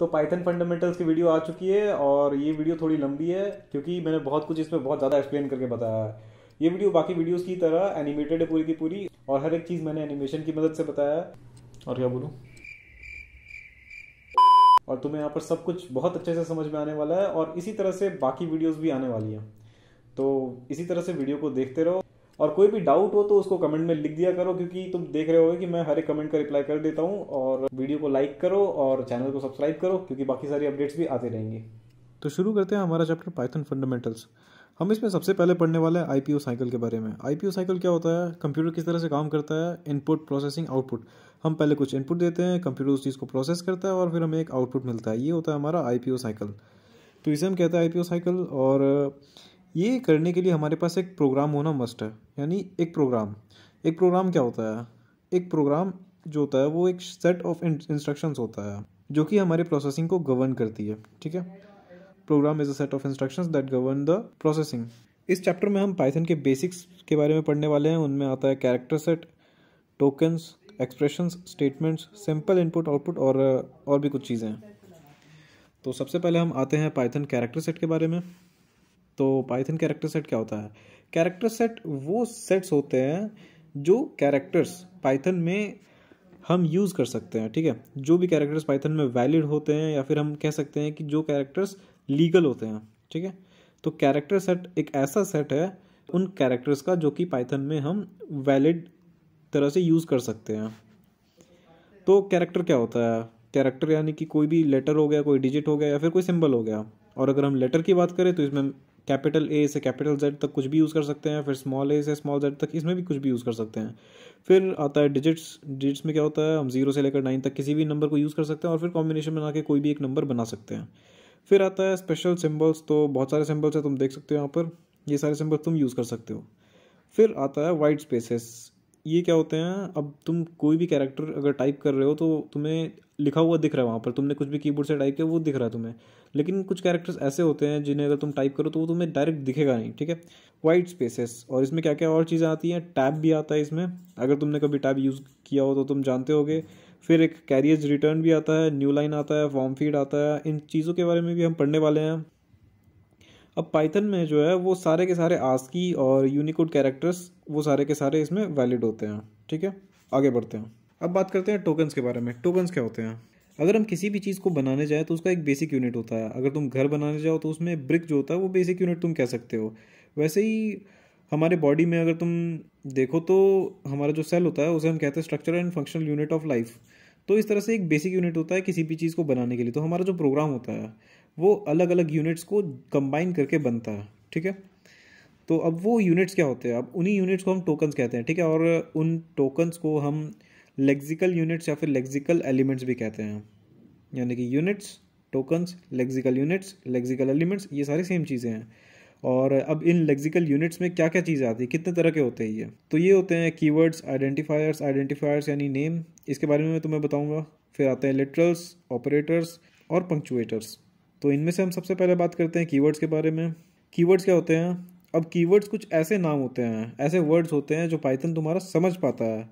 तो Python fundamentals की video आ चुकी है और ये वीडियो थोड़ी लंबी है क्योंकि मैंने बहुत कुछ इसमें बहुत ज़्यादा एक्सप्लेन करके बताया है ये वीडियो बाकी वीडियोस की तरह एनिमेटेड है पूरी की पूरी और हर एक चीज़ मैंने एनिमेशन की मदद से बताया है और क्या बोलूँ और तुम्हें यहाँ पर सब कुछ बहुत अच्छे से समझ में आने वाला है और इसी तरह से बाकी वीडियोस भी आने वाली हैं तो इसी तरह से वीडियो को देखते रहो और कोई भी डाउट हो तो उसको कमेंट में लिख दिया करो क्योंकि तुम देख रहे होगे कि मैं हर एक कमेंट का रिप्लाई कर देता हूँ और वीडियो को लाइक करो और चैनल को सब्सक्राइब करो क्योंकि बाकी सारी अपडेट्स भी आते रहेंगे तो शुरू करते हैं हमारा चैप्टर पाइथन फंडामेंटल्स हम इसमें सबसे पहले पढ़ने वाले हैं आई साइकिल के बारे में आई साइकिल क्या होता है कंप्यूटर किस तरह से काम करता है इनपुट प्रोसेसिंग आउटपुट हम पहले कुछ इनपुट देते हैं कंप्यूटर उस चीज़ को प्रोसेस करता है और फिर हमें एक आउटपुट मिलता है ये होता है हमारा आई साइकिल तो इसे हम कहते हैं आई साइकिल और ये करने के लिए हमारे पास एक प्रोग्राम होना मस्ट है यानी एक प्रोग्राम एक प्रोग्राम क्या होता है एक प्रोग्राम जो होता है वो एक सेट ऑफ इंस्ट्रक्शंस होता है जो कि हमारे प्रोसेसिंग को गवर्न करती है ठीक है program is a set of instructions that govern the processing इस चैप्टर में हम पाइथन के बेसिक्स के बारे में पढ़ने वाले हैं उनमें आता है character set tokens expressions statements simple input output और और भी कुछ चीज़ें तो सबसे पहले हम आते हैं पाइथन कैरेक्टर सेट के बारे में तो पाइथन कैरेक्टर सेट क्या होता है कैरेक्टर सेट वो सेट्स होते हैं जो कैरेक्टर्स पाइथन में हम यूज़ कर सकते हैं ठीक है जो भी कैरेक्टर्स पाइथन में वैलिड होते हैं या फिर हम कह सकते हैं कि जो कैरेक्टर्स लीगल होते हैं ठीक है तो कैरेक्टर सेट एक ऐसा सेट है उन कैरेक्टर्स का जो कि पाइथन में हम वैलिड तरह से यूज़ कर सकते हैं तो कैरेक्टर क्या होता है कैरेक्टर यानी कि कोई भी लेटर हो गया कोई डिजिट हो गया या फिर कोई सिंबल हो गया और अगर हम लेटर की बात करें तो इसमें कैपिटल ए से कैपिटल जेड तक कुछ भी यूज़ कर सकते हैं फिर स्मॉल ए से स्मॉल जेड तक इसमें भी कुछ भी यूज़ कर सकते हैं फिर आता है डिजिट्स डिजिट्स में क्या होता है हम जीरो से लेकर नाइन तक किसी भी नंबर को यूज़ कर सकते हैं और फिर कॉम्बिनेशन बना के कोई भी एक नंबर बना सकते हैं फिर आता है स्पेशल सिम्बल्स तो बहुत सारे सिम्बल्स हैं तुम देख सकते हो यहाँ पर ये सारे सिम्बल्स तुम यूज़ कर सकते हो फिर आता है वाइट स्पेसेस ये क्या होते हैं अब तुम कोई भी कैरेक्टर अगर टाइप कर रहे हो तो तुम्हें लिखा हुआ दिख रहा है वहाँ पर तुमने कुछ भी कीबोर्ड से टाइप किया वो दिख रहा है तुम्हें लेकिन कुछ कैरेक्टर्स ऐसे होते हैं जिन्हें अगर तुम टाइप करो तो वो तुम्हें डायरेक्ट दिखेगा नहीं ठीक है वाइट स्पेसेस और इसमें क्या क्या और चीज़ें आती हैं टैब भी आता है इसमें अगर तुमने कभी टैब यूज़ किया हो तो तुम जानते हो फिर एक कैरियज रिटर्न भी आता है न्यू लाइन आता है फॉर्म फीड आता है इन चीज़ों के बारे में भी हम पढ़ने वाले हैं अब पाइथन में जो है वो सारे के सारे आस्की और यूनिकोड कैरेक्टर्स वो सारे के सारे इसमें वैलिड होते हैं ठीक है आगे बढ़ते हैं अब बात करते हैं टोकन्स के बारे में टोकन्स क्या होते हैं अगर हम किसी भी चीज़ को बनाने जाए तो उसका एक बेसिक यूनिट होता है अगर तुम घर बनाने जाओ तो उसमें ब्रिक जो होता है वो बेसिक यूनिट तुम कह सकते हो वैसे ही हमारे बॉडी में अगर तुम देखो तो हमारा जो सेल होता है उसे हम कहते हैं structure and functional unit of life तो इस तरह से एक बेसिक यूनिट होता है किसी भी चीज़ को बनाने के लिए तो हमारा जो प्रोग्राम होता है वो अलग अलग यूनिट्स को कंबाइन करके बनता है ठीक है तो अब वो यूनिट्स क्या होते हैं अब उन्हीं यूनिट्स को हम टोकन्स कहते हैं ठीक है और उन टोकन्स को हम लेग्जिकल यूनिट्स या फिर लेग्जिकल एलिमेंट्स भी कहते हैं यानी कि units tokens lexical units lexical elements ये सारी सेम चीज़ें हैं और अब इन लेग्जिकल यूनिट्स में क्या क्या चीज़ें आती है कितने तरह के होते हैं ये तो ये होते हैं कीवर्ड्स आइडेंटिफायर्स आइडेंटिफायर्स यानी नेम इसके बारे में मैं तुम्हें बताऊँगा फिर आते हैं लिटरल्स ऑपरेटर्स और पंक्चुएटर्स तो इनमें से हम सबसे पहले बात करते हैं कीवर्ड्स के बारे में कीवर्ड्स क्या होते हैं अब कीवर्ड्स कुछ ऐसे नाम होते हैं ऐसे वर्ड्स होते हैं जो पाइथन तुम्हारा समझ पाता है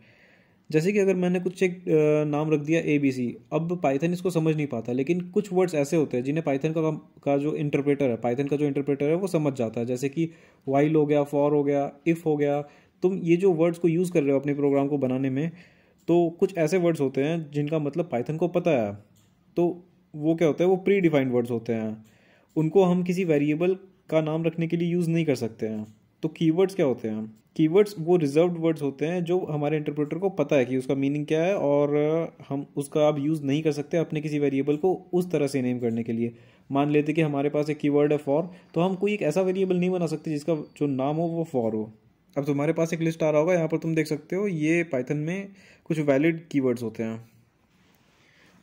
जैसे कि अगर मैंने कुछ एक नाम रख दिया ए बी सी अब पाइथन इसको समझ नहीं पाता लेकिन कुछ वर्ड्स ऐसे होते हैं जिन्हें पाइथन का का जो इंटरप्रेटर है पाइथन का जो इंटरप्रेटर है वो समझ जाता है जैसे कि वाइल हो गया फॉर हो गया इफ़ हो गया तुम ये जो वर्ड्स को यूज़ कर रहे हो अपने प्रोग्राम को बनाने में तो कुछ ऐसे वर्ड्स होते हैं जिनका मतलब पाइथन को पता है तो वो क्या होता है वो प्री डिफाइंड वर्ड्स होते हैं उनको हम किसी वेरिएबल का नाम रखने के लिए यूज़ नहीं कर सकते हैं तो कीवर्ड्स क्या होते हैं कीवर्ड्स वो रिजर्व्ड वर्ड्स होते हैं जो हमारे इंटरप्रेटर को पता है कि उसका मीनिंग क्या है और हम उसका आप यूज़ नहीं कर सकते अपने किसी वेरिएबल को उस तरह से नेम करने के लिए मान लेते कि हमारे पास एक कीवर्ड है फॉर तो हम कोई एक ऐसा वेरिएबल नहीं बना सकते जिसका जो नाम हो वो फॉर हो अब तुम्हारे पास एक लिस्ट आ रहा होगा यहाँ पर तुम देख सकते हो ये पाइथन में कुछ वैलिड कीवर्ड्स होते हैं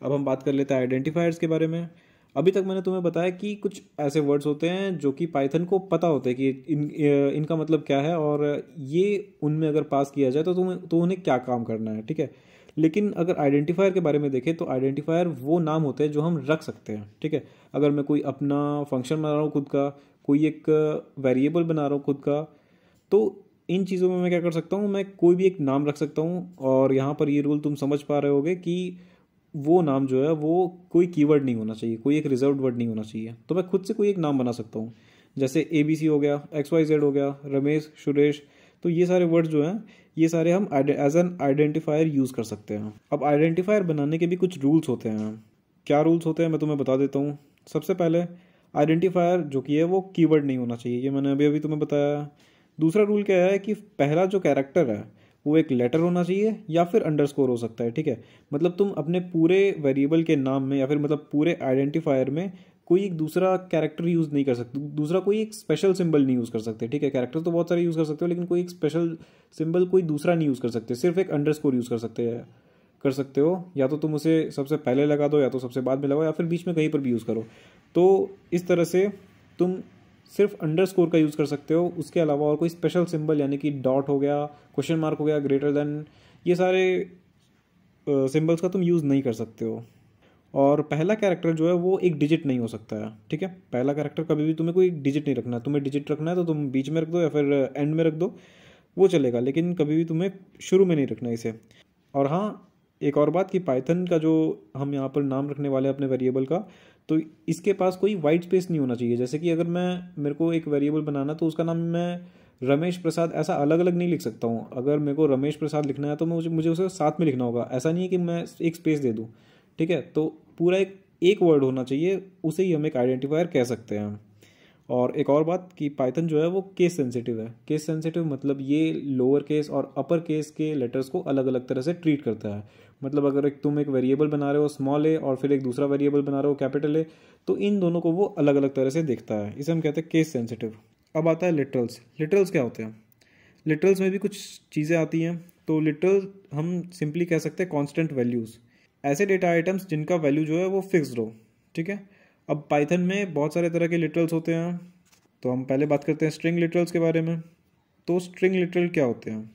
अब हम बात कर लेते हैं आइडेंटिफायर्स के बारे में अभी तक मैंने तुम्हें बताया कि कुछ ऐसे वर्ड्स होते हैं जो कि पाइथन को पता होते हैं कि इन इनका मतलब क्या है और ये उनमें अगर पास किया जाए तो तुम्हें तो उन्हें क्या काम करना है ठीक है लेकिन अगर आइडेंटिफायर के बारे में देखें तो आइडेंटिफायर वो नाम होते हैं जो हम रख सकते हैं ठीक है अगर मैं कोई अपना फंक्शन बना रहा हूँ खुद का कोई एक वेरिएबल बना रहा हूँ खुद का तो इन चीज़ों में मैं क्या कर सकता हूँ मैं कोई भी एक नाम रख सकता हूँ और यहाँ पर ये रूल तुम समझ पा रहे होगे कि वो नाम जो है वो कोई कीवर्ड नहीं होना चाहिए कोई एक रिजर्व वर्ड नहीं होना चाहिए तो मैं खुद से कोई एक नाम बना सकता हूँ जैसे ए बी सी हो गया एक्स वाई जेड हो गया रमेश सुरेश तो ये सारे वर्ड जो हैं ये सारे हम एज एन आइडेंटिफायर यूज़ कर सकते हैं अब आइडेंटिफायर बनाने के भी कुछ रूल्स होते हैं क्या रूल्स होते हैं मैं तुम्हें बता देता हूँ सबसे पहले आइडेंटिफायर जो कि है वो कीवर्ड नहीं होना चाहिए ये मैंने अभी अभी तुम्हें बताया दूसरा रूल क्या है कि पहला जो कैरेक्टर है वो एक लेटर होना चाहिए या फिर अंडरस्कोर हो सकता है ठीक है मतलब तुम अपने पूरे वेरिएबल के नाम में या फिर मतलब पूरे आइडेंटिफायर में कोई एक दूसरा कैरेक्टर यूज़ नहीं कर सकते दूसरा कोई एक स्पेशल सिंबल नहीं यूज़ कर सकते ठीक है कैरेक्टर तो बहुत सारे यूज़ कर सकते हो लेकिन कोई एक स्पेशल सिंबल कोई दूसरा नहीं यूज़ कर सकते सिर्फ एक अंडरस्कोर यूज़ कर सकते हैं कर सकते हो या तो तुम उसे सबसे पहले लगा दो या तो सबसे बाद में लगाओ या फिर बीच में कहीं पर भी यूज़ करो तो इस तरह से तुम सिर्फ अंडरस्कोर का यूज़ कर सकते हो उसके अलावा और कोई स्पेशल सिंबल यानी कि डॉट हो गया क्वेश्चन मार्क हो गया ग्रेटर देन ये सारे सिंबल्स का तुम यूज़ नहीं कर सकते हो और पहला कैरेक्टर जो है वो एक डिजिट नहीं हो सकता है ठीक है पहला कैरेक्टर कभी भी तुम्हें कोई डिजिट नहीं रखना है तुम्हें डिजिट रखना है तो तुम बीच में रख दो या फिर एंड में रख दो वो चलेगा लेकिन कभी भी तुम्हें शुरू में नहीं रखना इसे और हाँ एक और बात कि पाइथन का जो हम यहाँ पर नाम रखने वाले हैं अपने वेरिएबल का तो इसके पास कोई वाइट स्पेस नहीं होना चाहिए जैसे कि अगर मैं मेरे को एक वेरिएबल बनाना तो उसका नाम मैं रमेश प्रसाद ऐसा अलग अलग नहीं लिख सकता हूँ अगर मेरे को रमेश प्रसाद लिखना है तो मुझे मुझे उसे साथ में लिखना होगा ऐसा नहीं है कि मैं एक स्पेस दे दूँ ठीक है तो पूरा एक एक वर्ड होना चाहिए उसे ही हम एक आइडेंटिफायर कह सकते हैं और एक और बात कि पाइथन जो है वो केस सेंसिटिव है केस सेंसिटिव मतलब ये लोअर केस और अपर केस के लेटर्स को अलग अलग तरह से ट्रीट करता है मतलब अगर एक तुम एक वेरिएबल बना रहे हो स्मॉल ए और फिर एक दूसरा वेरिएबल बना रहे हो कैपिटल ए तो इन दोनों को वो अलग अलग तरह से देखता है इसे हम कहते हैं केस सेंसिटिव अब आता है लिटरल्स लिटरल्स क्या होते हैं लिटरल्स में भी कुछ चीज़ें आती हैं तो लिटरल हम सिंपली कह सकते हैं कॉन्स्टेंट वैल्यूज़ ऐसे डेटा आइटम्स जिनका वैल्यू जो है वो फिक्सड हो ठीक है अब पाइथन में बहुत सारे तरह के लिटरल्स होते हैं तो हम पहले बात करते हैं स्ट्रिंग लिटरल्स के बारे में तो स्ट्रिंग लिटरल क्या होते हैं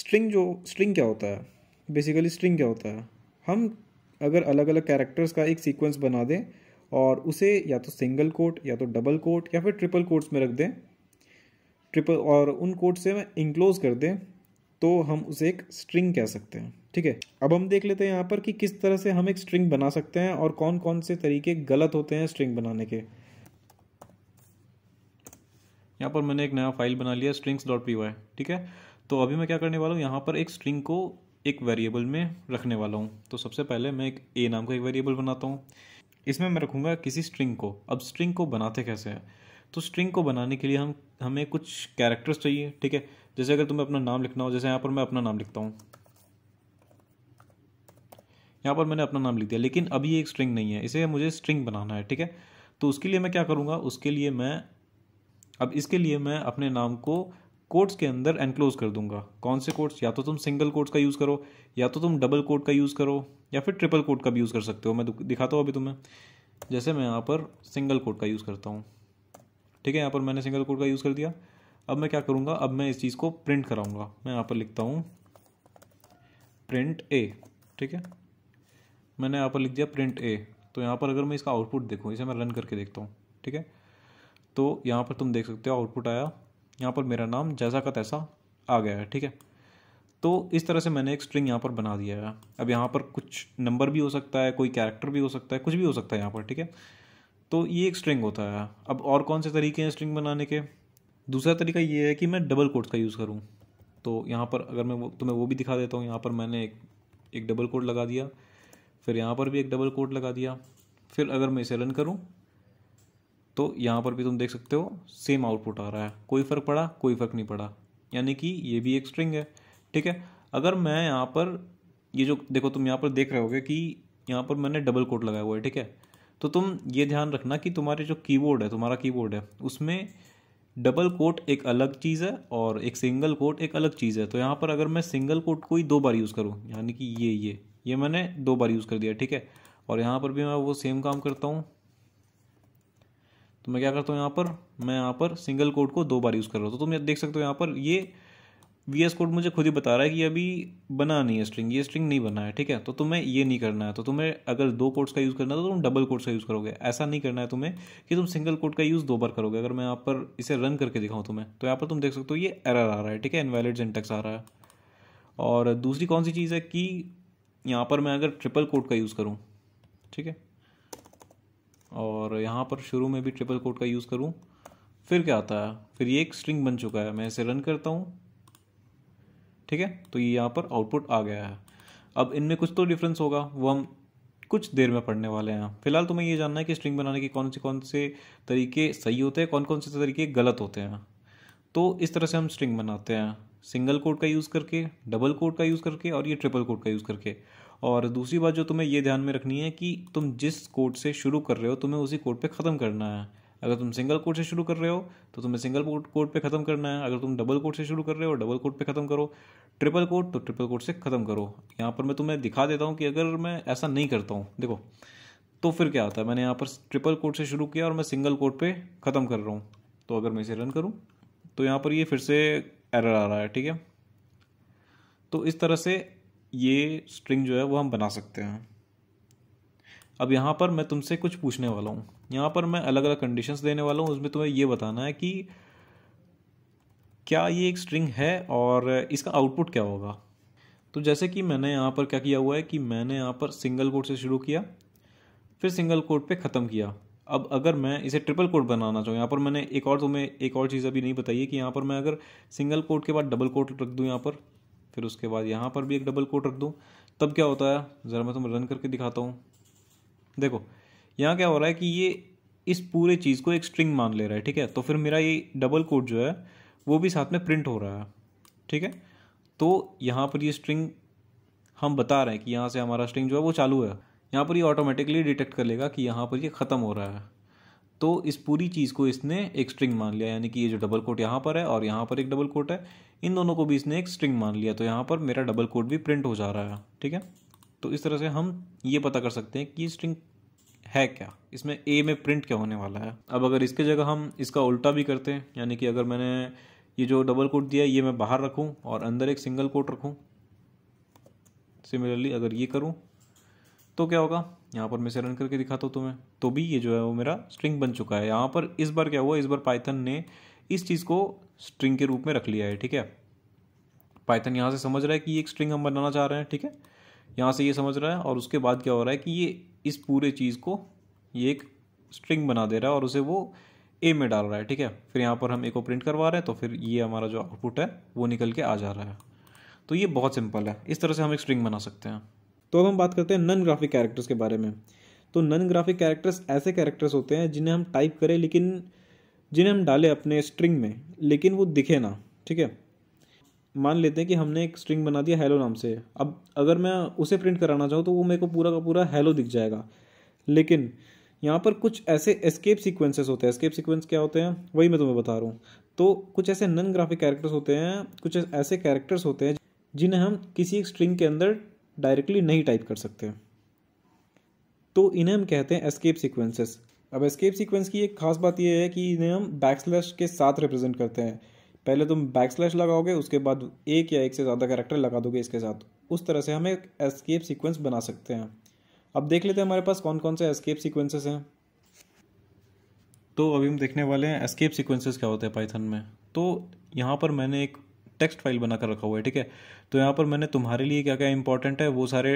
स्ट्रिंग जो स्ट्रिंग क्या होता है बेसिकली स्ट्रिंग क्या होता है हम अगर अलग अलग कैरेक्टर्स का एक सीक्वेंस बना दें और उसे या तो सिंगल कोट या तो डबल कोट या फिर ट्रिपल कोट्स में रख दें ट्रिपल और उन कोट से इंक्लोज कर दें तो हम उसे एक स्ट्रिंग कह सकते हैं ठीक है अब हम देख लेते हैं यहाँ पर कि किस तरह से हम एक स्ट्रिंग बना सकते हैं और कौन कौन से तरीके गलत होते हैं स्ट्रिंग बनाने के यहाँ पर मैंने एक नया फाइल बना लिया स्ट्रिंग्स डॉट पी ठीक है तो अभी मैं क्या करने वाला हूँ यहाँ पर एक स्ट्रिंग को एक वेरिएबल में रखने वाला हूँ तो सबसे पहले मैं एक ए नाम का एक वेरिएबल बनाता हूँ इसमें मैं रखूँगा किसी स्ट्रिंग को अब स्ट्रिंग को बनाते कैसे हैं तो स्ट्रिंग को बनाने के लिए हम हमें कुछ कैरेक्टर्स चाहिए ठीक है जैसे अगर तुम्हें अपना नाम लिखना हो जैसे यहाँ पर मैं अपना नाम लिखता हूँ यहाँ पर मैंने अपना नाम लिख दिया लेकिन अभी ये एक स्ट्रिंग नहीं है इसे मुझे स्ट्रिंग बनाना है ठीक है तो उसके लिए मैं क्या करूँगा उसके लिए मैं अब इसके लिए मैं अपने नाम को कोट्स के अंदर एनक्लोज कर दूंगा कौन से कोट्स या तो तुम सिंगल कोट्स का यूज़ करो या तो तुम डबल कोट का यूज़ करो या फिर ट्रिपल कोट का भी यूज़ कर सकते हो मैं दिखाता हूँ अभी तुम्हें जैसे मैं यहाँ पर सिंगल कोट का यूज़ करता हूँ ठीक है यहाँ पर मैंने सिंगल कोट का यूज़ कर दिया अब मैं क्या करूँगा अब मैं इस चीज़ को प्रिंट कराऊँगा मैं यहाँ पर लिखता हूँ प्रिंट ए ठीक है मैंने यहाँ पर लिख दिया प्रिंट ए तो यहाँ पर अगर मैं इसका आउटपुट देखूँ इसे मैं रन करके देखता हूँ ठीक है तो यहाँ पर तुम देख सकते हो आउटपुट आया यहाँ पर मेरा नाम जैसा का तैसा आ गया है ठीक है तो इस तरह से मैंने एक स्ट्रिंग यहाँ पर बना दिया है अब यहाँ पर कुछ नंबर भी हो सकता है कोई कैरेक्टर भी हो सकता है कुछ भी हो सकता है यहाँ पर ठीक है तो ये एक स्ट्रिंग होता है अब और कौन से तरीके हैं स्ट्रिंग बनाने के दूसरा तरीका ये है कि मैं डबल कोट्स का यूज़ करूँ तो यहाँ पर अगर मैं वो तो मैं वो भी दिखा देता हूँ यहाँ पर मैंने एक एक डबल कोट लगा दिया फिर यहाँ पर भी एक डबल कोट लगा दिया फिर अगर मैं इसे रन करूँ तो यहाँ पर भी तुम देख सकते हो सेम आउटपुट आ रहा है कोई फ़र्क पड़ा कोई फ़र्क नहीं पड़ा यानी कि ये भी एक स्ट्रिंग है ठीक है अगर मैं यहाँ पर ये जो देखो तुम यहाँ पर देख रहे होगे कि यहाँ पर मैंने डबल कोट लगाया हुआ है ठीक है तो तुम ये ध्यान रखना कि तुम्हारे जो कीबोर्ड है तुम्हारा कीबोर्ड है उसमें डबल कोट एक अलग चीज़ है और एक सिंगल कोट एक अलग चीज़ है तो यहाँ पर अगर मैं सिंगल कोट को ही दो बार यूज़ करूँ यानी कि ये ये ये मैंने दो बार यूज़ कर दिया ठीक है और यहाँ पर भी मैं वो सेम काम करता हूँ तो मैं क्या करता हूँ यहाँ पर मैं यहाँ पर सिंगल कोड को दो बार यूज़ कर रहा हूँ तो तुम ये देख सकते हो यहाँ पर ये वी एस कोड मुझे खुद ही बता रहा है कि अभी बना नहीं है स्ट्रिंग ये स्ट्रिंग नहीं बना है ठीक है तो तुम्हें ये नहीं करना है तो तुम्हें अगर दो कोड्स का यूज़ करना है तो तुम डबल कोड्स का यूज़ करोगे ऐसा नहीं करना है तुम्हें कि तुम सिंगल कोड का यूज़ दो बार करोगे अगर मैं यहाँ पर इसे रन करके दिखाऊँ तुम्हें तो यहाँ पर तुम देख सकते हो ये एरर आ रहा है ठीक है इनवैलिड सिंटेक्स आ रहा है और दूसरी कौन सी चीज़ है कि यहाँ पर मैं अगर ट्रिपल कोड का यूज़ करूँ ठीक है और यहाँ पर शुरू में भी ट्रिपल कोट का यूज़ करूँ फिर क्या आता है फिर ये एक स्ट्रिंग बन चुका है मैं इसे रन करता हूँ ठीक है तो ये यहाँ पर आउटपुट आ गया है अब इनमें कुछ तो डिफरेंस होगा वो हम कुछ देर में पढ़ने वाले हैं फिलहाल तुम्हें ये जानना है कि स्ट्रिंग बनाने के कौन से कौन से तरीके सही होते हैं कौन कौन से तरीके गलत होते हैं तो इस तरह से हम स्ट्रिंग बनाते हैं सिंगल कोड का यूज़ करके डबल कोड का यूज़ करके और ये ट्रिपल कोड का यूज़ करके और दूसरी बात जो तुम्हें ये ध्यान में रखनी है कि तुम जिस कोर्ट से शुरू कर रहे हो तुम्हें उसी कोर्ट पे ख़त्म करना है अगर तुम सिंगल कोर्ट से शुरू कर रहे हो तो तुम्हें सिंगल कोर्ट पे ख़त्म करना है अगर तुम डबल कोर्ट से शुरू कर रहे हो डबल कोर्ट पे ख़त्म करो ट्रिपल कोर्ट तो ट्रिपल कोर्ट से ख़त्म करो यहाँ पर मैं तुम्हें दिखा देता हूँ कि अगर मैं ऐसा नहीं करता हूँ देखो तो फिर क्या होता है मैंने यहाँ पर ट्रिपल कोर्ट से शुरू किया और मैं सिंगल कोर्ट पर ख़त्म कर रहा हूँ तो अगर मैं इसे रन करूँ तो यहाँ पर ये फिर से एरर आ रहा है ठीक है तो इस तरह से ये स्ट्रिंग जो है वो हम बना सकते हैं अब यहाँ पर मैं तुमसे कुछ पूछने वाला हूँ यहाँ पर मैं अलग अलग कंडीशंस देने वाला हूँ उसमें तुम्हें ये बताना है कि क्या ये एक स्ट्रिंग है और इसका आउटपुट क्या होगा तो जैसे कि मैंने यहाँ पर क्या किया हुआ है कि मैंने यहाँ पर सिंगल कोड से शुरू किया फिर सिंगल कोड पे ख़त्म किया अब अगर मैं इसे ट्रिपल कोड बनाना चाहूँ यहाँ पर मैंने एक और तुम्हें एक और चीज़ अभी नहीं बताई है कि यहाँ पर मैं अगर सिंगल कोड के बाद डबल कोड रख दूँ यहाँ पर फिर उसके बाद यहाँ पर भी एक डबल कोट रख दूँ तब क्या होता है ज़रा मैं तुम रन करके दिखाता हूँ देखो यहाँ क्या हो रहा है कि ये इस पूरे चीज़ को एक स्ट्रिंग मान ले रहा है ठीक है तो फिर मेरा ये डबल कोट जो है वो भी साथ में प्रिंट हो रहा है ठीक है तो यहाँ पर ये स्ट्रिंग हम बता रहे हैं कि यहाँ से हमारा स्ट्रिंग जो है वो चालू है यहाँ पर ये ऑटोमेटिकली डिटेक्ट कर लेगा कि यहाँ पर ये ख़त्म हो रहा है तो इस पूरी चीज़ को इसने एक स्ट्रिंग मान लिया यानी कि ये जो डबल कोट यहाँ पर है और यहाँ पर एक डबल कोट है इन दोनों को भी इसने एक स्ट्रिंग मान लिया तो यहाँ पर मेरा डबल कोड भी प्रिंट हो जा रहा है ठीक है तो इस तरह से हम ये पता कर सकते हैं कि स्ट्रिंग है क्या इसमें ए में प्रिंट क्या होने वाला है अब अगर इसके जगह हम इसका उल्टा भी करते हैं यानी कि अगर मैंने ये जो डबल कोट दिया है ये मैं बाहर रखूँ और अंदर एक सिंगल कोट रखूँ सिमिलरली अगर ये करूँ तो क्या होगा यहाँ पर मैं से रन करके दिखाता हूँ तुम्हें तो भी ये जो है वो मेरा स्ट्रिंग बन चुका है यहाँ पर इस बार क्या हुआ इस बार पाइथन ने इस चीज़ को स्ट्रिंग के रूप में रख लिया है ठीक है पाइथन यहाँ से समझ रहा है कि ये एक स्ट्रिंग हम बनाना चाह रहे हैं ठीक है यहाँ से ये समझ रहा है और उसके बाद क्या हो रहा है कि ये इस पूरे चीज़ को ये एक स्ट्रिंग बना दे रहा है और उसे वो ए में डाल रहा है ठीक है फिर यहाँ पर हम ए को प्रिंट करवा रहे हैं तो फिर ये हमारा जो आउटपुट है वो निकल के आ जा रहा है तो ये बहुत सिंपल है इस तरह से हम एक स्ट्रिंग बना सकते हैं तो अब हम बात करते हैं नन ग्राफिक कैरेक्टर्स के बारे में तो नन ग्राफिक कैरेक्टर्स ऐसे कैरेक्टर्स होते हैं जिन्हें हम टाइप करें लेकिन जिन्हें हम डालें अपने स्ट्रिंग में लेकिन वो दिखे ना ठीक है मान लेते हैं कि हमने एक स्ट्रिंग बना दिया हेलो नाम से अब अगर मैं उसे प्रिंट कराना चाहूँ तो वो मेरे को पूरा का पूरा हेलो दिख जाएगा लेकिन यहाँ पर कुछ ऐसे एस्केप सीक्वेंसेस होते हैं एस्केप सीक्वेंस क्या होते हैं वही मैं तुम्हें बता रहा हूँ तो कुछ ऐसे नन ग्राफिक कैरेक्टर्स होते हैं कुछ ऐसे कैरेक्टर्स होते हैं जिन्हें हम किसी एक स्ट्रिंग के अंदर डायरेक्टली नहीं टाइप कर सकते तो इन्हें हम कहते हैं एस्केप सीक्वेंसेस अब एस्केप सीक्वेंस की एक खास बात यह है कि इन्हें हम बैक स्लैश के साथ रिप्रेजेंट करते हैं पहले तुम बैक स्लैश लगाओगे उसके बाद एक या एक से ज़्यादा कैरेक्टर लगा दोगे इसके साथ उस तरह से हम एक एस्केप सीक्वेंस बना सकते हैं अब देख लेते हैं हमारे पास कौन कौन से एस्केप सीक्वेंसेस हैं तो अभी हम देखने वाले हैं एस्केप सीक्वेंसेस क्या होते हैं पाइथन में तो यहाँ पर मैंने एक टेक्स्ट फाइल बना कर रखा हुआ है ठीक है तो यहाँ पर मैंने तुम्हारे लिए क्या क्या इंपॉर्टेंट है वो सारे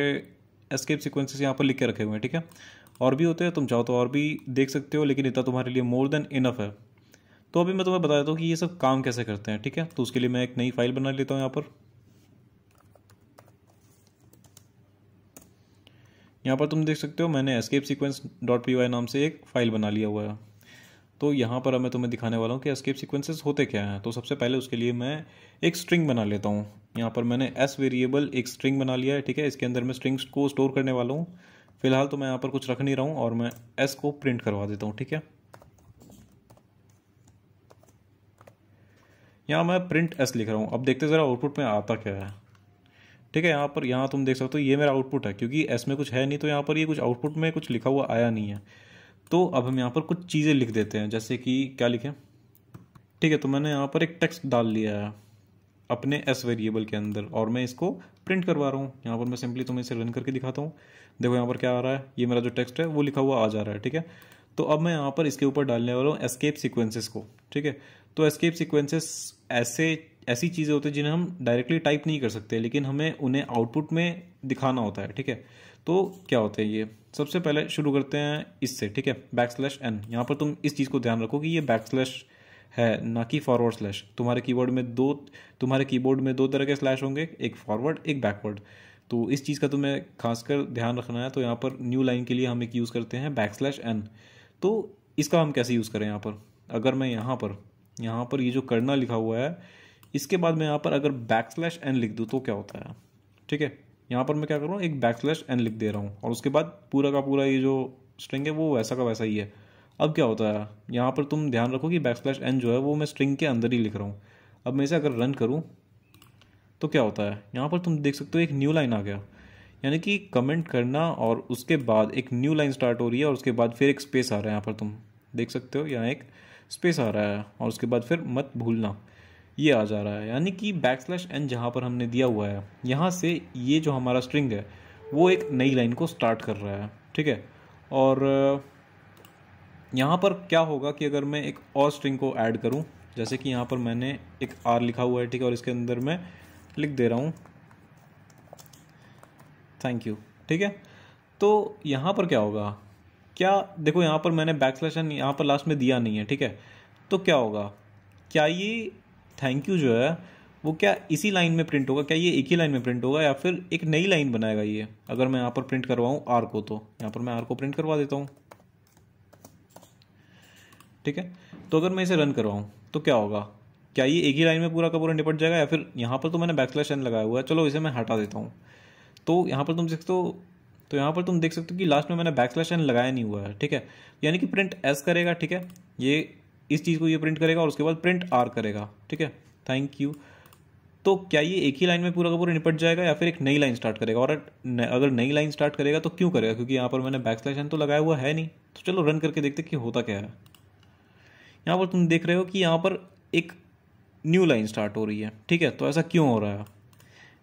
एस्केप सीक्वेंसेस यहाँ पर लिख के रखे हुए हैं ठीक है और भी होते हैं तुम चाहो तो और भी देख सकते हो लेकिन इतना तुम्हारे लिए मोर देन इनफ है तो अभी मैं तुम्हें बता देता हूँ कि ये सब काम कैसे करते हैं ठीक है तो उसके लिए मैं एक नई फाइल बना लेता हूँ यहाँ पर यहाँ पर तुम देख सकते हो मैंने एस्केप सीक्वेंस डॉट पी नाम से एक फाइल बना लिया हुआ है तो यहाँ पर अब मैं तुम्हें दिखाने वाला हूँ कि एस्केप सीक्वेंसेस होते क्या हैं तो सबसे पहले उसके लिए मैं एक स्ट्रिंग बना लेता हूँ यहाँ पर मैंने एस वेरिएबल एक स्ट्रिंग बना लिया है ठीक है इसके अंदर मैं स्ट्रिंग्स को स्टोर करने वाला हूँ फ़िलहाल तो मैं यहाँ पर कुछ रख नहीं रहा हूँ और मैं एस को प्रिंट करवा देता हूँ ठीक है यहाँ मैं प्रिंट एस लिख रहा हूँ अब देखते ज़रा आउटपुट में आता क्या है ठीक है यहाँ पर यहाँ तुम देख सकते हो ये मेरा आउटपुट है क्योंकि एस में कुछ है नहीं तो यहाँ पर ये कुछ आउटपुट में कुछ लिखा हुआ आया नहीं है तो अब हम यहाँ पर कुछ चीज़ें लिख देते हैं जैसे कि क्या लिखें ठीक है तो मैंने यहाँ पर एक टेक्स्ट डाल लिया है अपने एस वेरिएबल के अंदर और मैं इसको प्रिंट करवा रहा हूँ यहाँ पर मैं सिंपली तुम्हें इसे रन करके दिखाता हूँ देखो यहाँ पर क्या आ रहा है ये मेरा जो टेक्स्ट है वो लिखा हुआ आ जा रहा है ठीक है तो अब मैं यहाँ पर इसके ऊपर डालने वाला हूँ एस्केप सिक्वेंसेस को ठीक है तो एस्केप सिक्वेंसेस ऐसे ऐसी चीज़ें होती हैं जिन्हें हम डायरेक्टली टाइप नहीं कर सकते लेकिन हमें उन्हें आउटपुट में दिखाना होता है ठीक है तो क्या होता है ये सबसे पहले शुरू करते हैं इससे ठीक है बैक स्लैश एन यहाँ पर तुम इस चीज़ को ध्यान रखो कि ये बैक स्लैश है ना कि फॉरवर्ड स्लैश तुम्हारे कीबोर्ड में दो तुम्हारे कीबोर्ड में दो तरह के स्लैश होंगे एक फॉरवर्ड एक बैकवर्ड तो इस चीज़ का तुम्हें तो खासकर ध्यान रखना है तो यहाँ पर न्यू लाइन के लिए हम एक यूज़ करते हैं बैक स्लैश एन तो इसका हम कैसे यूज़ करें यहाँ पर अगर मैं यहाँ पर यहाँ पर ये यह जो करना लिखा हुआ है इसके बाद मैं यहाँ पर अगर बैक स्लैश एन लिख दूँ तो क्या होता है ठीक है यहाँ पर मैं क्या कर रहा हूँ एक बैक स्लैश एन लिख दे रहा हूँ और उसके बाद पूरा का पूरा ये जो स्ट्रिंग है वो वैसा का वैसा ही है अब क्या होता है यहाँ पर तुम ध्यान रखो कि बैक स्लैश एन जो है वो मैं स्ट्रिंग के अंदर ही लिख रहा हूँ अब मैं इसे अगर रन करूँ तो क्या होता है यहाँ पर तुम देख सकते हो एक न्यू लाइन आ गया यानी कि कमेंट करना और उसके बाद एक न्यू लाइन स्टार्ट हो रही है और उसके बाद फिर एक स्पेस आ रहा है यहाँ पर तुम देख सकते हो यहाँ एक स्पेस आ रहा है और उसके बाद फिर मत भूलना ये आ जा रहा है यानी कि बैक स्लैश एन जहाँ पर हमने दिया हुआ है यहाँ से ये जो हमारा स्ट्रिंग है वो एक नई लाइन को स्टार्ट कर रहा है ठीक है और यहाँ पर क्या होगा कि अगर मैं एक और स्ट्रिंग को ऐड करूँ जैसे कि यहाँ पर मैंने एक आर लिखा हुआ है ठीक है और इसके अंदर मैं लिख दे रहा हूँ थैंक यू ठीक है तो यहाँ पर क्या होगा क्या देखो यहाँ पर मैंने बैक स्लेशन यहाँ पर लास्ट में दिया नहीं है ठीक है तो क्या होगा क्या ये थैंक यू जो है वो क्या इसी लाइन में प्रिंट होगा क्या ये एक ही लाइन में प्रिंट होगा या फिर एक नई लाइन बनाएगा ये अगर मैं यहाँ पर प्रिंट करवाऊँ आर को तो यहाँ पर मैं आर को प्रिंट करवा देता हूँ ठीक है तो अगर मैं इसे रन करवाऊँ तो क्या होगा क्या ये एक ही लाइन में पूरा का पूरा निपट जाएगा या फिर यहाँ पर तो मैंने स्लैश एन लगाया हुआ है चलो इसे मैं हटा देता हूँ तो यहाँ पर तुम देख सकते हो तो यहाँ पर तुम देख सकते हो कि लास्ट में मैंने स्लैश एन लगाया नहीं हुआ है ठीक है यानी कि प्रिंट एस करेगा ठीक है ये इस चीज़ को ये प्रिंट करेगा और उसके बाद प्रिंट आर करेगा ठीक है थैंक यू तो क्या ये एक ही लाइन में पूरा का पूरा निपट जाएगा या फिर एक नई लाइन स्टार्ट करेगा और अगर नई लाइन स्टार्ट करेगा तो क्यों करेगा क्योंकि यहाँ पर मैंने बैक स्लैश एन तो लगाया हुआ है नहीं तो चलो रन करके देखते कि होता क्या है यहाँ पर तुम देख रहे हो कि यहाँ पर एक न्यू लाइन स्टार्ट हो रही है ठीक है तो ऐसा क्यों हो रहा है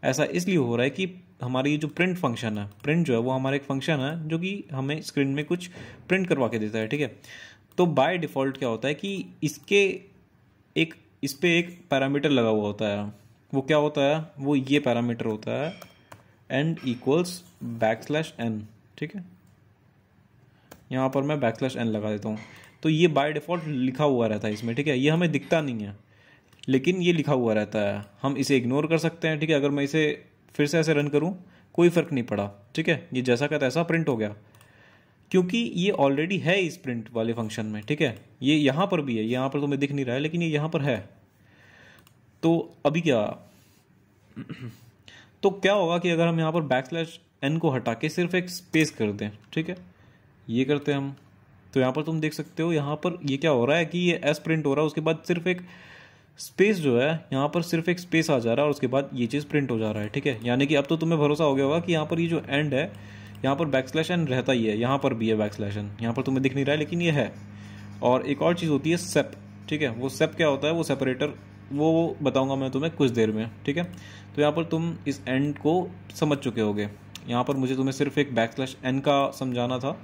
ऐसा इसलिए हो रहा है कि हमारी जो प्रिंट फंक्शन है प्रिंट जो है वो हमारा एक फंक्शन है जो कि हमें स्क्रीन में कुछ प्रिंट करवा के देता है ठीक है तो बाय डिफ़ॉल्ट क्या होता है कि इसके एक इस पर एक पैरामीटर लगा हुआ होता है वो क्या होता है वो ये पैरामीटर होता है end equals backslash n ठीक है यहाँ पर मैं बैक स्लैश एन लगा देता हूँ तो ये बाय डिफ़ॉल्ट लिखा हुआ रहता है इसमें ठीक है ये हमें दिखता नहीं है लेकिन ये लिखा हुआ रहता है हम इसे इग्नोर कर सकते हैं ठीक है अगर मैं इसे फिर से ऐसे रन करूँ कोई फ़र्क नहीं पड़ा ठीक है ये जैसा का तैसा प्रिंट हो गया क्योंकि ये ऑलरेडी है इस प्रिंट वाले फंक्शन में ठीक है ये यहाँ पर भी है यहाँ पर तो मैं दिख नहीं रहा है लेकिन ये यहाँ पर है तो अभी क्या तो क्या होगा कि अगर हम यहाँ पर बैक स्लैश एन को हटा के सिर्फ एक स्पेस कर दें ठीक है ये करते हैं हम तो यहाँ पर तुम देख सकते हो यहाँ पर ये क्या हो रहा है कि ये एस प्रिंट हो रहा है उसके बाद सिर्फ एक स्पेस जो है यहाँ पर सिर्फ एक स्पेस आ जा रहा है और उसके बाद ये चीज़ प्रिंट हो जा रहा है ठीक है यानी कि अब तो तुम्हें भरोसा हो गया होगा कि यहाँ पर ये जो एंड है यहाँ पर बैक स्लैश एन रहता ही है यहाँ पर भी है बैक स्लैश यहाँ पर तुम्हें दिख नहीं रहा है लेकिन ये है और एक और चीज़ होती है सेप ठीक है वो सेप क्या होता है वो सेपरेटर वो बताऊँगा मैं तुम्हें कुछ देर में ठीक है तो यहाँ पर तुम इस एंड को समझ चुके होगे यहाँ पर मुझे तुम्हें सिर्फ एक बैक स्लैश एन का समझाना था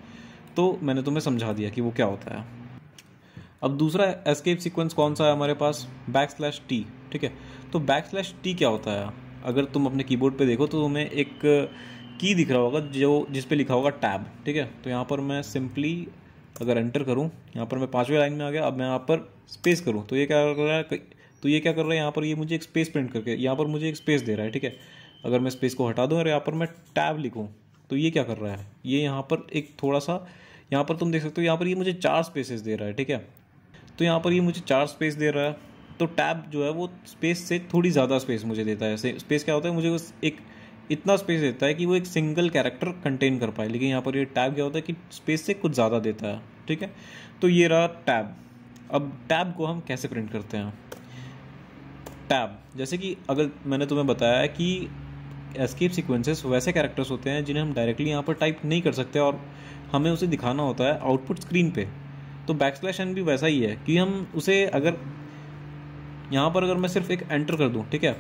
तो मैंने तुम्हें समझा दिया कि वो क्या होता है अब दूसरा एस्केप सीक्वेंस कौन सा है हमारे पास बैक स्लैश टी ठीक है तो बैक स्लैश टी क्या होता है अगर तुम अपने कीबोर्ड पे देखो तो तुम्हें एक की दिख रहा होगा जो जिस पे लिखा होगा टैब ठीक है तो यहाँ पर मैं सिंपली अगर एंटर करूँ यहाँ पर मैं पाँचवें लाइन में आ गया अब मैं यहाँ पर स्पेस करूँ तो ये क्या कर रहा है तो ये क्या कर रहा है यहाँ पर ये मुझे एक स्पेस प्रिंट करके यहाँ पर मुझे एक स्पेस दे रहा है ठीक है अगर मैं स्पेस को हटा दूँ और यहाँ पर मैं टैब लिखूँ तो ये क्या कर रहा है ये यहाँ पर एक थोड़ा सा यहाँ पर तुम देख सकते हो यहाँ पर ये मुझे चार स्पेसेस दे रहा है ठीक है तो यहाँ पर ये मुझे चार स्पेस दे रहा है तो टैब जो है वो स्पेस से थोड़ी ज़्यादा स्पेस मुझे देता है स्पेस क्या होता है मुझे एक इतना स्पेस देता है कि वो एक सिंगल कैरेक्टर कंटेन कर पाए लेकिन यहाँ पर ये टैब क्या होता है कि स्पेस से कुछ ज़्यादा देता है ठीक है तो ये रहा टैब अब टैब को हम कैसे प्रिंट करते हैं टैब जैसे कि अगर मैंने तुम्हें बताया कि एस्केप सीक्वेंसेस वैसे कैरेक्टर्स होते हैं जिन्हें हम डायरेक्टली यहाँ पर टाइप नहीं कर सकते और हमें उसे दिखाना होता है आउटपुट स्क्रीन पर तो बैक स्लैश एन भी वैसा ही है कि हम उसे अगर यहाँ पर अगर मैं सिर्फ एक एंटर कर दूँ ठीक है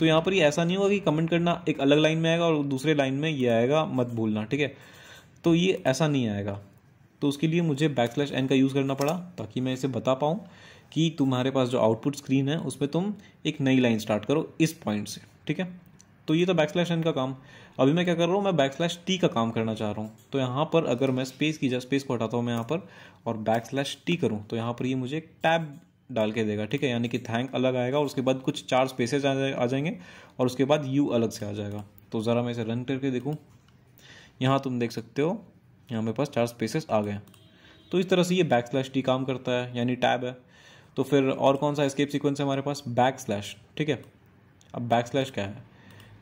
तो यहाँ पर ये यह ऐसा नहीं होगा कि कमेंट करना एक अलग लाइन में आएगा और दूसरे लाइन में ये आएगा मत भूलना ठीक है तो ये ऐसा नहीं आएगा तो उसके लिए मुझे बैक स्लैश एन का यूज़ करना पड़ा ताकि मैं इसे बता पाऊँ कि तुम्हारे पास जो आउटपुट स्क्रीन है उस पर तुम एक नई लाइन स्टार्ट करो इस पॉइंट से ठीक है तो ये तो बैक स्लैश एन का काम अभी मैं क्या कर रहा हूँ मैं बैक स्लैश टी का काम करना चाह रहा हूँ तो यहाँ पर अगर मैं स्पेस की जाए स्पेस को हटाता हूँ मैं यहाँ पर और बैक स्लैश टी करूँ तो यहाँ पर ये यह मुझे एक टैब डाल के देगा ठीक है यानी कि थैंक अलग आएगा और उसके बाद कुछ चार स्पेसेज आ जाएंगे और उसके बाद यू अलग से आ जाएगा तो ज़रा मैं इसे रन करके देखूँ यहाँ तुम देख सकते हो यहाँ मेरे पास चार स्पेसेस आ गए तो इस तरह से ये बैक स्लैश टी काम करता है यानी टैब है तो फिर और कौन सा स्केप सिक्वेंस है हमारे पास बैक स्लैश ठीक है अब बैक स्लैश क्या है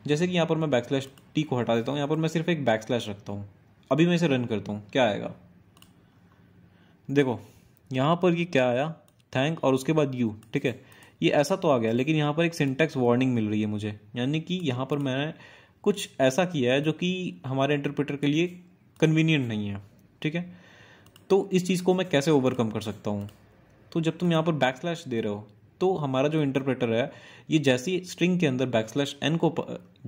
जैसे कि यहाँ पर मैं बैक स्लैश टी को हटा देता हूँ यहाँ पर मैं सिर्फ एक बैक स्लैश रखता हूँ अभी मैं इसे रन करता हूँ क्या आएगा देखो यहाँ पर ये क्या आया थैंक और उसके बाद यू ठीक है ये ऐसा तो आ गया लेकिन यहाँ पर एक सिंटेक्स वार्निंग मिल रही है मुझे यानी कि यहाँ पर मैंने कुछ ऐसा किया है जो कि हमारे इंटरप्रेटर के लिए कन्वीनियंट नहीं है ठीक है तो इस चीज़ को मैं कैसे ओवरकम कर सकता हूँ तो जब तुम यहाँ पर बैक स्लैश दे रहे हो तो हमारा जो इंटरप्रेटर है ये जैसे ही स्ट्रिंग के अंदर बैक स्लैश एन को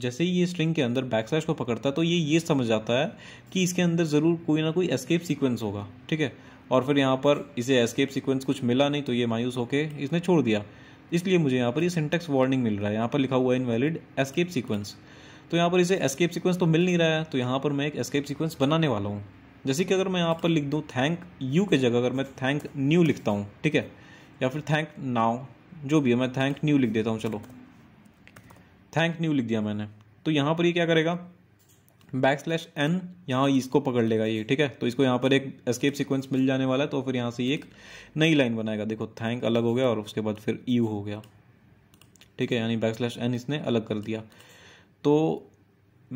जैसे ही ये स्ट्रिंग के अंदर बैक स्लैश को पकड़ता है तो ये ये समझ जाता है कि इसके अंदर ज़रूर कोई ना कोई एस्केप सीक्वेंस होगा ठीक है और फिर यहाँ पर इसे एस्केप सीक्वेंस कुछ मिला नहीं तो ये मायूस होकर इसने छोड़ दिया इसलिए मुझे यहाँ पर ये सिंटेक्स वार्निंग मिल रहा है यहाँ पर लिखा हुआ है इनवैलिड एस्केप सीक्वेंस तो यहाँ पर इसे एस्केप सीक्वेंस तो मिल नहीं रहा है तो यहाँ पर मैं एक एस्केप सीक्वेंस बनाने वाला हूँ जैसे कि अगर मैं यहाँ पर लिख दूँ थैंक यू के जगह अगर मैं थैंक न्यू लिखता हूँ ठीक है या फिर थैंक नाउ जो भी है मैं थैंक न्यू लिख देता हूँ चलो थैंक न्यू लिख दिया मैंने तो यहाँ पर ये क्या करेगा बैक स्लैश एन यहाँ इसको पकड़ लेगा ये ठीक है तो इसको यहाँ पर एक एस्केप सीक्वेंस मिल जाने वाला है तो फिर यहाँ से एक नई लाइन बनाएगा देखो थैंक अलग हो गया और उसके बाद फिर यू हो गया ठीक है यानी बैक स्लैश एन इसने अलग कर दिया तो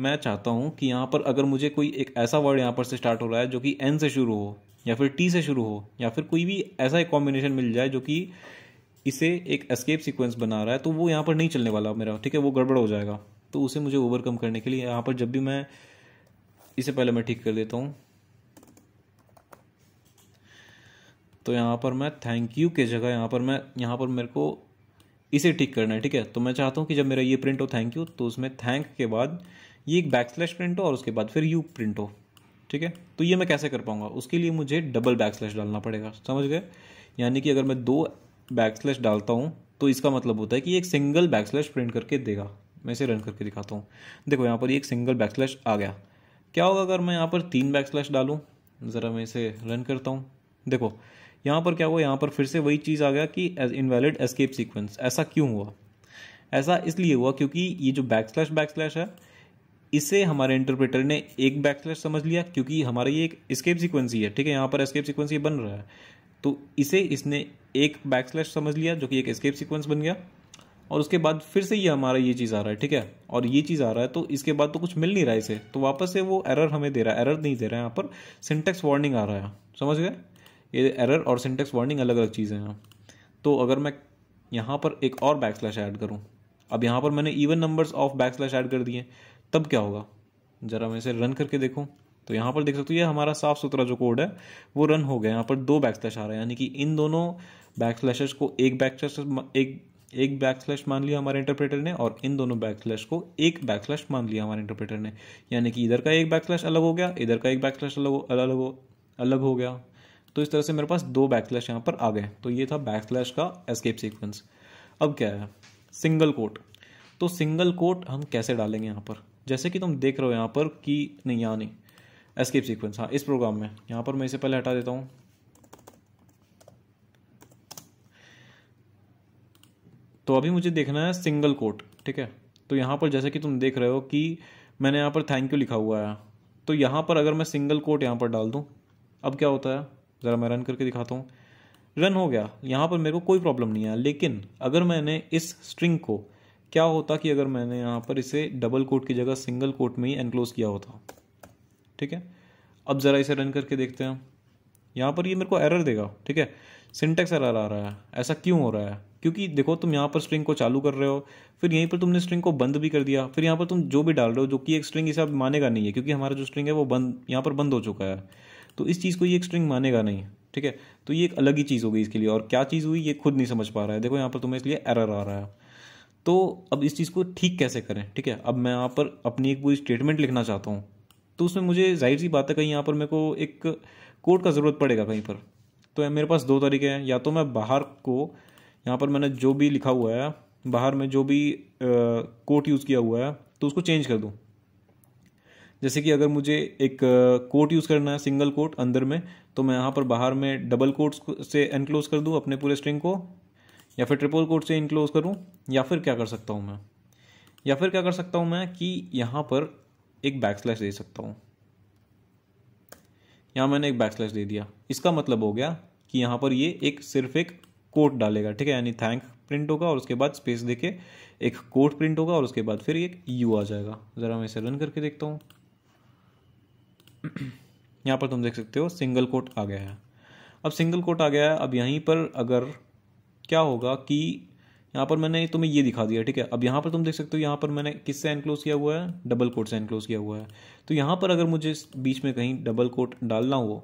मैं चाहता हूँ कि यहाँ पर अगर मुझे कोई एक ऐसा वर्ड यहाँ पर से स्टार्ट हो रहा है जो कि एन से शुरू हो या फिर टी से शुरू हो या फिर कोई भी ऐसा एक कॉम्बिनेशन मिल जाए जो कि इसे एक एस्केप सीक्वेंस बना रहा है तो वो यहाँ पर नहीं चलने वाला मेरा ठीक है वो गड़बड़ हो जाएगा तो उसे मुझे ओवरकम करने के लिए यहाँ पर जब भी मैं इसे पहले मैं ठीक कर देता हूँ तो यहाँ पर मैं थैंक यू के जगह यहाँ पर मैं यहाँ पर मेरे को इसे ठीक करना है ठीक है तो मैं चाहता हूँ कि जब मेरा ये प्रिंट हो थैंक यू तो उसमें थैंक के बाद ये एक बैक स्लैश प्रिंट हो और उसके बाद फिर यू प्रिंट हो ठीक है तो ये मैं कैसे कर पाऊँगा उसके लिए मुझे डबल बैक स्लैश डालना पड़ेगा समझ गए यानी कि अगर मैं दो बैकस्लैश डालता हूँ तो इसका मतलब होता है कि एक सिंगल बैकस्लैश प्रिंट करके देगा मैं इसे रन करके दिखाता हूँ देखो यहाँ पर एक सिंगल बैकस्लैश आ गया क्या होगा अगर मैं यहाँ पर तीन बैकस्लैश डालूँ ज़रा मैं इसे रन करता हूँ देखो यहाँ पर क्या हुआ यहाँ पर फिर से वही चीज़ आ गया कि इनवैलिड एस्केप सीक्वेंस ऐसा क्यों हुआ ऐसा इसलिए हुआ क्योंकि ये जो बैकस्लैश बैकस्लैश है इसे हमारे इंटरप्रेटर ने एक बैकस्लैश समझ लिया क्योंकि हमारा ये एक स्केप सिक्वेंस ही है ठीक है यहाँ पर एस्केप सिक्वेंस ये बन रहा है तो इसे इसने एक बैक स्लैश समझ लिया जो कि एक स्केप सीक्वेंस बन गया और उसके बाद फिर से ये हमारा ये चीज़ आ रहा है ठीक है और ये चीज़ आ रहा है तो इसके बाद तो कुछ मिल नहीं रहा है इसे तो वापस से वो एरर हमें दे रहा है एरर नहीं दे रहा है यहाँ पर सिंटेक्स वार्निंग आ रहा है समझ गए ये एरर और सिंटेक्स वार्निंग अलग अलग चीज़ें हैं तो अगर मैं यहाँ पर एक और बैक स्लैश ऐड करूँ अब यहाँ पर मैंने even numbers of backslash add कर दिए तब क्या होगा ज़रा मैं इसे रन करके देखूँ तो यहाँ पर देख सकते हो ये हमारा साफ सुथरा जो कोड है वो रन हो गया यहाँ पर दो बैक स्लैश आ रहा है यानी कि इन दोनों बैक स्लैशेस को एक बैक स्लैश एक एक बैक स्लैश मान लिया हमारे इंटरप्रेटर ने और इन दोनों बैक स्लैश को एक बैक स्लैश मान लिया हमारे इंटरप्रेटर ने यानी कि इधर का एक बैक स्लैश अलग हो गया इधर का एक बैक स्लैश अलग अलग हो अलग हो गया तो इस तरह से मेरे पास दो बैक स्लैश यहाँ पर आ गए तो ये था बैक स्लैश का एस्केप सीक्वेंस अब क्या है सिंगल कोट तो सिंगल कोट हम कैसे डालेंगे यहाँ पर जैसे कि तुम देख रहे हो यहाँ पर कि नहीं यहाँ नहीं एस्केप सीक्वेंस हाँ इस प्रोग्राम में यहाँ पर मैं इसे पहले हटा देता हूँ तो अभी मुझे देखना है सिंगल कोट ठीक है तो यहाँ पर जैसे कि तुम देख रहे हो कि मैंने यहाँ पर थैंक यू लिखा हुआ है तो यहाँ पर अगर मैं सिंगल कोट यहाँ पर डाल दूँ अब क्या होता है ज़रा मैं रन करके दिखाता हूँ रन हो गया यहाँ पर मेरे को कोई प्रॉब्लम नहीं आया लेकिन अगर मैंने इस स्ट्रिंग को क्या होता कि अगर मैंने यहाँ पर इसे डबल कोट की जगह सिंगल कोट में ही एनक्लोज किया होता ठीक है अब ज़रा इसे रन करके देखते हैं यहाँ पर ये मेरे को एरर देगा ठीक है सिंटेक्स एरर आ रहा है ऐसा क्यों हो रहा है क्योंकि देखो तुम यहाँ पर स्ट्रिंग को चालू कर रहे हो फिर यहीं पर तुमने स्ट्रिंग को बंद भी कर दिया फिर यहाँ पर तुम जो भी डाल रहे हो जो कि एक स्ट्रिंग इसे अब मानेगा नहीं है क्योंकि हमारा जो स्ट्रिंग है वो बंद यहाँ पर बंद हो चुका है तो इस चीज़ को ये एक स्ट्रिंग मानेगा नहीं ठीक है तो ये एक अलग ही चीज़ हो गई इसके लिए और क्या चीज़ हुई ये खुद नहीं समझ पा रहा है देखो यहाँ पर तुम्हें इसलिए एरर आ रहा है तो अब इस चीज़ को ठीक कैसे करें ठीक है अब मैं यहाँ पर अपनी एक पूरी स्टेटमेंट लिखना चाहता हूँ तो उसमें मुझे जाहिर सी बात है कहीं यहाँ पर मेरे को एक कोर्ट का ज़रूरत पड़ेगा कहीं पर तो मेरे पास दो तरीके हैं या तो मैं बाहर को यहाँ पर मैंने जो भी लिखा हुआ है बाहर में जो भी कोट यूज़ किया हुआ है तो उसको चेंज कर दूँ जैसे कि अगर मुझे एक कोट यूज़ करना है सिंगल कोट अंदर में तो मैं यहाँ पर बाहर में डबल कोट से इनक्लोज कर दूँ अपने पूरे स्ट्रिंग को या फिर ट्रिपल कोट से इनक्लोज करूँ या फिर क्या कर सकता हूँ मैं या फिर क्या कर सकता हूँ मैं कि यहाँ पर एक बैक स्लैश दे सकता हूँ यहाँ मैंने एक बैक स्लैश दे दिया इसका मतलब हो गया कि यहाँ पर ये एक सिर्फ एक कोट डालेगा ठीक है यानी थैंक प्रिंट होगा और उसके बाद स्पेस देके एक कोट प्रिंट होगा और उसके बाद फिर एक यू आ जाएगा ज़रा मैं इसे रन करके देखता हूँ यहाँ पर तुम देख सकते हो सिंगल कोट आ गया है अब सिंगल कोट आ गया है अब यहीं पर अगर क्या होगा कि यहाँ पर मैंने तुम्हें ये दिखा दिया ठीक है अब यहाँ पर तुम देख सकते हो यहाँ पर मैंने किससे एनक्लोज किया हुआ है डबल कोट से एनक्लोज किया हुआ है तो यहाँ पर अगर मुझे बीच में कहीं डबल कोट डालना हो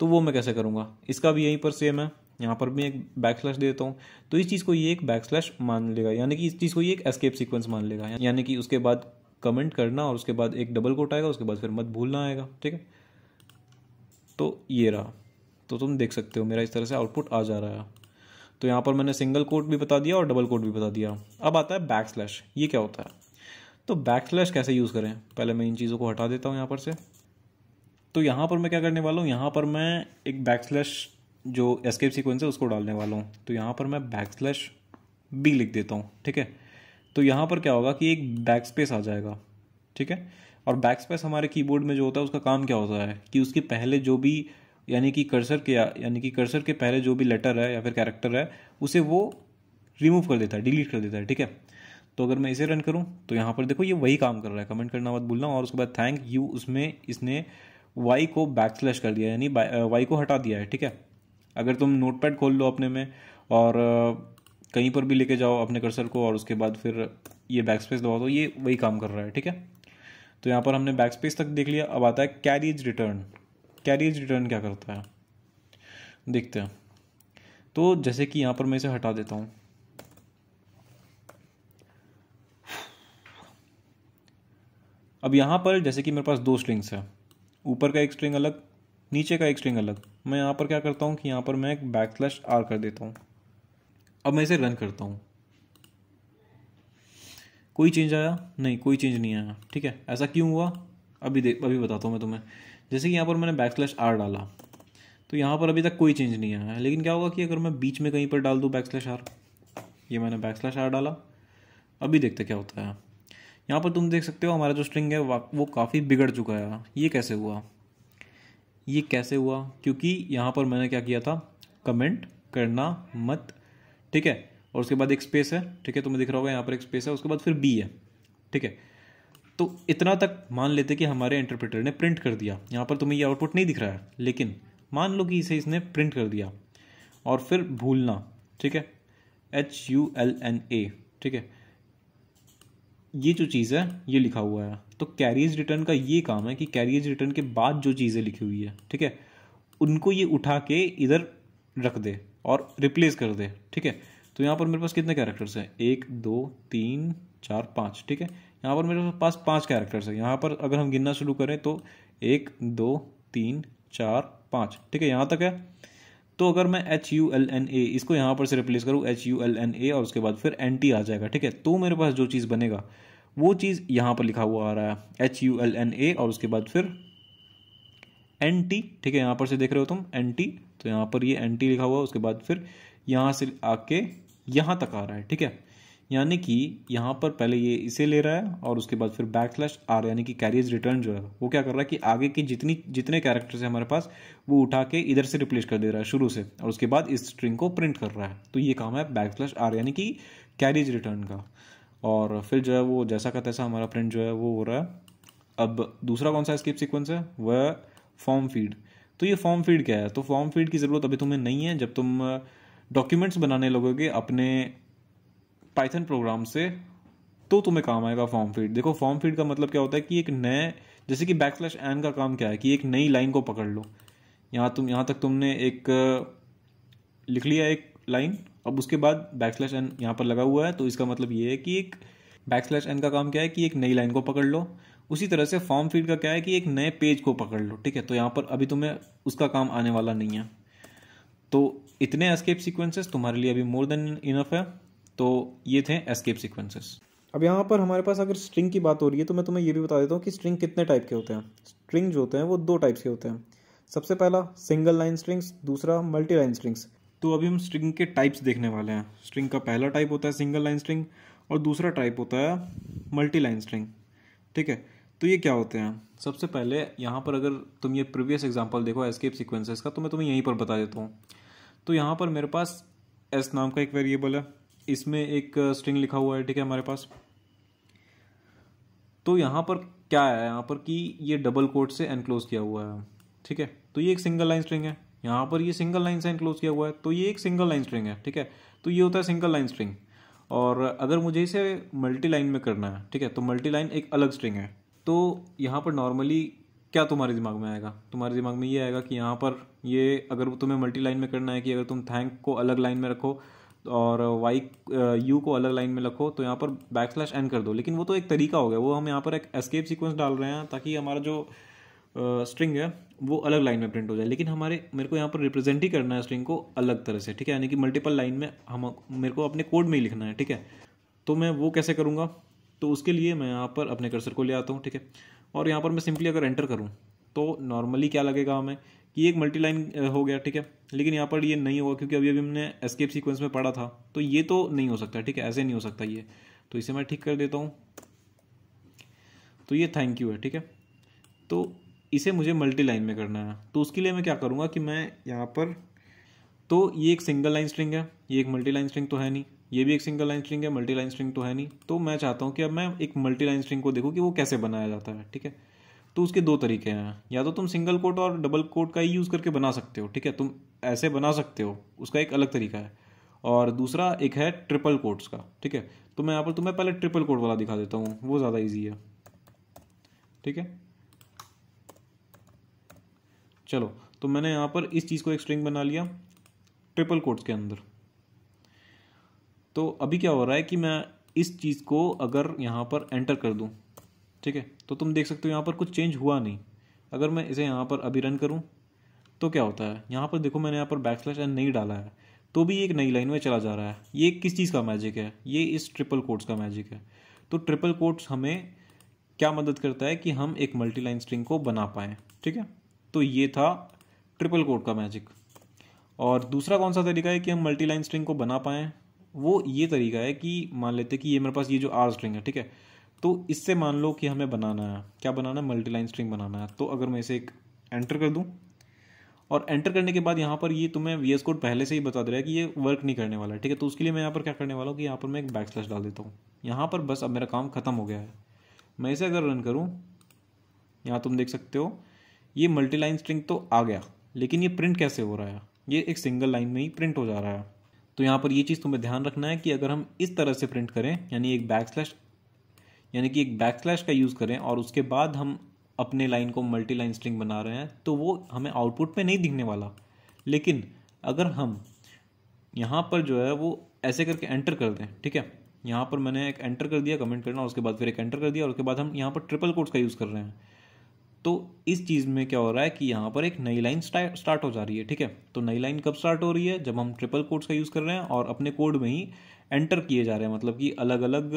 तो वो मैं कैसे करूँगा इसका भी यहीं पर सेम है यहाँ पर भी एक बैक स्लैश दे देता हूँ तो इस चीज़ को ये एक बैक स्लैश मान लेगा यानी कि इस चीज़ को ये एक एस्केप सीक्वेंस मान लेगा यानी कि उसके बाद कमेंट करना और उसके बाद एक डबल कोट आएगा उसके बाद फिर मत भूलना आएगा ठीक है तो ये रहा तो तुम देख सकते हो मेरा इस तरह से आउटपुट आ जा रहा है तो यहाँ पर मैंने सिंगल कोट भी बता दिया और डबल कोट भी बता दिया अब आता है बैक स्लैश ये क्या होता है तो बैक स्लैश कैसे यूज़ करें पहले मैं इन चीज़ों को हटा देता हूँ यहाँ पर से तो यहाँ पर मैं क्या करने वाला हूँ यहाँ पर मैं एक बैक स्लैश जो एस्केप सीक्वेंस है उसको डालने वाला हूँ तो यहाँ पर मैं बैक स्लैश बी लिख देता हूँ ठीक है तो यहाँ पर क्या होगा कि एक बैक स्पेस आ जाएगा ठीक है और बैक स्पेस हमारे कीबोर्ड में जो होता है उसका काम क्या होता है कि उसके पहले जो भी यानी कि कर्सर के यानी कि कर्सर के पहले जो भी लेटर है या फिर कैरेक्टर है उसे वो रिमूव कर देता है डिलीट कर देता है ठीक है तो अगर मैं इसे रन करूँ तो यहाँ पर देखो ये वही काम कर रहा है कमेंट करना मत भूलना और उसके बाद थैंक यू उसमें इसने वाई को बैक स्लैश कर दिया यानी वाई uh, को हटा दिया है ठीक है अगर तुम नोटपैड खोल लो अपने में और uh, कहीं पर भी लेके जाओ अपने कर्सर को और उसके बाद फिर ये बैक स्पेस दबाओ तो ये वही काम कर रहा है ठीक है तो यहाँ पर हमने बैक स्पेस तक देख लिया अब आता है कैरिज रिटर्न कैरीज रिटर्न क्या करता है देखते हैं तो जैसे कि यहाँ पर मैं इसे हटा देता हूँ अब यहाँ पर जैसे कि मेरे पास दो स्ट्रिंग्स है ऊपर का एक स्ट्रिंग अलग नीचे का एक स्ट्रिंग अलग मैं यहाँ पर क्या करता हूँ कि यहाँ पर मैं एक बैक स्लैश आर कर देता हूँ अब मैं इसे रन करता हूँ कोई चेंज आया नहीं कोई चेंज नहीं आया ठीक है ऐसा क्यों हुआ अभी देख अभी बताता हूँ मैं तुम्हें जैसे कि यहाँ पर मैंने बैक स्लैश आर डाला तो यहाँ पर अभी तक कोई चेंज नहीं आया है लेकिन क्या होगा कि अगर मैं बीच में कहीं पर डाल दूँ बैक स्लैश आर ये मैंने बैक स्लैश आर डाला अभी देखते क्या होता है यहाँ पर तुम देख सकते हो हमारा जो स्ट्रिंग है वो काफ़ी बिगड़ चुका है ये कैसे हुआ ये कैसे हुआ क्योंकि यहाँ पर मैंने क्या किया था कमेंट करना मत ठीक है और उसके बाद एक स्पेस है ठीक है तुम्हें दिख रहा होगा यहाँ पर एक स्पेस है उसके बाद फिर बी है ठीक है तो इतना तक मान लेते कि हमारे इंटरप्रेटर ने प्रिंट कर दिया यहाँ पर तुम्हें ये आउटपुट नहीं दिख रहा है लेकिन मान लो कि इसे इसने प्रिंट कर दिया और फिर भूलना ठीक है H U L N A ठीक है ये जो चीज़ है ये लिखा हुआ है तो कैरियज रिटर्न का ये काम है कि कैरियज रिटर्न के बाद जो चीज़ें लिखी हुई है ठीक है उनको ये उठा के इधर रख दे और रिप्लेस कर दे ठीक है तो यहाँ पर मेरे पास कितने कैरेक्टर्स हैं एक दो तीन चार पाँच ठीक है यहाँ पर मेरे पास पाँच कैरेक्टर्स है यहाँ पर अगर हम गिनना शुरू करें तो एक दो तीन चार पाँच ठीक है यहाँ तक है तो अगर मैं H U L N A इसको यहाँ पर से रिप्लेस करूँ H U L N A और उसके बाद फिर एन टी आ जाएगा ठीक है तो मेरे पास जो चीज़ बनेगा वो चीज़ यहाँ पर लिखा हुआ आ रहा है H U L N A और उसके बाद फिर एन टी ठीक है यहाँ पर से देख रहे हो तुम एन टी तो यहाँ पर ये एन टी लिखा हुआ है उसके बाद फिर यहाँ से आके यहाँ तक आ रहा है ठीक है यानी कि यहाँ पर पहले ये इसे ले रहा है और उसके बाद फिर बैक स्लैश आर यानी कि कैरियज रिटर्न जो है वो क्या कर रहा है कि आगे की जितनी जितने कैरेक्टर्स है हमारे पास वो उठा के इधर से रिप्लेस कर दे रहा है शुरू से और उसके बाद इस स्ट्रिंग को प्रिंट कर रहा है तो ये काम है बैक स्लैश आर यानी कि कैरियज रिटर्न का और फिर जो है वो जैसा का तैसा हमारा प्रिंट जो है वो हो रहा है अब दूसरा कौन सा स्केप सिक्वेंस है वह फॉर्म फीड तो ये फॉर्म फीड क्या है तो फॉर्म फीड की ज़रूरत अभी तुम्हें नहीं है जब तुम डॉक्यूमेंट्स बनाने लगोगे अपने पाइथन प्रोग्राम से तो तुम्हें काम आएगा फॉर्म फीड देखो फॉर्म फीड का मतलब क्या होता है कि एक नए जैसे कि बैक स्लैश एन का काम क्या है कि एक नई लाइन को पकड़ लो यहाँ तुम यहाँ तक तुमने एक लिख लिया एक लाइन अब उसके बाद बैक स्लैश एन यहाँ पर लगा हुआ है तो इसका मतलब ये है कि एक बैक स्लैश एन का काम क्या है कि एक नई लाइन को पकड़ लो उसी तरह से फॉर्म फीड का क्या है कि एक नए पेज को पकड़ लो ठीक है तो यहाँ पर अभी तुम्हें उसका काम आने वाला नहीं है तो इतने एस्केप सीक्वेंसेस तुम्हारे लिए अभी मोर देन इनफ है तो ये थे एस्केप सिक्वेंसेस अब यहाँ पर हमारे पास अगर स्ट्रिंग की बात हो रही है तो मैं तुम्हें ये भी बता देता हूँ कि स्ट्रिंग कितने टाइप के होते हैं स्ट्रिंग जो होते हैं वो दो टाइप्स के होते हैं सबसे पहला सिंगल लाइन स्ट्रिंग्स दूसरा मल्टी लाइन स्ट्रिंग्स तो अभी हम स्ट्रिंग के टाइप्स देखने वाले हैं स्ट्रिंग का पहला टाइप होता है सिंगल लाइन स्ट्रिंग और दूसरा टाइप होता है मल्टी लाइन स्ट्रिंग ठीक है तो ये क्या होते हैं सबसे पहले यहाँ पर अगर तुम ये प्रीवियस एग्जाम्पल देखो एस्केप सीक्वेंसेस का तो मैं तुम्हें यहीं पर बता देता हूँ तो यहाँ पर मेरे पास एस नाम का एक वेरिएबल है इसमें एक स्ट्रिंग लिखा हुआ है ठीक है हमारे पास तो यहां पर क्या है यहां पर कि ये डबल कोट से एनक्लोज किया हुआ है ठीक है तो ये एक सिंगल लाइन स्ट्रिंग है यहां पर ये सिंगल लाइन से एनक्लोज किया हुआ है तो ये एक सिंगल लाइन स्ट्रिंग है ठीक है तो ये होता है सिंगल लाइन स्ट्रिंग और अगर मुझे इसे मल्टी लाइन में करना है ठीक है तो मल्टी लाइन एक अलग स्ट्रिंग है तो यहां पर नॉर्मली क्या तुम्हारे दिमाग में आएगा तुम्हारे दिमाग में ये आएगा कि यहां पर ये अगर तुम्हें मल्टी लाइन में करना है कि अगर तुम थैंक को अलग लाइन में रखो और वाई यू uh, को अलग लाइन में रखो तो यहाँ पर बैक स्लैश एन कर दो लेकिन वो तो एक तरीका हो गया वो हम यहाँ पर एक एस्केप सीक्वेंस डाल रहे हैं ताकि हमारा जो स्ट्रिंग uh, है वो अलग लाइन में प्रिंट हो जाए लेकिन हमारे मेरे को यहाँ पर रिप्रेजेंट ही करना है स्ट्रिंग को अलग तरह से ठीक है यानी कि मल्टीपल लाइन में हम मेरे को अपने कोड में ही लिखना है ठीक है तो मैं वो कैसे करूँगा तो उसके लिए मैं यहाँ पर अपने कर्सर को ले आता हूँ ठीक है और यहाँ पर मैं सिंपली अगर एंटर करूँ तो नॉर्मली क्या लगेगा हमें कि एक मल्टी लाइन uh, हो गया ठीक है लेकिन यहाँ पर ये नहीं होगा क्योंकि अभी अभी हमने एस्केप सीक्वेंस में पढ़ा था तो ये तो नहीं हो सकता ठीक है ऐसे नहीं हो सकता ये तो इसे मैं ठीक कर देता हूँ तो ये थैंक यू है ठीक है तो इसे मुझे मल्टी लाइन में करना है तो उसके लिए मैं क्या करूँगा कि मैं यहाँ पर तो ये एक सिंगल लाइन स्ट्रिंग है ये एक मल्टी लाइन स्ट्रिंग तो है नहीं ये भी एक सिंगल लाइन स्ट्रिंग है मल्टी लाइन स्ट्रिंग तो है नहीं तो मैं चाहता हूँ कि अब मैं एक मल्टी लाइन स्ट्रिंग को देखूँ कि वो कैसे बनाया जाता है ठीक है तो उसके दो तरीके हैं या तो तुम सिंगल कोट और डबल कोट का ही यूज़ करके बना सकते हो ठीक है तुम ऐसे बना सकते हो उसका एक अलग तरीका है और दूसरा एक है ट्रिपल कोट्स का ठीक है तो मैं यहाँ पर तुम्हें पहले ट्रिपल कोट वाला दिखा देता हूँ वो ज़्यादा ईजी है ठीक है चलो तो मैंने यहाँ पर इस चीज़ को एक स्ट्रिंग बना लिया ट्रिपल कोट्स के अंदर तो अभी क्या हो रहा है कि मैं इस चीज़ को अगर यहाँ पर एंटर कर दूँ ठीक है तो तुम देख सकते हो यहाँ पर कुछ चेंज हुआ नहीं अगर मैं इसे यहाँ पर अभी रन करूँ तो क्या होता है यहाँ पर देखो मैंने यहाँ पर बैक स्लैश एन नहीं डाला है तो भी एक नई लाइन में चला जा रहा है ये किस चीज़ का मैजिक है ये इस ट्रिपल कोट्स का मैजिक है तो ट्रिपल कोट्स हमें क्या मदद करता है कि हम एक मल्टी लाइन स्ट्रिंग को बना पाएँ ठीक है तो ये था ट्रिपल कोट का मैजिक और दूसरा कौन सा तरीका है कि हम मल्टी लाइन स्ट्रिंग को बना पाएँ वो ये तरीका है कि मान लेते कि ये मेरे पास ये जो आर स्ट्रिंग है ठीक है तो इससे मान लो कि हमें बनाना है क्या बनाना है मल्टी लाइन स्ट्रिंग बनाना है तो अगर मैं इसे एक एंटर कर दूँ और एंटर करने के बाद यहाँ पर ये तुम्हें वी कोड पहले से ही बता दे रहा है कि ये वर्क नहीं करने वाला है ठीक है तो उसके लिए मैं यहाँ पर क्या करने वाला हूँ कि यहाँ पर मैं एक बैक स्लैश डाल देता हूँ यहाँ पर बस अब मेरा काम खत्म हो गया है मैं इसे अगर रन करूँ यहाँ तुम देख सकते हो ये मल्टी लाइन स्ट्रिंग तो आ गया लेकिन ये प्रिंट कैसे हो रहा है ये एक सिंगल लाइन में ही प्रिंट हो जा रहा है तो यहाँ पर ये चीज़ तुम्हें ध्यान रखना है कि अगर हम इस तरह से प्रिंट करें यानी एक बैक स्लैश यानी कि एक बैक स्लैश का यूज़ करें और उसके बाद हम अपने लाइन को मल्टी लाइन स्ट्रिंग बना रहे हैं तो वो हमें आउटपुट में नहीं दिखने वाला लेकिन अगर हम यहाँ पर जो है वो ऐसे करके एंटर कर दें ठीक है यहाँ पर मैंने एक एंटर कर दिया कमेंट करना उसके बाद फिर एक एंटर कर दिया और उसके बाद हम यहाँ पर ट्रिपल कोड्स का यूज़ कर रहे हैं तो इस चीज़ में क्या हो रहा है कि यहाँ पर एक नई लाइन स्टार्ट हो जा रही है ठीक है तो नई लाइन कब स्टार्ट हो रही है जब हम ट्रिपल कोड्स का यूज़ कर रहे हैं और अपने कोड में ही एंटर किए जा रहे हैं मतलब कि अलग अलग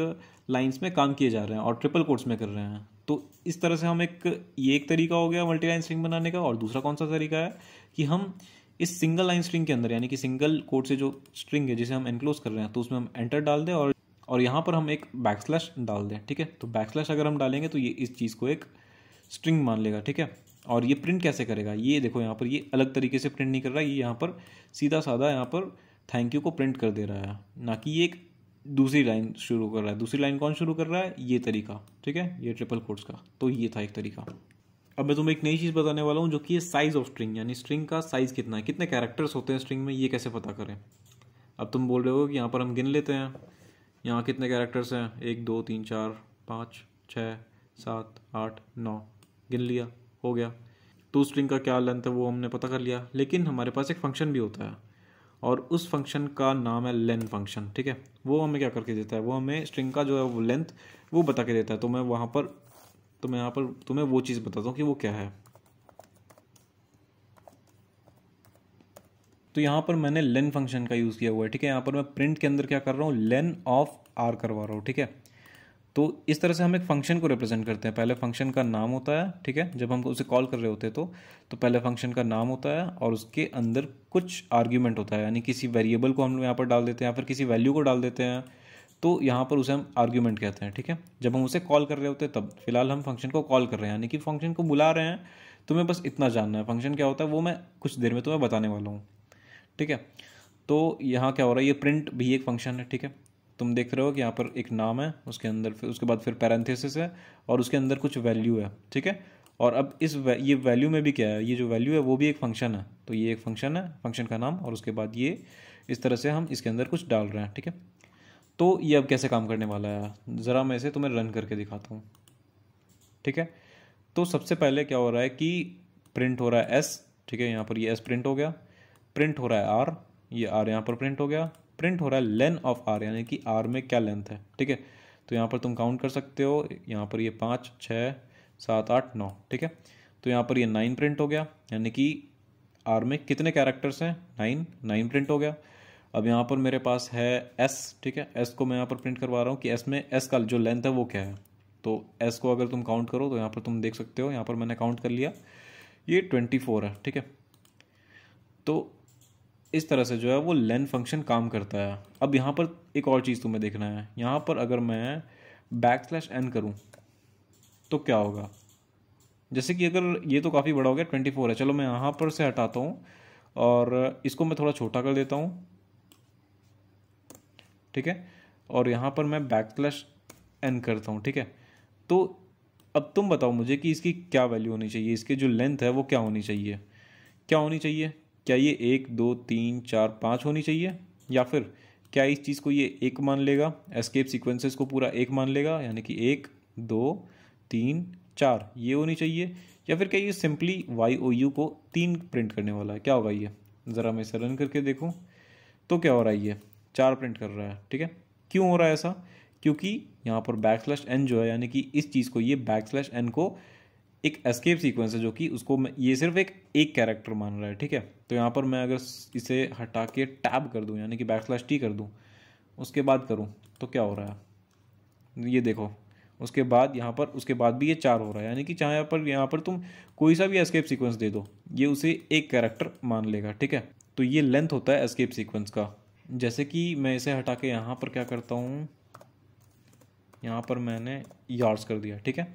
लाइन्स में काम किए जा रहे हैं और ट्रिपल कोड्स में कर रहे हैं तो इस तरह से हम एक ये एक तरीका हो गया मल्टी लाइन स्ट्रिंग बनाने का और दूसरा कौन सा तरीका है कि हम इस सिंगल लाइन स्ट्रिंग के अंदर यानी कि सिंगल कोड से जो स्ट्रिंग है जिसे हम एनक्लोज कर रहे हैं तो उसमें हम एंटर डाल दें और और यहाँ पर हम एक बैक स्लैश डाल दें ठीक है तो बैक स्लैश अगर हम डालेंगे तो ये इस चीज़ को एक स्ट्रिंग मान लेगा ठीक है और ये प्रिंट कैसे करेगा ये देखो यहाँ पर ये अलग तरीके से प्रिंट नहीं कर रहा है ये यहाँ पर सीधा साधा यहाँ पर थैंक यू को प्रिंट कर दे रहा है ना कि ये एक दूसरी लाइन शुरू कर रहा है दूसरी लाइन कौन शुरू कर रहा है ये तरीका ठीक है ये ट्रिपल कोर्स का तो ये था एक तरीका अब मैं तुम्हें एक नई चीज़ बताने वाला हूँ जो कि साइज़ ऑफ स्ट्रिंग यानी स्ट्रिंग का साइज़ कितना है कितने कैरेक्टर्स होते हैं स्ट्रिंग में ये कैसे पता करें अब तुम बोल रहे हो कि यहाँ पर हम गिन लेते हैं यहाँ कितने कैरेक्टर्स हैं एक दो तीन चार पाँच छः सात आठ नौ गिन लिया हो गया तो स्ट्रिंग का क्या लेंथ है वो हमने पता कर लिया लेकिन हमारे पास एक फंक्शन भी होता है और उस फंक्शन का नाम है लेन फंक्शन ठीक है वो हमें क्या करके देता है वो हमें स्ट्रिंग का जो है वो लेंथ वो बता के देता है तो मैं वहाँ पर तो मैं यहाँ पर तुम्हें तो वो चीज़ बताता हूँ कि वो क्या है तो यहाँ पर मैंने लेन फंक्शन का यूज़ किया हुआ है ठीक है यहाँ पर मैं प्रिंट के अंदर क्या कर रहा हूँ लेन ऑफ आर करवा रहा हूँ ठीक है तो इस तरह से हम एक फंक्शन को रिप्रेजेंट करते हैं पहले फंक्शन का नाम होता है ठीक है जब हम उसे कॉल कर रहे होते हैं तो तो पहले फंक्शन का नाम होता है और उसके अंदर कुछ आर्ग्यूमेंट होता है यानी किसी वेरिएबल को हम लोग यहाँ पर डाल देते हैं या फिर किसी वैल्यू को डाल देते हैं तो यहाँ पर उसे हम आर्ग्यूमेंट कहते हैं ठीक है जब हम उसे कॉल कर रहे होते हैं तब फिलहाल हम फंक्शन को कॉल कर रहे हैं यानी कि फंक्शन को बुला रहे हैं तुम्हें तो बस इतना जानना है फंक्शन क्या होता है वो मैं कुछ देर में तुम्हें बताने वाला हूँ ठीक है तो यहाँ क्या हो रहा है ये प्रिंट भी एक फंक्शन है ठीक है तुम देख रहे हो कि यहाँ पर एक नाम है उसके अंदर फिर उसके बाद फिर पैरेंथेसिस है और उसके अंदर कुछ वैल्यू है ठीक है और अब इस वै, ये वैल्यू में भी क्या है ये जो वैल्यू है वो भी एक फंक्शन है तो ये एक फंक्शन है फंक्शन का नाम और उसके बाद ये इस तरह से हम इसके अंदर कुछ डाल रहे हैं ठीक है तो ये अब कैसे काम करने वाला है ज़रा मैं इसे तुम्हें रन करके दिखाता हूँ ठीक है तो सबसे पहले क्या हो रहा है कि प्रिंट हो रहा है एस ठीक है यहाँ पर ये एस प्रिंट हो गया प्रिंट हो रहा है आर ये आर यहाँ पर प्रिंट हो गया प्रिंट हो रहा है लेन ऑफ आर यानी कि आर में क्या लेंथ है ठीक है तो यहाँ पर तुम काउंट कर सकते हो यहाँ पर ये पाँच छः सात आठ नौ ठीक है तो यहाँ पर ये नाइन प्रिंट हो गया यानी कि आर में कितने कैरेक्टर्स हैं नाइन नाइन प्रिंट हो गया अब यहाँ पर मेरे पास है एस ठीक है एस को मैं यहाँ पर प्रिंट करवा रहा हूँ कि एस में एस का जो लेंथ है वो क्या है तो एस को अगर तुम काउंट करो तो यहाँ पर तुम देख सकते हो यहाँ पर मैंने काउंट कर लिया ये ट्वेंटी फोर है ठीक है तो इस तरह से जो है वो लेन फंक्शन काम करता है अब यहाँ पर एक और चीज़ तुम्हें देखना है यहाँ पर अगर मैं बैक स्लैश एन करूँ तो क्या होगा जैसे कि अगर ये तो काफ़ी बड़ा हो गया ट्वेंटी फोर है चलो मैं यहाँ पर से हटाता हूँ और इसको मैं थोड़ा छोटा कर देता हूँ ठीक है और यहाँ पर मैं बैक स्लैश एन करता हूँ ठीक है तो अब तुम बताओ मुझे कि इसकी क्या वैल्यू होनी चाहिए इसकी जो लेंथ है वो क्या होनी चाहिए क्या होनी चाहिए क्या ये एक दो तीन चार पाँच होनी चाहिए या फिर क्या इस चीज़ को ये एक मान लेगा एस्केप सीक्वेंसेस को पूरा एक मान लेगा यानी कि एक दो तीन चार ये होनी चाहिए या फिर क्या ये सिंपली वाई ओ यू को तीन प्रिंट करने वाला है क्या होगा ये ज़रा मैं इसे रन करके देखूँ तो क्या हो रहा है ये चार प्रिंट कर रहा है ठीक है क्यों हो रहा है ऐसा क्योंकि यहाँ पर बैक स्लैश एन जो है यानी कि इस चीज़ को ये बैक स्लैश एन को एक एस्केप सीक्वेंस है जो कि उसको मैं ये सिर्फ एक एक कैरेक्टर मान रहा है ठीक है तो यहाँ पर मैं अगर इसे हटा के टैब कर दूँ यानी कि बैक स्लैश टी कर दूँ उसके बाद करूँ तो क्या हो रहा है ये देखो उसके बाद यहाँ पर उसके बाद भी ये चार हो रहा है यानी कि चाहे यहाँ पर यहाँ पर तुम कोई सा भी एस्केप सीक्वेंस दे दो ये उसे एक कैरेक्टर मान लेगा ठीक है तो ये लेंथ होता है एस्केप सीक्वेंस का जैसे कि मैं इसे हटा के यहाँ पर क्या करता हूँ यहाँ पर मैंने यार्ड्स कर दिया ठीक है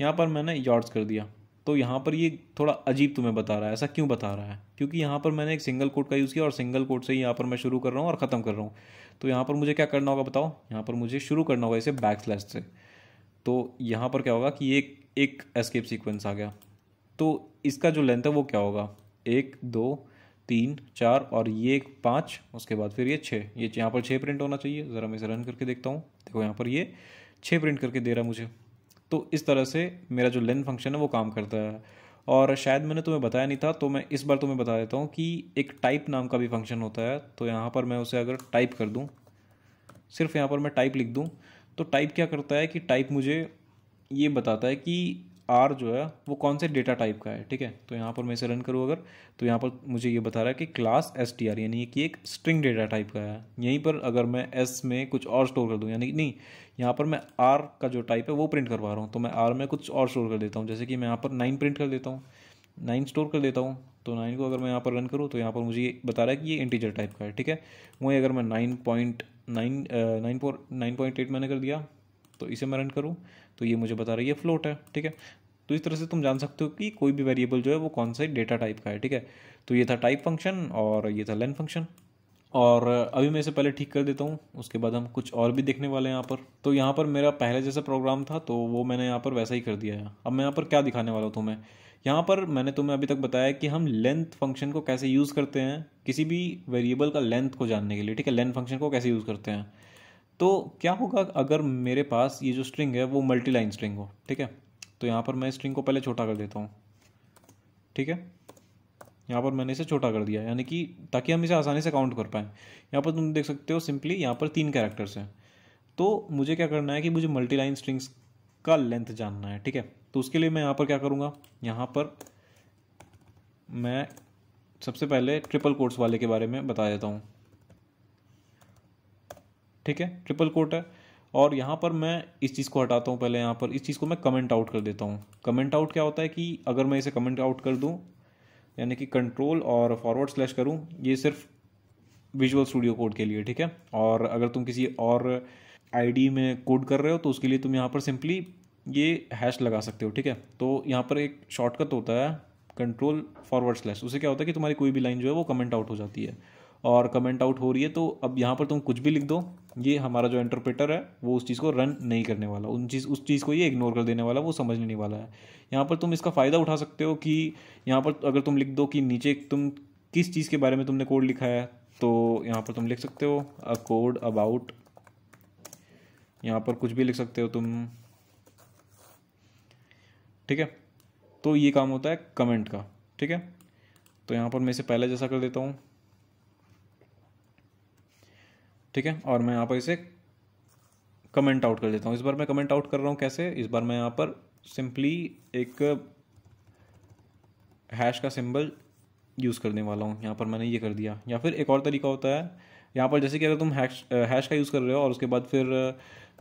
यहाँ पर मैंने यार्ड्स कर दिया तो यहाँ पर ये थोड़ा अजीब तुम्हें बता रहा है ऐसा क्यों बता रहा है क्योंकि यहाँ पर मैंने एक सिंगल कोड का यूज़ किया और सिंगल कोड से ही यहाँ पर मैं शुरू कर रहा हूँ और ख़त्म कर रहा हूँ तो यहाँ पर मुझे क्या करना होगा बताओ यहाँ पर मुझे शुरू करना होगा इसे बैक स्लैश से तो यहाँ पर क्या होगा कि एक एक एस्केप सीक्वेंस आ गया तो इसका जो लेंथ है वो क्या होगा एक दो तीन चार और ये एक पाँच उसके बाद फिर ये छः ये यहाँ पर छः प्रिंट होना चाहिए ज़रा मैं इसे रन करके देखता हूँ देखो यहाँ पर ये छः प्रिंट करके दे रहा है मुझे तो इस तरह से मेरा जो लेन फंक्शन है वो काम करता है और शायद मैंने तुम्हें बताया नहीं था तो मैं इस बार तुम्हें बता देता हूँ कि एक टाइप नाम का भी फंक्शन होता है तो यहाँ पर मैं उसे अगर टाइप कर दूँ सिर्फ यहाँ पर मैं टाइप लिख दूँ तो टाइप क्या करता है कि टाइप मुझे ये बताता है कि आर जो है वो कौन से डेटा टाइप का है ठीक है तो यहाँ पर मैं इसे रन करूँ अगर तो यहाँ पर मुझे ये बता रहा है कि क्लास एस टी आर यानी कि एक स्ट्रिंग डेटा टाइप का है यहीं पर अगर मैं एस में कुछ और स्टोर कर दूँ यानी नहीं यहाँ पर मैं आर का जो टाइप है वो प्रिंट करवा रहा हूँ तो मैं आर में कुछ और स्टोर कर देता हूँ जैसे कि मैं यहाँ पर नाइन प्रिंट कर देता हूँ नाइन स्टोर कर देता हूँ तो नाइन को अगर मैं यहाँ पर रन करूँ तो यहाँ पर मुझे ये बता रहा है कि ये इंटीजर टाइप का है ठीक है वहीं अगर मैं nine point nine nine four nine point eight मैंने कर दिया तो इसे मैं रन करूँ तो ये मुझे बता रहा है ये फ्लोट है ठीक है तो इस तरह से तुम जान सकते हो कि कोई भी वेरिएबल जो है वो कौन सा डेटा टाइप का है ठीक है तो ये था टाइप फंक्शन और ये था लेन फंक्शन और अभी मैं इसे पहले ठीक कर देता हूँ उसके बाद हम कुछ और भी देखने वाले हैं यहाँ पर तो यहाँ पर मेरा पहले जैसा प्रोग्राम था तो वो मैंने यहाँ पर वैसा ही कर दिया है अब मैं यहाँ पर क्या दिखाने वाला हूँ तुम्हें यहाँ पर मैंने तुम्हें अभी तक बताया कि हम लेंथ फंक्शन को कैसे यूज़ करते हैं किसी भी वेरिएबल का लेंथ को जानने के लिए ठीक है लेंथ फंक्शन को कैसे यूज़ करते हैं तो क्या होगा अगर मेरे पास ये जो स्ट्रिंग है वो मल्टी लाइन स्ट्रिंग हो ठीक है तो यहाँ पर मैं स्ट्रिंग को पहले छोटा कर देता हूँ ठीक है यहाँ पर मैंने इसे छोटा कर दिया यानी कि ताकि हम इसे आसानी से काउंट कर पाएँ यहाँ पर तुम देख सकते हो सिंपली यहाँ पर तीन कैरेक्टर्स हैं तो मुझे क्या करना है कि मुझे मल्टी लाइन स्ट्रिंग्स का लेंथ जानना है ठीक है तो उसके लिए मैं यहाँ पर क्या करूँगा यहाँ पर मैं सबसे पहले ट्रिपल कोट्स वाले के बारे में बता देता हूँ ठीक है ट्रिपल कोट है और यहाँ पर मैं इस चीज़ को हटाता हूँ पहले यहाँ पर इस चीज़ को मैं कमेंट आउट कर देता हूँ कमेंट आउट क्या होता है कि अगर मैं इसे कमेंट आउट कर दूँ यानी कि कंट्रोल और फॉरवर्ड स्लैश करूँ ये सिर्फ विजुअल स्टूडियो कोड के लिए ठीक है और अगर तुम किसी और आईडी में कोड कर रहे हो तो उसके लिए तुम यहाँ पर सिंपली ये हैश लगा सकते हो ठीक है तो यहाँ पर एक शॉर्टकट होता है कंट्रोल फॉरवर्ड स्लैश उसे क्या होता है कि तुम्हारी कोई भी लाइन जो है वो कमेंट आउट हो जाती है और कमेंट आउट हो रही है तो अब यहाँ पर तुम कुछ भी लिख दो ये हमारा जो इंटरप्रेटर है वो उस चीज़ को रन नहीं करने वाला उन चीज़ उस चीज़ को ये इग्नोर कर देने वाला वो समझ नहीं वाला है यहाँ पर तुम इसका फ़ायदा उठा सकते हो कि यहाँ पर अगर तुम लिख दो कि नीचे तुम किस चीज़ के बारे में तुमने कोड लिखा है तो यहाँ पर तुम लिख सकते हो अ कोड अबाउट यहाँ पर कुछ भी लिख सकते हो तुम ठीक है तो ये काम होता है कमेंट का ठीक है तो यहाँ पर मैं इसे पहले जैसा कर देता हूँ ठीक है और मैं यहाँ पर इसे कमेंट आउट कर देता हूँ इस बार मैं कमेंट आउट कर रहा हूँ कैसे इस बार मैं यहाँ पर सिंपली एक हैश का सिंबल यूज़ करने वाला हूँ यहाँ पर मैंने ये कर दिया या फिर एक और तरीका होता है यहाँ पर जैसे कि अगर तुम हैश हैश का यूज़ कर रहे हो और उसके बाद फिर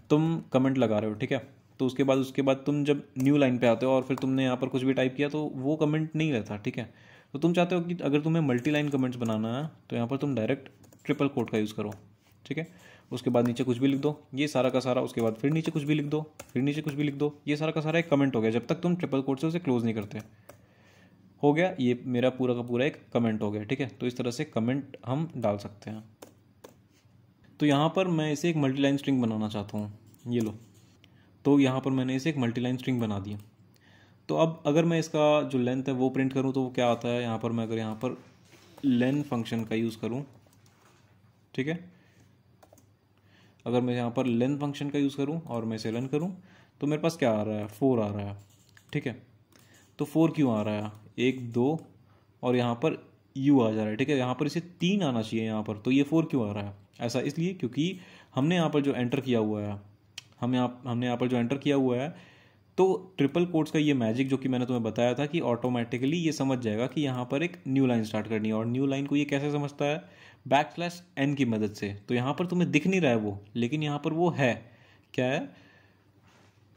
तुम कमेंट लगा रहे हो ठीक है तो उसके बाद उसके बाद तुम जब न्यू लाइन पे आते हो और फिर तुमने यहाँ पर कुछ भी टाइप किया तो वो कमेंट नहीं रहता ठीक है तो तुम चाहते हो कि अगर तुम्हें मल्टी लाइन कमेंट्स बनाना है तो यहाँ पर तुम डायरेक्ट ट्रिपल कोट का यूज़ करो ठीक है उसके बाद नीचे कुछ भी लिख दो ये सारा का सारा उसके बाद फिर नीचे कुछ भी लिख दो फिर नीचे कुछ भी लिख दो ये सारा का सारा एक कमेंट हो गया जब तक तुम ट्रिपल कोर्ट से उसे क्लोज नहीं करते हो गया ये मेरा पूरा का पूरा एक कमेंट हो गया ठीक है तो इस तरह से कमेंट हम डाल सकते हैं तो यहाँ पर मैं इसे एक मल्टी लाइन स्ट्रिंग बनाना चाहता हूँ ये लो तो यहाँ पर मैंने इसे एक मल्टी लाइन स्ट्रिंग बना दी तो अब अगर मैं इसका जो लेंथ है वो प्रिंट करूँ तो वो क्या आता है यहाँ पर मैं अगर यहाँ पर लेंथ फंक्शन का यूज़ करूँ ठीक है अगर मैं यहाँ पर लेंथ फंक्शन का यूज़ करूँ और मैं इसे लन करूँ तो मेरे पास क्या आ रहा है फोर आ रहा है ठीक है तो फोर क्यों आ रहा है एक दो और यहाँ पर यू आ जा रहा है ठीक है यहाँ पर इसे तीन आना चाहिए यहाँ पर तो ये फोर क्यों आ रहा है ऐसा इसलिए क्योंकि हमने यहाँ पर जो एंटर किया हुआ है हम यहाँ हमने यहाँ पर जो एंटर किया हुआ है तो ट्रिपल कोर्ट्स का ये मैजिक जो कि मैंने तुम्हें बताया था कि ऑटोमेटिकली ये समझ जाएगा कि यहाँ पर एक न्यू लाइन स्टार्ट करनी है और न्यू लाइन को ये कैसे समझता है बैक स्लैश एन की मदद से तो यहाँ पर तुम्हें दिख नहीं रहा है वो लेकिन यहाँ पर वो है क्या है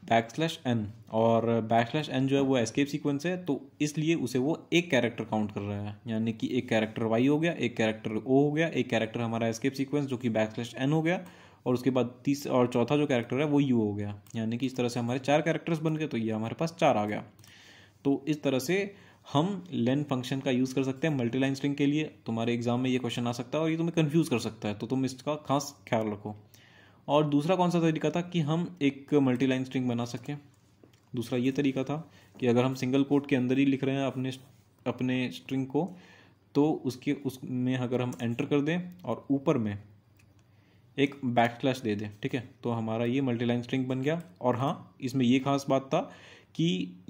बैक स्लैश एन और बैक स्लैश एन जो है वो एस्केप सीक्वेंस है तो इसलिए उसे वो एक कैरेक्टर काउंट कर रहा है यानी कि एक कैरेक्टर वाई हो गया एक कैरेक्टर ओ हो गया एक कैरेक्टर हमारा एस्केप सीक्वेंस जो कि बैक स्लैश एन हो गया और उसके बाद तीस और चौथा जो कैरेक्टर है वो यू हो गया यानी कि इस तरह से हमारे चार कैरेक्टर्स बन गए तो ये हमारे पास चार आ गया तो इस तरह से हम लेन फंक्शन का यूज़ कर सकते हैं मल्टी लाइन स्ट्रिंग के लिए तुम्हारे एग्जाम में ये क्वेश्चन आ सकता है और ये तुम्हें कन्फ्यूज़ कर सकता है तो तुम इसका खास ख्याल रखो और दूसरा कौन सा तरीका था कि हम एक मल्टी लाइन स्ट्रिंग बना सकें दूसरा ये तरीका था कि अगर हम सिंगल कोट के अंदर ही लिख रहे हैं अपने अपने स्ट्रिंग को तो उसके उसमें अगर हम एंटर कर दें और ऊपर में एक बैक स्लैश दे दें ठीक है तो हमारा ये मल्टी लाइन स्ट्रिंग बन गया और हाँ इसमें ये खास बात था कि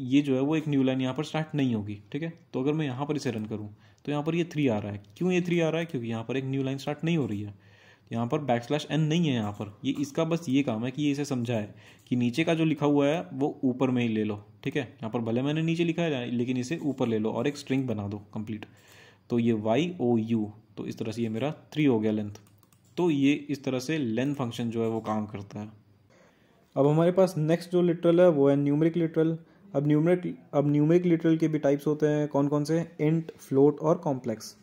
ये जो है वो एक न्यू लाइन यहाँ पर स्टार्ट नहीं होगी ठीक है तो अगर मैं यहाँ पर इसे रन करूँ तो यहाँ पर ये थ्री आ रहा है क्यों ये थ्री आ रहा है क्योंकि यहाँ पर एक न्यू लाइन स्टार्ट नहीं हो रही है यहाँ पर बैक स्लैश एन नहीं है यहाँ पर ये इसका बस ये काम है कि ये इसे समझाए कि नीचे का जो लिखा हुआ है वो ऊपर में ही ले लो ठीक है यहाँ पर भले मैंने नीचे लिखा है लेकिन इसे ऊपर ले लो और एक स्ट्रिंग बना दो कंप्लीट तो ये वाई ओ यू तो इस तरह से ये मेरा थ्री हो गया लेंथ तो ये इस तरह से लेंथ फंक्शन जो है वो काम करता है अब हमारे पास नेक्स्ट जो लिटरल है वो है न्यूमरिक लिटरल अब न्यूमरिक अब न्यूमरिक लिटरल के भी टाइप्स होते हैं कौन कौन से इंट फ्लोट और कॉम्प्लेक्स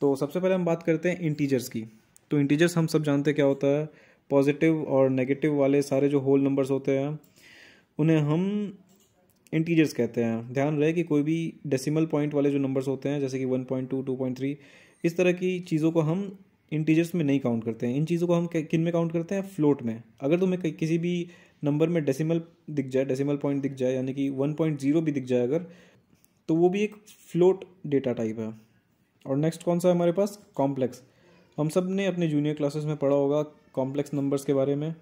तो सबसे पहले हम बात करते हैं इंटीजर्स की तो इंटीजर्स हम सब जानते क्या होता है पॉजिटिव और नेगेटिव वाले सारे जो होल नंबर्स होते हैं उन्हें हम इंटीजर्स कहते हैं ध्यान रहे कि कोई भी डेसिमल पॉइंट वाले जो नंबर्स होते हैं जैसे कि one point two two point three इस तरह की चीज़ों को हम इंटीजर्स में नहीं काउंट करते हैं इन चीज़ों को हम किन में काउंट करते हैं फ्लोट में अगर तुम्हें किसी भी नंबर में डेसिमल दिख जाए डेसिमल पॉइंट दिख जाए यानी कि वन पॉइंट जीरो भी दिख जाए अगर तो वो भी एक फ्लोट डेटा टाइप है और नेक्स्ट कौन सा है हमारे पास कॉम्प्लेक्स हम सब ने अपने जूनियर क्लासेस में पढ़ा होगा कॉम्प्लेक्स नंबर्स के बारे में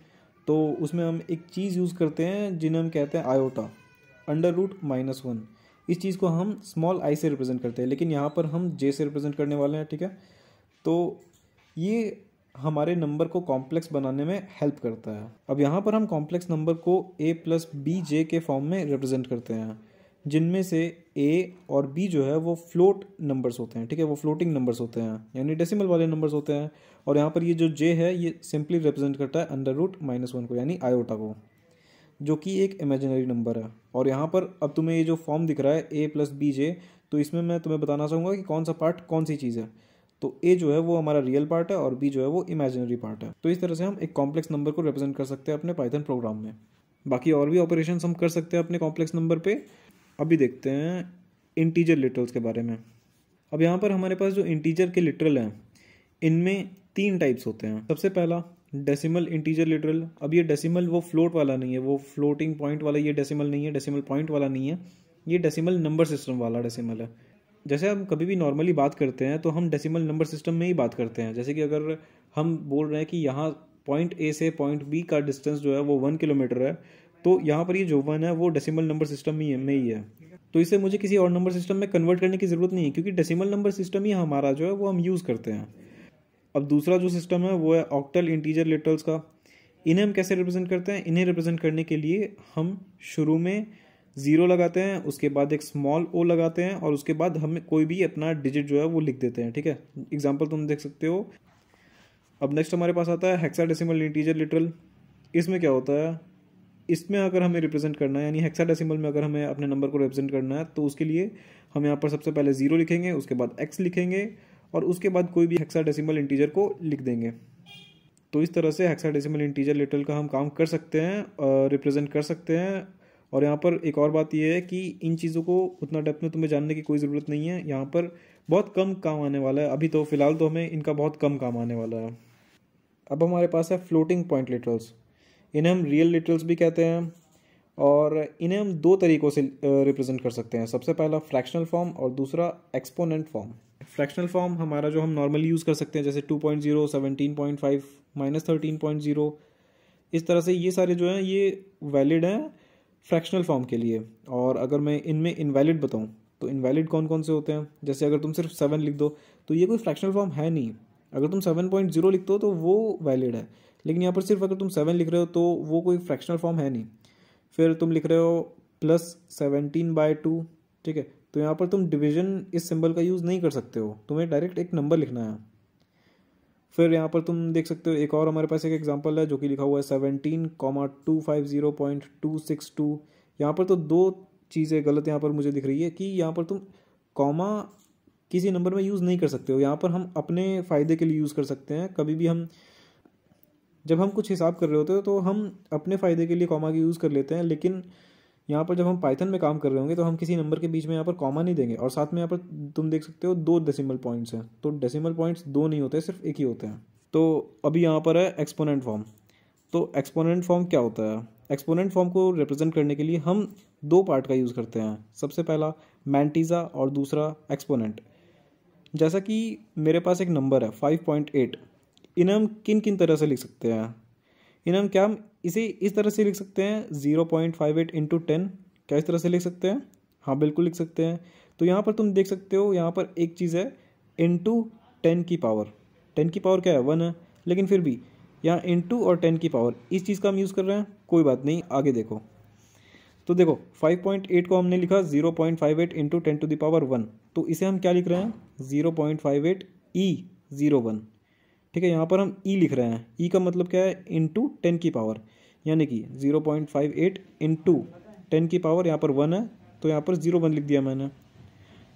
तो उसमें हम एक चीज़ यूज़ करते हैं जिन्हें हम कहते हैं iota under root minus one इस चीज़ को हम स्मॉल आई से रिप्रेजेंट करते हैं लेकिन यहाँ पर हम जे से रिप्रेजेंट करने वाले हैं ठीक है तो ये हमारे नंबर को कॉम्प्लेक्स बनाने में हेल्प करता है अब यहाँ पर हम कॉम्प्लेक्स नंबर को ए प्लस बी जे के फॉर्म में रिप्रेजेंट करते हैं जिनमें से ए और बी जो है वो फ्लोट नंबर्स होते हैं ठीक है वो फ्लोटिंग नंबर्स होते हैं यानी डेसिमल वाले नंबर्स होते हैं और यहाँ पर ये जो जे है ये सिंपली रिप्रेजेंट करता है अंडर रूट माइनस वन को यानी आयोटा को जो कि एक इमेजिनरी नंबर है और यहाँ पर अब तुम्हें ये जो फॉर्म दिख रहा है ए प्लस बी जे तो इसमें मैं तुम्हें बताना चाहूँगा कि कौन सा पार्ट कौन सी चीज़ है तो ए जो है वो हमारा रियल पार्ट है और बी जो है वो इमेजिनरी पार्ट है तो इस तरह से हम एक कॉम्प्लेक्स नंबर को रिप्रेजेंट कर सकते हैं अपने पाइथन प्रोग्राम में बाकी और भी ऑपरेशन हम कर सकते हैं अपने कॉम्प्लेक्स नंबर पर अभी देखते हैं इंटीजर लिटरल्स के बारे में अब यहाँ पर हमारे पास जो इंटीजर के लिटरल हैं इनमें तीन टाइप्स होते हैं सबसे पहला डेसिमल इंटीजर लिटरल अब ये डेसिमल वो फ्लोट वाला नहीं है वो फ्लोटिंग पॉइंट वाला ये डेसिमल नहीं है डेसिमल पॉइंट वाला नहीं है ये डेसिमल नंबर सिस्टम वाला डेसिमल है जैसे हम कभी भी नॉर्मली बात करते हैं तो हम डेसिमल नंबर सिस्टम में ही बात करते हैं जैसे कि अगर हम बोल रहे हैं कि यहाँ पॉइंट ए से पॉइंट बी का डिस्टेंस जो है वो वन किलोमीटर है तो यहाँ पर ये यह जो वन है वो डेसिमल नंबर सिस्टम ही में ही है तो इसे मुझे किसी और नंबर सिस्टम में कन्वर्ट करने की ज़रूरत नहीं है क्योंकि डेसिमल नंबर सिस्टम ही हमारा जो है वो हम यूज़ करते हैं अब दूसरा जो सिस्टम है वो है ऑक्टल इंटीजर लिटल्स का इन्हें हम कैसे रिप्रेजेंट करते हैं इन्हें रिप्रेजेंट करने के लिए हम शुरू में ज़ीरो लगाते हैं उसके बाद एक स्मॉल ओ लगाते हैं और उसके बाद हम कोई भी अपना डिजिट जो है वो लिख देते हैं ठीक है एग्जाम्पल तुम देख सकते हो अब नेक्स्ट हमारे पास आता है हेक्सा डेसिमल इंटीजर लिटरल इसमें क्या होता है इसमें अगर हमें रिप्रेजेंट करना है यानी हेक्सा डेसिमल में अगर हमें अपने नंबर को रिप्रेजेंट करना है तो उसके लिए हम यहाँ पर सबसे पहले ज़ीरो लिखेंगे उसके बाद एक्स लिखेंगे और उसके बाद कोई भी हेक्सा डेसिमल इंटीजर को लिख देंगे तो इस तरह से हेक्सा डेसिमल इंटीजर लिटरल का हम काम कर सकते हैं रिप्रेजेंट कर सकते हैं और यहाँ पर एक और बात यह है कि इन चीज़ों को उतना डेप्थ में तुम्हें जानने की कोई ज़रूरत नहीं है यहाँ पर बहुत कम काम आने वाला है अभी तो फ़िलहाल तो हमें इनका बहुत कम काम आने वाला है अब हमारे पास है फ्लोटिंग पॉइंट लिटरल्स इन्हें हम रियल लिटरल्स भी कहते हैं और इन्हें हम दो तरीक़ों से रिप्रेजेंट कर सकते हैं सबसे पहला फ्रैक्शनल फॉर्म और दूसरा एक्सपोनेंट फॉर्म फ्रैक्शनल फॉर्म हमारा जो हम नॉर्मली यूज़ कर सकते हैं जैसे two point zero seventeen point five minus thirteen point zero इस तरह से ये सारे जो हैं ये वैलिड हैं फ्रैक्शनल फॉर्म के लिए और अगर मैं इनमें इनवैलिड बताऊँ तो इनवैलिड कौन कौन से होते हैं जैसे अगर तुम सिर्फ सेवन लिख दो तो ये कोई फ्रैक्शनल फॉर्म है नहीं अगर तुम सेवन पॉइंट जीरो लिखते हो तो वो वैलिड है लेकिन यहाँ पर सिर्फ अगर तुम सेवन लिख रहे हो तो वो कोई फ्रैक्शनल फॉर्म है नहीं फिर तुम लिख रहे हो प्लस सेवनटीन बाय टू ठीक है तो यहाँ पर तुम डिविजन इस सिंबल का यूज़ नहीं कर सकते हो तुम्हें डायरेक्ट एक नंबर लिखना है फिर यहाँ पर तुम देख सकते हो एक और हमारे पास एक एग्जाम्पल है जो कि लिखा हुआ है seventeen comma two five zero point two six two यहाँ पर तो दो चीज़ें गलत यहाँ पर मुझे दिख रही है कि यहाँ पर तुम कॉमा किसी नंबर में यूज़ नहीं कर सकते हो यहाँ पर हम अपने फ़ायदे के लिए यूज़ कर सकते हैं कभी भी हम जब हम कुछ हिसाब कर रहे होते हैं तो हम अपने फ़ायदे के लिए कॉमा की यूज़ कर लेते हैं लेकिन यहाँ पर जब हम पाइथन में काम कर रहे होंगे तो हम किसी नंबर के बीच में यहाँ पर कॉमा नहीं देंगे और साथ में यहाँ पर तुम देख सकते हो दो डेसिमल पॉइंट्स हैं तो डेसिमल पॉइंट्स दो नहीं होते सिर्फ एक ही होते हैं तो अभी यहाँ पर है एक्सपोनेंट फॉर्म तो एक्सपोनेंट फॉर्म क्या होता है एक्सपोनेंट फॉर्म को रिप्रेजेंट करने के लिए हम दो पार्ट का यूज़ करते हैं सबसे पहला मैंटीज़ा और दूसरा एक्सपोनेंट जैसा कि मेरे पास एक नंबर है फाइव पॉइंट एट इन्हें हम किन किन तरह से लिख सकते हैं इन्हें क्या हम इसी इस तरह से लिख सकते हैं zero point five eight into ten क्या इस तरह से लिख सकते हैं हाँ बिल्कुल लिख सकते हैं तो यहाँ पर तुम देख सकते हो यहाँ पर एक चीज़ है इंटू टेन की पावर टेन की पावर क्या है वन है लेकिन फिर भी यहाँ इंटू और टेन की पावर इस चीज़ का हम यूज़ कर रहे हैं कोई बात नहीं आगे देखो तो देखो 5.8 को हमने लिखा 0.58 point five eight into ten to the power one तो इसे हम क्या लिख रहे हैं 0.58 point five eight E e zero one ठीक है यहाँ पर हम ई e लिख रहे हैं ई e का मतलब क्या है इंटू टेन की पावर यानी कि zero point five eight into ten की पावर यहाँ पर वन है तो यहाँ पर जीरो वन लिख दिया मैंने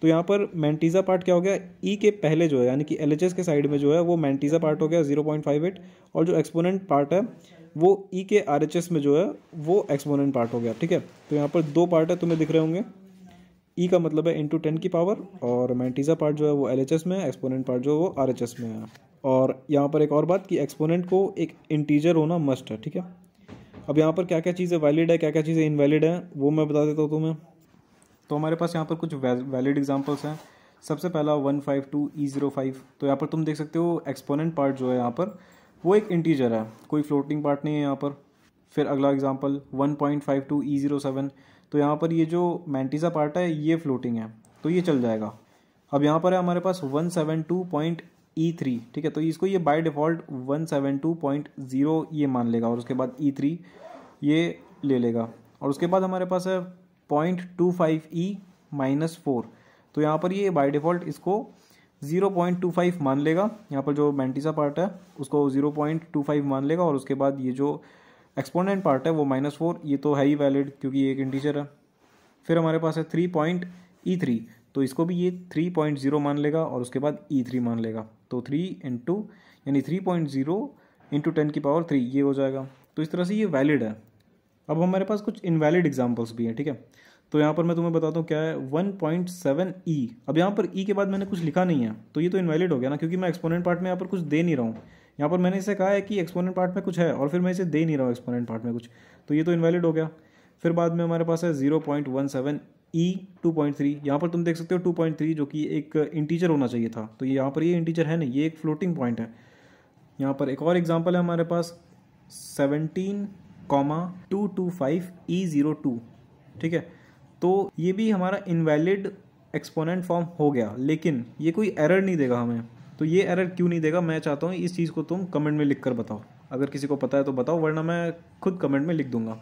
तो यहाँ पर मैंटीज़ा पार्ट क्या हो गया ई e के पहले जो है यानी कि एल के साइड में जो है वो मैंटीज़ा पार्ट हो गया जीरो पॉइंट फाइव एट और जो एक्सपोनेंट पार्ट है वो ई e के आर में जो है वो एक्सपोनेंट पार्ट हो गया ठीक है तो यहाँ पर दो पार्ट है तुम्हें दिख रहे होंगे ई e का मतलब है इंटू टेन की पावर और मैंटीज़ा पार्ट जो है वो एल में है एक्सपोनेंट पार्ट जो है वो आर में है और यहाँ पर एक और बात कि एक्सपोनेंट को एक इंटीजर होना मस्ट है ठीक है अब यहाँ पर क्या क्या चीज़ें वैलिड है क्या क्या चीज़ें इनवैलिड है वो मैं बता देता हूँ तुम्हें तो हमारे पास यहाँ पर कुछ वैलिड एग्जाम्पल्स हैं सबसे पहला one five two E zero five तो यहाँ पर तुम देख सकते हो एक्सपोनेंट पार्ट जो है यहाँ पर वो एक इंटीजर है कोई फ्लोटिंग पार्ट नहीं है यहाँ पर फिर अगला example one point five two E zero seven तो यहाँ पर ये जो मैंटीजा पार्ट है ये फ्लोटिंग है तो ये चल जाएगा अब यहाँ पर है हमारे पास one seven two point E e three ठीक है तो इसको ये by default one seven two point zero ये मान लेगा और उसके बाद ई e थ्री ये ले लेगा और उसके बाद हमारे पास है point two five E minus four तो यहाँ पर ये बाय डिफ़ॉल्ट इसको ज़ीरो पॉइंट टू फाइव मान लेगा यहाँ पर जो मैंटिसा पार्ट है उसको ज़ीरो पॉइंट टू फाइव मान लेगा और उसके बाद ये जो एक्सपोनेंट पार्ट है वो माइनस फोर ये तो है ही वैलिड क्योंकि ये एक इंटीजर है फिर हमारे पास है थ्री पॉइंट ई थ्री तो इसको भी ये थ्री पॉइंट ज़ीरो मान लेगा और उसके बाद ई e थ्री मान लेगा तो थ्री इंटू यानी three point zero into ten की पावर थ्री ये हो जाएगा तो इस तरह से ये वैलिड है अब हमारे पास कुछ इनवैलिड एग्जाम्पल्स भी हैं ठीक है तो यहाँ पर मैं तुम्हें बताता हूँ क्या है वन पॉइंट सेवन ई अब यहाँ पर ई e के बाद मैंने कुछ लिखा नहीं है तो ये तो इनवैलिड हो गया ना क्योंकि मैं एक्सपोनेंट पार्ट में यहाँ पर कुछ दे नहीं रहा हूँ यहाँ पर मैंने इसे कहा है कि एक्सपोनेंट पार्ट में कुछ है और फिर मैं इसे दे नहीं रहा हूँ एक्सपोनेंट पार्ट में कुछ तो ये तो इनवैलिड हो गया फिर बाद में हमारे पास है zero point one seven E point three यहाँ पर तुम देख सकते हो 2.3 जो कि एक इंटीजर होना चाहिए था तो यहाँ पर ये इंटीजर है ना ये एक फ्लोटिंग पॉइंट है यहाँ पर एक और एग्जाम्पल है हमारे पास seventeen comma two two five E zero two ठीक है तो ये भी हमारा इनवैलिड एक्सपोनेंट फॉर्म हो गया लेकिन ये कोई एरर नहीं देगा हमें तो ये एरर क्यों नहीं देगा मैं चाहता हूँ इस चीज़ को तुम कमेंट में लिख कर बताओ अगर किसी को पता है तो बताओ वरना मैं खुद कमेंट में लिख दूंगा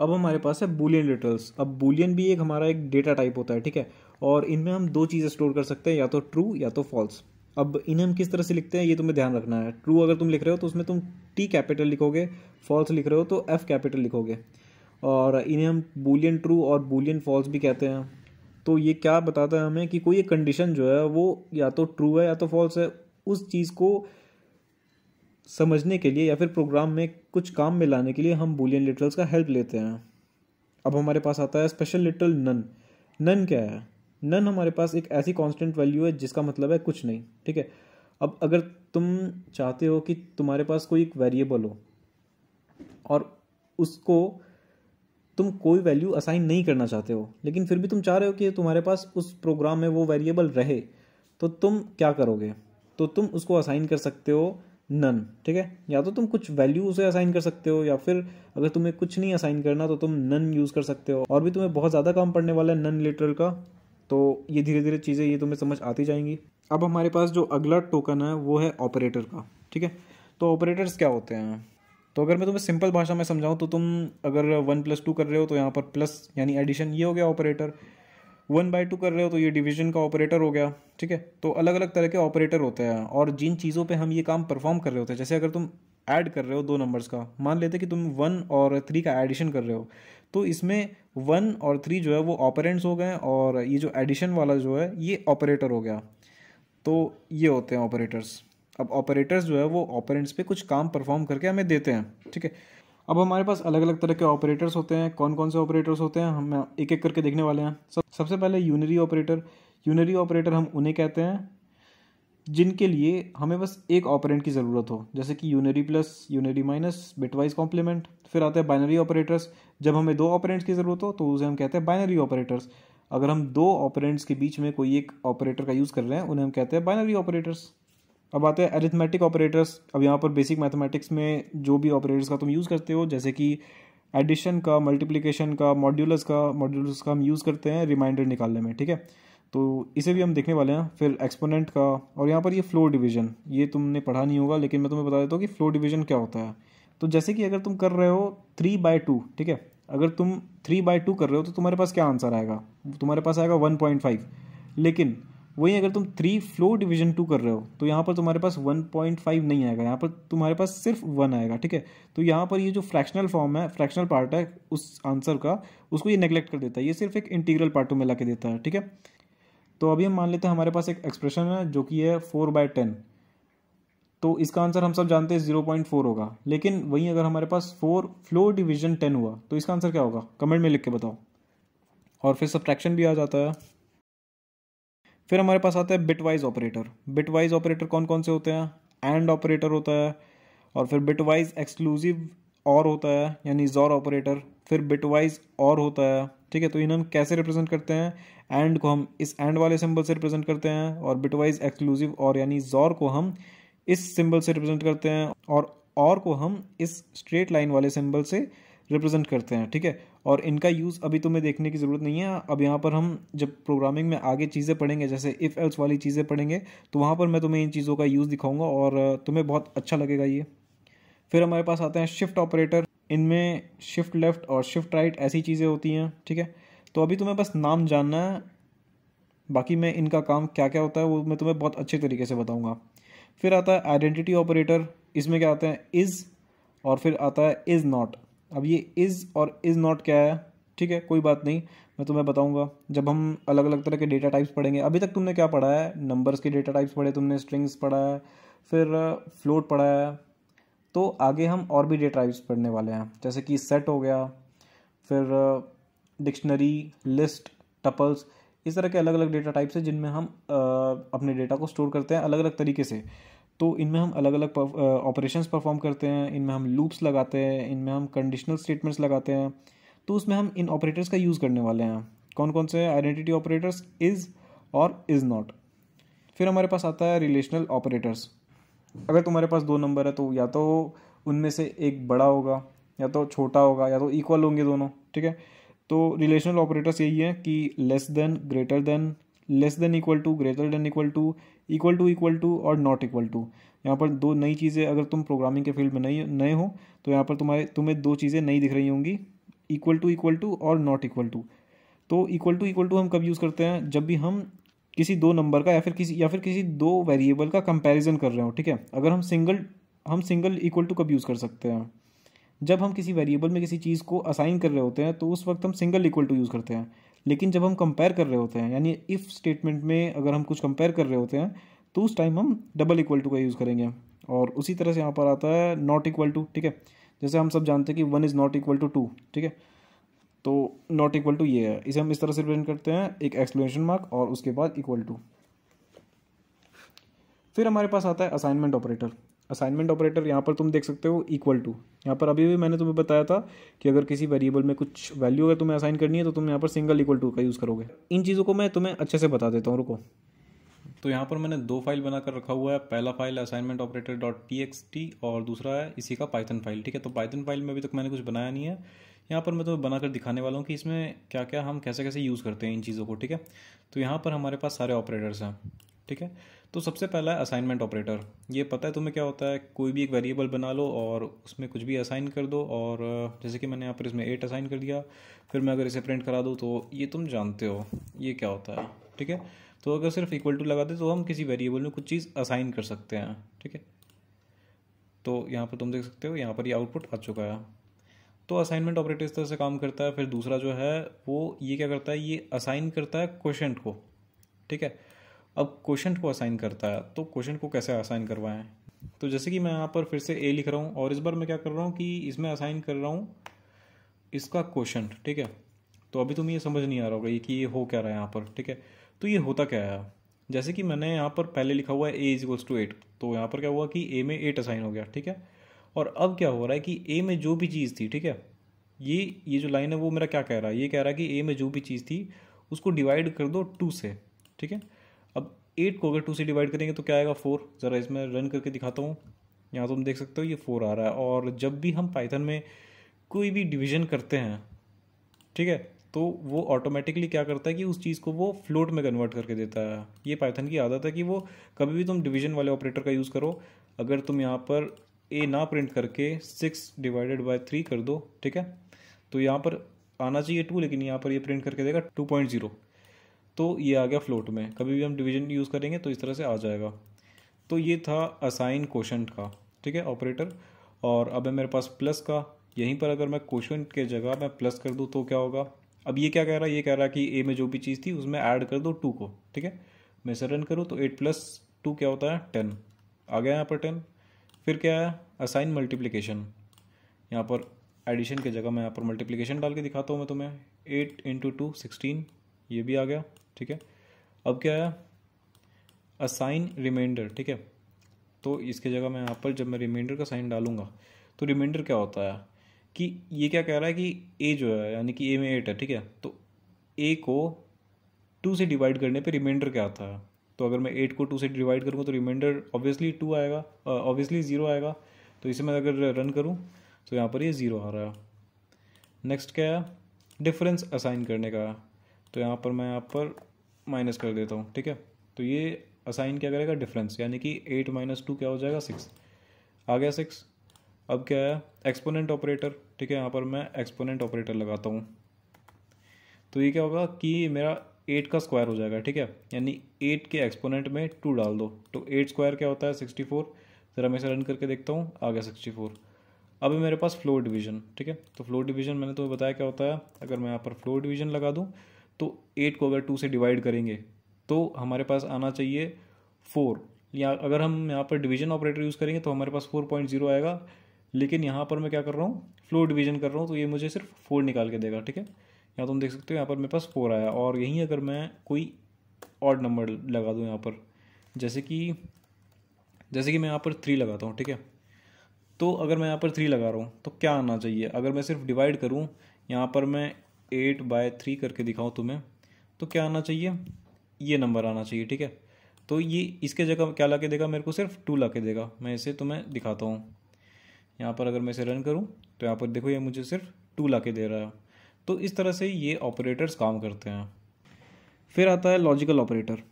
अब हमारे पास है बुलियन लिटल्स अब बुलियन भी एक हमारा एक डेटा टाइप होता है ठीक है और इनमें हम दो चीज़ें स्टोर कर सकते हैं या तो ट्रू या तो फॉल्स अब इन्हें हम किस तरह से लिखते हैं ये तुम्हें ध्यान रखना है ट्रू अगर तुम लिख रहे हो तो उसमें तुम टी कैपिटल लिखोगे फॉल्स लिख रहे हो तो एफ कैपिटल लिखोगे और इन्हें हम बुलियन ट्रू और बुलियन फॉल्स भी कहते हैं तो ये क्या बताता है हमें कि कोई एक कंडीशन जो है वो या तो ट्रू है या तो फॉल्स है उस चीज़ को समझने के लिए या फिर प्रोग्राम में कुछ काम में लाने के लिए हम बुलियन लिटरल्स का हेल्प लेते हैं अब हमारे पास आता है स्पेशल लिटरल नन नन क्या है नन हमारे पास एक ऐसी कॉन्स्टेंट वैल्यू है जिसका मतलब है कुछ नहीं ठीक है अब अगर तुम चाहते हो कि तुम्हारे पास कोई एक वेरिएबल हो और उसको तुम कोई वैल्यू असाइन नहीं करना चाहते हो लेकिन फिर भी तुम चाह रहे हो कि तुम्हारे पास उस प्रोग्राम में वो वेरिएबल रहे तो तुम क्या करोगे तो तुम उसको असाइन कर सकते हो नन ठीक है या तो तुम कुछ वैल्यू उसे असाइन कर सकते हो या फिर अगर तुम्हें कुछ नहीं असाइन करना तो तुम नन यूज़ कर सकते हो और भी तुम्हें बहुत ज़्यादा काम पड़ने वाला है नन लिटरल का तो ये धीरे धीरे चीज़ें ये तुम्हें समझ आती जाएंगी अब हमारे पास जो अगला टोकन है वो है ऑपरेटर का ठीक है तो ऑपरेटर्स क्या होते हैं तो अगर मैं तुम्हें सिंपल भाषा में समझाऊँ तो तुम अगर वन प्लस टू कर रहे हो तो यहाँ पर प्लस यानी एडिशन ये हो गया ऑपरेटर वन बाई टू कर रहे हो तो ये डिवीजन का ऑपरेटर हो गया ठीक है तो अलग अलग तरह के ऑपरेटर होते हैं और जिन चीज़ों पे हम ये काम परफॉर्म कर रहे होते हैं जैसे अगर तुम ऐड कर रहे हो दो नंबर्स का मान लेते कि तुम वन और थ्री का एडिशन कर रहे हो तो इसमें वन और थ्री जो है वो ऑपरेंट्स हो गए और ये जो एडिशन वाला जो है ये ऑपरेटर हो गया तो ये होते हैं ऑपरेटर्स अब ऑपरेटर्स जो है वो ऑपरेंट्स पे कुछ काम परफॉर्म करके हमें देते हैं ठीक है अब हमारे पास अलग अलग तरह के ऑपरेटर्स होते हैं कौन कौन से ऑपरेटर्स होते हैं हम एक एक करके देखने वाले हैं सब सबसे पहले यूनरी ऑपरेटर यूनरी ऑपरेटर हम उन्हें कहते हैं जिनके लिए हमें बस एक ऑपरेंट की ज़रूरत हो जैसे कि unary plus unary minus bitwise complement फिर आते हैं बाइनरी ऑपरेटर्स जब हमें दो ऑपरेंट्स की ज़रूरत हो तो उसे हम कहते हैं बाइनरी ऑपरेटर्स अगर हम दो ऑपरेंट्स के बीच में कोई एक ऑपरेटर का यूज़ कर रहे हैं उन्हें हम कहते हैं बाइनरी ऑपरेटर्स अब आते हैं एरिथमेटिक ऑपरेटर्स अब यहाँ पर बेसिक मैथमेटिक्स में जो भी ऑपरेटर्स का तुम यूज़ करते हो जैसे कि एडिशन का मल्टीप्लिकेशन का मॉड्यूल्स का मॉड्यूल्स का हम यूज़ करते हैं रिमाइंडर निकालने में ठीक है तो इसे भी हम देखने वाले हैं फिर एक्सपोनेंट का और यहाँ पर ये फ्लो डिवीजन ये तुमने पढ़ा नहीं होगा लेकिन मैं तुम्हें बता देता हूँ कि फ्लो डिवीजन क्या होता है तो जैसे कि अगर तुम कर रहे हो थ्री बाय टू ठीक है अगर तुम थ्री बाय टू कर रहे हो तो तुम्हारे पास क्या आंसर आएगा तुम्हारे पास आएगा वन पॉइंट फाइव लेकिन वहीं अगर तुम थ्री फ्लो डिवीजन टू कर रहे हो तो यहाँ पर तुम्हारे पास वन पॉइंट फाइव नहीं आएगा यहाँ पर तुम्हारे पास सिर्फ वन आएगा ठीक है तो यहाँ पर ये जो फ्रैक्शनल फॉर्म है फ्रैक्शनल पार्ट है उस आंसर का उसको ये नेग्लेक्ट कर देता है ये सिर्फ एक इंटीग्रल पार्ट में ला के देता है ठीक है तो अभी हम मान लेते हैं हमारे पास एक एक्सप्रेशन है जो कि है फोर बाय टेन तो इसका आंसर हम सब जानते हैं जीरो पॉइंट फोर होगा लेकिन वहीं अगर हमारे पास फोर फ्लो डिवीजन टेन हुआ तो इसका आंसर क्या होगा कमेंट में लिख के बताओ और फिर सब्ट्रैक्शन भी आ जाता है फिर हमारे पास आता है bitwise operator bitwise operator कौन कौन से होते हैं एंड ऑपरेटर होता है और फिर बिट वाइज एक्सक्लूसिव और होता है यानी जॉर ऑपरेटर फिर बिट वाइज और होता है ठीक है तो इन्हें हम कैसे रिप्रेजेंट करते हैं एंड को हम इस एंड वाले सिंबल से रिप्रेजेंट करते हैं और बिट वाइज एक्सक्लूसिव और यानी जॉर को हम इस सिंबल से रिप्रेजेंट करते हैं और और को हम इस स्ट्रेट लाइन वाले सिंबल से रिप्रेजेंट करते हैं ठीक है और इनका यूज़ अभी तुम्हें देखने की ज़रूरत नहीं है अब यहाँ पर हम जब प्रोग्रामिंग में आगे चीज़ें पढ़ेंगे जैसे इफ़ एल्स वाली चीज़ें पढ़ेंगे तो वहाँ पर मैं तुम्हें इन चीज़ों का यूज़ दिखाऊँगा और तुम्हें बहुत अच्छा लगेगा ये फिर हमारे पास आते हैं शिफ्ट ऑपरेटर इनमें शिफ्ट लेफ़्ट और शिफ्ट राइट ऐसी चीज़ें होती हैं ठीक है तो अभी तुम्हें बस नाम जानना है बाकी मैं इनका काम क्या क्या होता है वो मैं तुम्हें बहुत अच्छे तरीके से बताऊँगा फिर आता है आइडेंटिटी ऑपरेटर इसमें क्या आता है इज़ और फिर आता है इज़ नॉट अब ये इज़ और इज़ नॉट क्या है ठीक है कोई बात नहीं मैं तुम्हें बताऊंगा जब हम अलग अलग तरह के डेटा टाइप्स पढ़ेंगे अभी तक तुमने क्या पढ़ा है नंबर्स के डेटा टाइप्स पढ़े तुमने स्ट्रिंग्स पढ़ा है फिर फ्लोट uh, पढ़ा है तो आगे हम और भी डेटा टाइप्स पढ़ने वाले हैं जैसे कि सेट हो गया फिर डिक्शनरी लिस्ट टपल्स इस तरह के अलग अलग डेटा टाइप्स हैं जिनमें हम uh, अपने डेटा को स्टोर करते हैं अलग अलग तरीके से तो इनमें हम अलग अलग ऑपरेशन परफॉर्म करते हैं इनमें हम लूप्स लगाते हैं इनमें हम कंडीशनल स्टेटमेंट्स लगाते हैं तो उसमें हम इन ऑपरेटर्स का यूज़ करने वाले हैं कौन कौन से आइडेंटिटी ऑपरेटर्स इज़ और इज़ नॉट फिर हमारे पास आता है रिलेशनल ऑपरेटर्स अगर तुम्हारे पास दो नंबर है तो या तो उनमें से एक बड़ा होगा या तो छोटा होगा या तो इक्वल होंगे दोनों ठीक है तो रिलेशनल ऑपरेटर्स यही है कि less than greater than less than equal to greater than equal to equal to equal to और नॉट इक्वल टू यहाँ पर दो नई चीज़ें अगर तुम प्रोग्रामिंग के फील्ड में नहीं नए हो तो यहाँ पर तुम्हारे तुम्हें दो चीज़ें नहीं दिख रही होंगी इक्वल टू इक्वल टू और नॉट इक्वल टू तो इक्वल टू इक्वल टू हम कब यूज़ करते हैं जब भी हम किसी दो नंबर का या फिर किसी या फिर किसी दो वेरिएबल का कंपैरिजन कर रहे हो ठीक है अगर हम सिंगल हम सिंगल इक्वल टू कब यूज़ कर सकते हैं जब हम किसी वेरिएबल में किसी चीज़ को असाइन कर रहे होते हैं तो उस वक्त हम सिंगल इक्वल टू यूज़ करते हैं लेकिन जब हम कंपेयर कर रहे होते हैं यानी इफ़ स्टेटमेंट में अगर हम कुछ कंपेयर कर रहे होते हैं तो उस टाइम हम डबल इक्वल टू का यूज़ करेंगे और उसी तरह से यहाँ पर आता है नॉट इक्वल टू ठीक है जैसे हम सब जानते हैं कि one is not equal to two ठीक है तो नॉट इक्वल टू ये है इसे हम इस तरह से रिप्रेजेंट करते हैं एक एक्सप्लेनेशन मार्क और उसके बाद इक्वल टू फिर हमारे पास आता है असाइनमेंट ऑपरेटर असाइनमेंट ऑपरेटर यहाँ पर तुम देख सकते हो इक्वल टू यहाँ पर अभी भी मैंने तुम्हें बताया था कि अगर किसी वेरिएबल में कुछ वैल्यू अगर तुम्हें असाइन करनी है तो तुम यहाँ पर सिंगल इक्वल टू का यूज़ करोगे इन चीज़ों को मैं तुम्हें अच्छे से बता देता हूँ रुको तो यहाँ पर मैंने दो फाइल बनाकर रखा हुआ है पहला file assignment operator dot T X T और दूसरा है इसी का पाइथन फाइल ठीक है तो पाइथन फाइल में अभी तक मैंने कुछ बनाया नहीं है यहाँ पर मैं तुम्हें बनाकर दिखाने वाला हूँ कि इसमें क्या क्या हम कैसे कैसे यूज़ करते हैं इन चीज़ों को ठीक है तो यहाँ पर हमारे पास सारे ऑपरेटर्स हैं ठीक है तो सबसे पहला है असाइनमेंट ऑपरेटर ये पता है तुम्हें क्या होता है कोई भी एक वेरिएबल बना लो और उसमें कुछ भी असाइन कर दो और जैसे कि मैंने यहाँ पर इसमें एट असाइन कर दिया फिर मैं अगर इसे प्रिंट करा दूँ तो ये तुम जानते हो ये क्या होता है ठीक है तो अगर सिर्फ इक्वल टू लगा दे तो हम किसी वेरिएबल में कुछ चीज़ असाइन कर सकते हैं ठीक है तो यहाँ पर तुम देख सकते हो यहाँ पर ये यह आउटपुट आ चुका है तो असाइनमेंट ऑपरेटर इस तरह से काम करता है फिर दूसरा जो है वो ये क्या करता है ये असाइन करता है क्वेश्चन को ठीक है अब क्वेश्चन को असाइन करता है तो क्वेश्चन को कैसे असाइन करवाएं तो जैसे कि मैं यहाँ पर फिर से ए लिख रहा हूँ और इस बार मैं क्या कर रहा हूँ कि इसमें असाइन कर रहा हूँ इसका क्वेश्चन ठीक है तो अभी तुम्हें ये समझ नहीं आ रहा होगा ये कि ये हो क्या रहा है यहाँ पर ठीक है तो ये होता क्या है जैसे कि मैंने यहाँ पर पहले लिखा हुआ है A is equals to eight तो यहाँ पर क्या हुआ कि ए में एट असाइन हो गया ठीक है और अब क्या हो रहा है कि ए में जो भी चीज़ थी ठीक है ये ये जो लाइन है वो मेरा क्या कह रहा है ये कह रहा है कि ए में जो भी चीज़ थी उसको डिवाइड कर दो टू से ठीक है एट को अगर टू से डिवाइड करेंगे तो क्या आएगा फोर ज़रा इसमें रन करके दिखाता हूँ यहाँ तुम तो देख सकते हो ये फोर आ रहा है और जब भी हम पाइथन में कोई भी डिवीजन करते हैं ठीक है तो वो ऑटोमेटिकली क्या करता है कि उस चीज़ को वो फ्लोट में कन्वर्ट करके देता है ये पाइथन की आदत है कि वो कभी भी तुम डिवीजन वाले ऑपरेटर का यूज़ करो अगर तुम यहाँ पर ए ना प्रिंट करके सिक्स डिवाइडेड बाय थ्री कर दो ठीक है तो यहाँ पर आना चाहिए टू लेकिन यहाँ पर ये प्रिंट करके देगा टू पॉइंट जीरो तो ये आ गया फ्लोट में कभी भी हम डिवीजन यूज़ करेंगे तो इस तरह से आ जाएगा तो ये था असाइन क्वेश्चन का ठीक है ऑपरेटर और अब है मेरे पास प्लस का यहीं पर अगर मैं क्वेश्चन के जगह मैं प्लस कर दूँ तो क्या होगा अब ये क्या कह रहा है ये कह रहा है कि ए में जो भी चीज़ थी उसमें ऐड कर दो टू को ठीक है मैं इसे रन करूँ तो एट प्लस टू क्या होता है टेन आ गया यहाँ पर टेन फिर क्या है असाइन मल्टीप्लिकेशन यहाँ पर एडिशन के जगह मैं यहाँ पर मल्टीप्लिकेशन डाल के दिखाता हूँ मैं तुम्हें एट इंटू टू सिक्सटीन ये भी आ गया ठीक है अब क्या है असाइन रिमाइंडर ठीक है तो इसके जगह मैं यहाँ पर जब मैं रिमाइंडर का साइन डालूंगा तो रिमाइंडर क्या होता है कि ये क्या कह रहा है कि ए जो है यानी कि ए में एट है ठीक है तो ए को टू से डिवाइड करने पे रिमाइंडर क्या आता है तो अगर मैं एट को टू से डिवाइड करूँगा तो रिमाइंडर ऑब्वियसली टू आएगा ऑब्वियसली ज़ीरो आएगा तो इसे मैं अगर रन करूँ तो यहाँ पर ये ज़ीरो आ रहा है नेक्स्ट क्या है डिफरेंस असाइन करने का तो यहाँ पर मैं यहाँ पर माइनस कर देता हूँ ठीक है तो ये असाइन क्या करेगा डिफरेंस यानी कि एट माइनस टू क्या हो जाएगा सिक्स आ गया सिक्स अब क्या है एक्सपोनेंट ऑपरेटर ठीक है यहाँ पर मैं एक्सपोनेंट ऑपरेटर लगाता हूँ तो ये क्या होगा कि मेरा एट का स्क्वायर हो जाएगा ठीक है यानी एट के एक्सपोनेंट में टू डाल दो तो एट स्क्वायर क्या होता है सिक्सटी फोर ज़रा मैं इसे रन करके देखता हूँ आ गया सिक्सटी फोर अब मेरे पास फ्लोर डिवीजन ठीक है तो फ्लोर डिवीजन मैंने तो बताया क्या होता है अगर मैं यहाँ पर फ्लोर डिवीजन लगा दूँ तो एट को अगर टू से डिवाइड करेंगे तो हमारे पास आना चाहिए फोर या अगर हम यहाँ पर डिवीजन ऑपरेटर यूज़ करेंगे तो हमारे पास फोर पॉइंट जीरो आएगा लेकिन यहाँ पर मैं क्या कर रहा हूँ फ्लोर डिवीजन कर रहा हूँ तो ये मुझे सिर्फ फोर निकाल के देगा ठीक है यहाँ तुम तो देख सकते हो यहाँ पर मेरे पास फोर आया और यहीं अगर मैं कोई ऑड नंबर लगा दूँ यहाँ पर जैसे कि जैसे कि मैं यहाँ पर थ्री लगाता हूँ ठीक है तो अगर मैं यहाँ पर थ्री लगा रहा हूँ तो क्या आना चाहिए अगर मैं सिर्फ डिवाइड करूँ यहाँ पर मैं एट बाय थ्री करके दिखाऊँ तुम्हें तो क्या आना चाहिए ये नंबर आना चाहिए ठीक है तो ये इसके जगह क्या ला के देगा मेरे को सिर्फ टू ला के देगा मैं इसे तुम्हें दिखाता हूँ यहाँ पर अगर मैं इसे रन करूँ तो यहाँ पर देखो ये मुझे सिर्फ टू ला के दे रहा है तो इस तरह से ये ऑपरेटर्स काम करते हैं फिर आता है लॉजिकल ऑपरेटर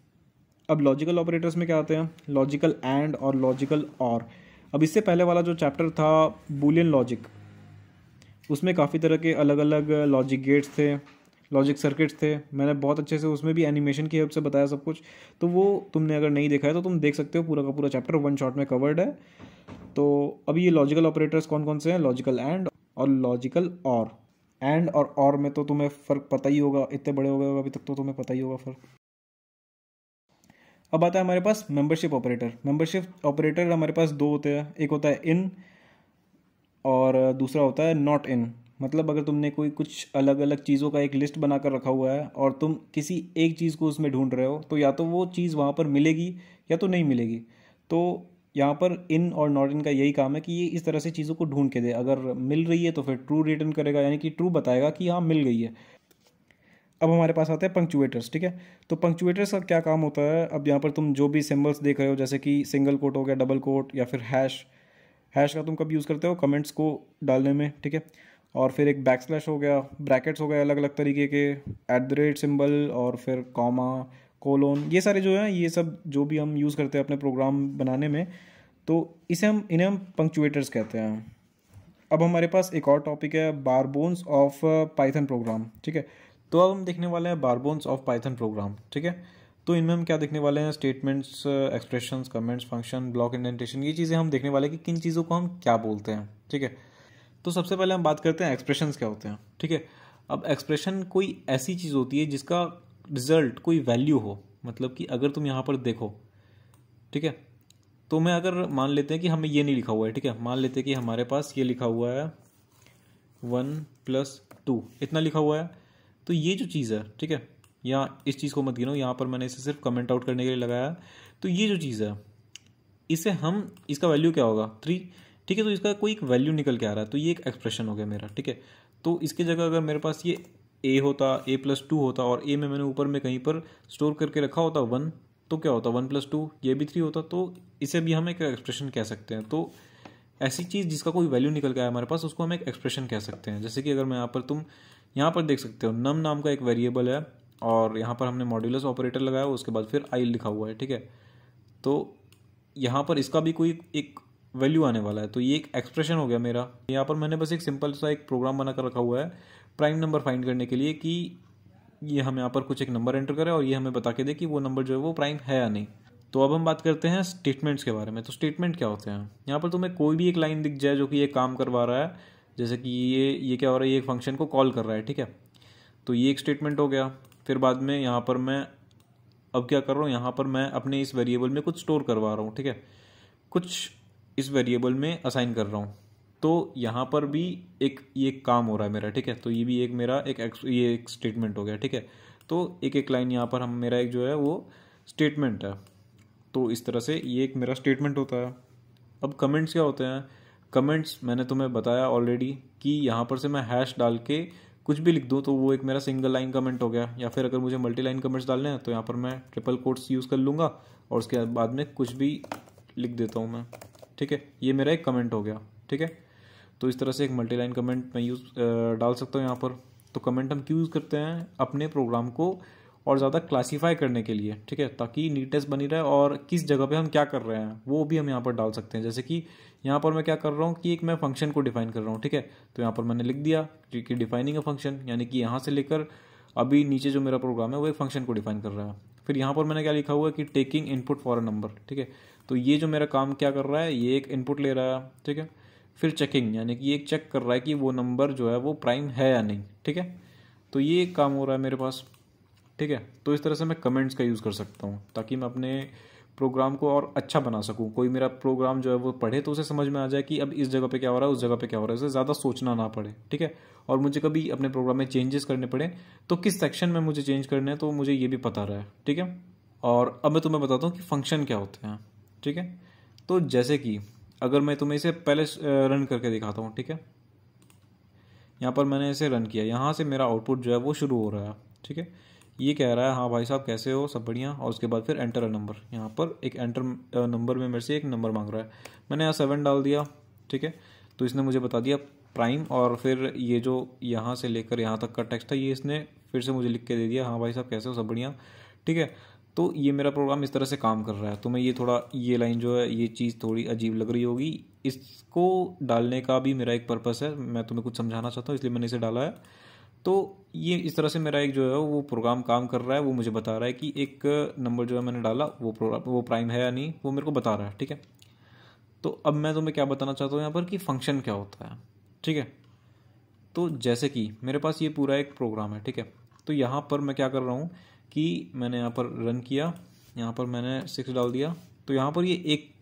अब लॉजिकल ऑपरेटर्स में क्या आते हैं लॉजिकल एंड और लॉजिकल और अब इससे पहले वाला जो चैप्टर था बुलियन लॉजिक उसमें काफ़ी तरह के अलग अलग लॉजिक गेट्स थे लॉजिक सर्किट्स थे मैंने बहुत अच्छे से उसमें भी एनिमेशन की हेल्प से बताया सब कुछ तो वो तुमने अगर नहीं देखा है तो तुम देख सकते हो पूरा का पूरा चैप्टर वन शॉट में कवर्ड है तो अभी ये लॉजिकल ऑपरेटर्स कौन कौन से हैं लॉजिकल एंड और लॉजिकल और एंड और और में तो तुम्हें फ़र्क पता ही होगा इतने बड़े हो गए अभी तक तो तुम्हें पता ही होगा फ़र्क अब आता है हमारे पास मेंबरशिप ऑपरेटर मेंबरशिप ऑपरेटर हमारे पास दो होते हैं एक होता है इन और दूसरा होता है नॉट इन मतलब अगर तुमने कोई कुछ अलग अलग चीज़ों का एक लिस्ट बना कर रखा हुआ है और तुम किसी एक चीज़ को उसमें ढूंढ रहे हो तो या तो वो चीज़ वहाँ पर मिलेगी या तो नहीं मिलेगी तो यहाँ पर इन और नॉट इन का यही काम है कि ये इस तरह से चीज़ों को ढूंढ के दे अगर मिल रही है तो फिर ट्रू रिटर्न करेगा यानी कि ट्रू बताएगा कि हाँ मिल गई है अब हमारे पास आते हैं पंक्चुएटर्स ठीक है तो पंक्चुएटर्स का क्या काम होता है अब यहाँ पर तुम जो भी सिम्बल्स देख रहे हो जैसे कि सिंगल कोट हो गया डबल कोट या फिर हैश हैश का तुम कब यूज़ करते हो कमेंट्स को डालने में ठीक है और फिर एक बैक स्लैश हो गया ब्रैकेट्स हो गए अलग अलग तरीके के एट द रेट सिम्बल और फिर कॉमा कोलोन ये सारे जो हैं ये सब जो भी हम यूज़ करते हैं अपने प्रोग्राम बनाने में तो इसे हम इन्हें हम पंक्चुएटर्स कहते हैं अब हमारे पास एक और टॉपिक है बारबोन्स ऑफ पाइथन प्रोग्राम ठीक है तो अब हम देखने वाले हैं बारबोन्स ऑफ पाइथन प्रोग्राम ठीक है तो इनमें हम क्या देखने वाले हैं statements expression comments function block indentation ये चीज़ें हम देखने वाले हैं कि किन चीज़ों को हम क्या बोलते हैं ठीक है तो सबसे पहले हम बात करते हैं एक्सप्रेशन क्या होते हैं ठीक है अब एक्सप्रेशन कोई ऐसी चीज़ होती है जिसका रिजल्ट कोई वैल्यू हो मतलब कि अगर तुम यहाँ पर देखो ठीक है तो मैं अगर मान लेते हैं कि हमें ये नहीं लिखा हुआ है ठीक है मान लेते हैं कि हमारे पास ये लिखा हुआ है वन प्लस टू इतना लिखा हुआ है तो ये जो चीज़ है ठीक है यहाँ इस चीज़ को मत गिनो यहाँ पर मैंने इसे सिर्फ कमेंट आउट करने के लिए लगाया तो ये जो चीज़ है इसे हम इसका वैल्यू क्या होगा थ्री ठीक है तो इसका कोई एक वैल्यू निकल के आ रहा है तो ये एक एक्सप्रेशन हो गया मेरा ठीक है तो इसके जगह अगर मेरे पास ये ए होता ए प्लस टू होता और ए में मैंने ऊपर में कहीं पर स्टोर करके रखा होता वन तो क्या होता वन प्लस टू ये भी थ्री होता तो इसे भी हम एक एक्सप्रेशन कह सकते हैं तो ऐसी चीज़ जिसका कोई वैल्यू निकल के आया हमारे पास उसको हम एक एक्सप्रेशन कह सकते हैं जैसे कि अगर मैं यहाँ पर तुम यहाँ पर देख सकते हो नम नाम का एक वेरिएबल है और यहाँ पर हमने मॉड्यूलस ऑपरेटर लगाया उसके बाद फिर आई लिखा हुआ है ठीक है तो यहाँ पर इसका भी कोई एक वैल्यू आने वाला है तो ये एक एक्सप्रेशन हो गया मेरा यहाँ पर मैंने बस एक सिंपल सा एक प्रोग्राम बना कर रखा हुआ है प्राइम नंबर फाइंड करने के लिए कि ये हम यहाँ पर कुछ एक नंबर एंटर करें और ये हमें बता के दे कि वो नंबर जो है वो प्राइम है या नहीं तो अब हम बात करते हैं स्टेटमेंट्स के बारे में तो स्टेटमेंट क्या होते हैं यहाँ पर तुम्हें कोई भी एक लाइन दिख जाए जो कि ये काम करवा रहा है जैसे कि ये ये क्या हो रहा है ये एक फंक्शन को कॉल कर रहा है ठीक है तो ये एक स्टेटमेंट हो गया फिर बाद में यहाँ पर मैं अब क्या कर रहा हूँ यहाँ पर मैं अपने इस वेरिएबल में कुछ स्टोर करवा रहा हूँ ठीक है कुछ इस वेरिएबल में असाइन कर रहा हूँ तो यहाँ पर भी एक ये काम हो रहा है मेरा ठीक है तो ये भी एक मेरा एक, ये एक स्टेटमेंट हो गया ठीक है तो एक एक लाइन यहाँ पर हम मेरा एक जो है वो स्टेटमेंट है तो इस तरह से ये एक मेरा स्टेटमेंट होता है अब कमेंट्स क्या होते हैं कमेंट्स मैंने तुम्हें बताया ऑलरेडी कि यहाँ पर से मैं हैश डाल के कुछ भी लिख दूँ तो वो एक मेरा सिंगल लाइन कमेंट हो गया या फिर अगर मुझे मल्टी लाइन कमेंट्स डालने हैं तो यहाँ पर मैं ट्रिपल कोट्स यूज़ कर लूँगा और उसके बाद में कुछ भी लिख देता हूँ मैं ठीक है ये मेरा एक कमेंट हो गया ठीक है तो इस तरह से एक मल्टी लाइन कमेंट मैं यूज़ डाल सकता हूँ यहाँ पर तो कमेंट हम क्यों यूज़ करते हैं अपने प्रोग्राम को और ज़्यादा क्लासीफाई करने के लिए ठीक है ताकि नीटनेस बनी रहे और किस जगह पे हम क्या कर रहे हैं वो भी हम यहाँ पर डाल सकते हैं जैसे कि यहाँ पर मैं क्या कर रहा हूँ कि एक मैं फंक्शन को डिफाइन कर रहा हूँ ठीक है तो यहाँ पर मैंने लिख दिया कि डिफाइनिंग अ फंक्शन यानी कि यहाँ से लेकर अभी नीचे जो मेरा प्रोग्राम है वो एक फंक्शन को डिफाइन कर रहा है फिर यहाँ पर मैंने क्या लिखा हुआ है कि taking input for a number ठीक है तो ये जो मेरा काम क्या कर रहा है ये एक इनपुट ले रहा है ठीक है फिर चेकिंग यानी कि ये चेक कर रहा है कि वो नंबर जो है वो प्राइम है या नहीं ठीक है तो ये काम हो रहा है मेरे पास ठीक है तो इस तरह से मैं कमेंट्स का यूज़ कर सकता हूँ ताकि मैं अपने प्रोग्राम को और अच्छा बना सकूँ कोई मेरा प्रोग्राम जो है वो पढ़े तो उसे समझ में आ जाए कि अब इस जगह पे क्या हो रहा है उस जगह पे क्या हो रहा है उसे ज़्यादा सोचना ना पड़े ठीक है और मुझे कभी अपने प्रोग्राम में चेंजेस करने पड़े तो किस सेक्शन में मुझे चेंज करने हैं तो मुझे ये भी पता रहा है ठीक है और अब मैं तुम्हें बताता हूँ कि फंक्शन क्या होते हैं ठीक है तो जैसे कि अगर मैं तुम्हें इसे पहले रन करके दिखाता हूँ ठीक है यहाँ पर मैंने इसे रन किया यहाँ से मेरा आउटपुट जो है वो शुरू हो रहा है ठीक है ये कह रहा है हाँ भाई साहब कैसे हो सब बढ़िया और उसके बाद फिर एंटर अ नंबर यहाँ पर एक एंटर नंबर में मेरे से एक नंबर मांग रहा है मैंने यहाँ सेवन डाल दिया ठीक है तो इसने मुझे बता दिया प्राइम और फिर ये जो यहाँ से लेकर यहाँ तक का टेक्स्ट है ये इसने फिर से मुझे लिख के दे दिया हाँ भाई साहब कैसे हो सब बढ़िया ठीक है तो ये मेरा प्रोग्राम इस तरह से काम कर रहा है तो मैं ये थोड़ा ये लाइन जो है ये चीज़ थोड़ी अजीब लग रही होगी इसको डालने का भी मेरा एक पर्पस है मैं तुम्हें कुछ समझाना चाहता हूँ इसलिए मैंने इसे डाला है तो ये इस तरह से मेरा एक जो है वो प्रोग्राम काम कर रहा है वो मुझे बता रहा है कि एक नंबर जो है मैंने डाला वो वो प्राइम है या नहीं वो मेरे को बता रहा है ठीक है तो अब मैं तुम्हें क्या बताना चाहता हूँ यहाँ पर कि फंक्शन क्या होता है ठीक है तो जैसे कि मेरे पास ये पूरा एक प्रोग्राम है ठीक है तो यहाँ पर मैं क्या कर रहा हूँ कि मैंने यहाँ पर रन किया यहाँ पर मैंने सिक्स डाल दिया तो यहाँ पर ये एक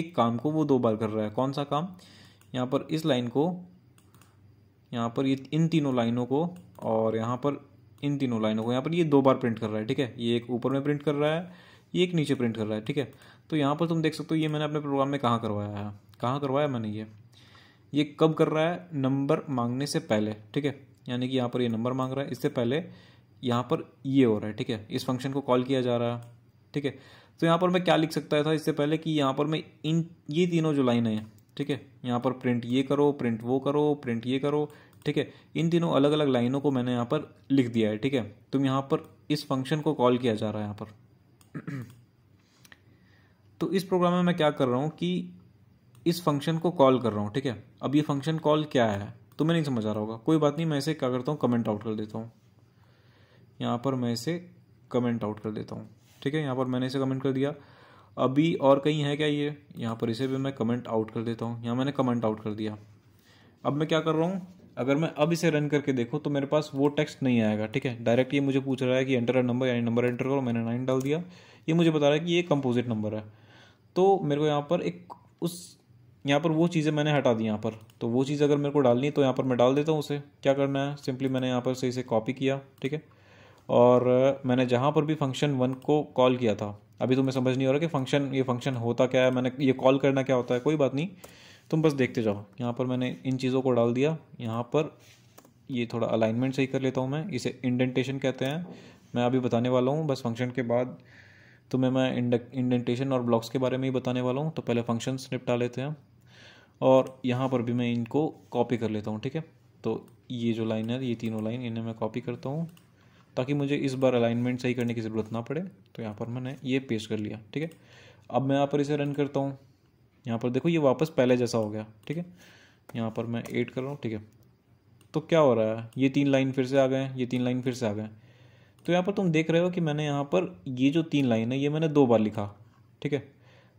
एक काम को वो दो बार कर रहा है कौन सा काम यहाँ पर इस लाइन को यहाँ पर ये इन तीनों लाइनों को और यहाँ पर इन तीनों लाइनों को यहाँ पर ये दो बार प्रिंट कर रहा है ठीक है ये एक ऊपर में प्रिंट कर रहा है ये एक नीचे प्रिंट कर रहा है ठीक है तो यहाँ पर तुम देख सकते हो ये मैंने अपने प्रोग्राम में कहाँ करवाया है कहाँ करवाया मैंने ये ये कब कर रहा है नंबर मांगने से पहले ठीक है यानी कि यहाँ पर ये नंबर मांग रहा है इससे पहले यहाँ पर ये हो रहा है ठीक है इस फंक्शन को कॉल किया जा रहा है ठीक है तो यहाँ पर मैं क्या लिख सकता था इससे पहले कि यहाँ पर मैं इन ये तीनों जो लाइन हैं ठीक है यहाँ पर प्रिंट ये करो प्रिंट वो करो प्रिंट ये करो ठीक है इन तीनों अलग अलग लाइनों को मैंने यहाँ पर लिख दिया है ठीक है तुम यहाँ पर इस फंक्शन को कॉल किया जा रहा है यहाँ पर तो इस प्रोग्राम में मैं क्या कर रहा हूँ कि इस फंक्शन को कॉल कर रहा हूँ ठीक है अब ये फंक्शन कॉल क्या है तो मैं नहीं समझ आ रहा होगा कोई बात नहीं मैं इसे क्या करता हूँ कमेंट आउट कर देता हूँ यहाँ पर मैं इसे कमेंट आउट कर देता हूँ ठीक है यहाँ पर मैंने इसे कमेंट कर दिया अभी और कहीं है क्या ये यहाँ पर इसे भी मैं कमेंट आउट कर देता हूँ यहाँ मैंने कमेंट आउट कर दिया अब मैं क्या कर रहा हूँ अगर मैं अब इसे रन करके देखूँ तो मेरे पास वो टेक्स्ट नहीं आएगा ठीक है डायरेक्ट ये मुझे पूछ रहा है कि एंटर नंबर यानी नंबर एंटर करो मैंने नाइन डाल दिया ये मुझे बता रहा है कि ये कंपोजिट नंबर है तो मेरे को यहाँ पर एक उस यहाँ पर वो चीज़ें मैंने हटा दी यहाँ पर तो वो चीज़ अगर मेरे को डालनी है तो यहाँ पर मैं डाल देता हूँ उसे क्या करना है सिंपली मैंने यहाँ पर से इसे कॉपी किया ठीक है और मैंने जहाँ पर भी फंक्शन वन को कॉल किया था अभी तुम्हें तो समझ नहीं आ रहा कि फंक्शन ये फंक्शन होता क्या है मैंने ये कॉल करना क्या होता है कोई बात नहीं तुम बस देखते जाओ यहाँ पर मैंने इन चीज़ों को डाल दिया यहाँ पर ये थोड़ा अलाइनमेंट सही कर लेता हूँ मैं इसे इंडेंटेशन कहते हैं मैं अभी बताने वाला हूँ बस फंक्शन के बाद तुम्हें मैं इंडेंटेशन और ब्लॉक्स के बारे में ही बताने वाला हूँ तो पहले फंक्शन निपटा लेते हैं और यहाँ पर भी मैं इनको कॉपी कर लेता हूँ ठीक है तो ये जो लाइन है ये तीनों लाइन इन्हें मैं कॉपी करता हूँ ताकि मुझे इस बार अलाइनमेंट सही करने की ज़रूरत ना पड़े तो यहाँ पर मैंने ये पेस्ट कर लिया ठीक है अब मैं यहाँ पर इसे रन करता हूँ यहाँ पर देखो ये वापस पहले जैसा हो गया ठीक है यहाँ पर मैं एड कर रहा हूँ ठीक है तो क्या हो रहा है ये तीन लाइन फिर से आ गए ये तीन लाइन फिर से आ गए तो यहाँ पर तुम देख रहे हो कि मैंने यहाँ पर ये जो तीन लाइन है ये मैंने दो बार लिखा ठीक है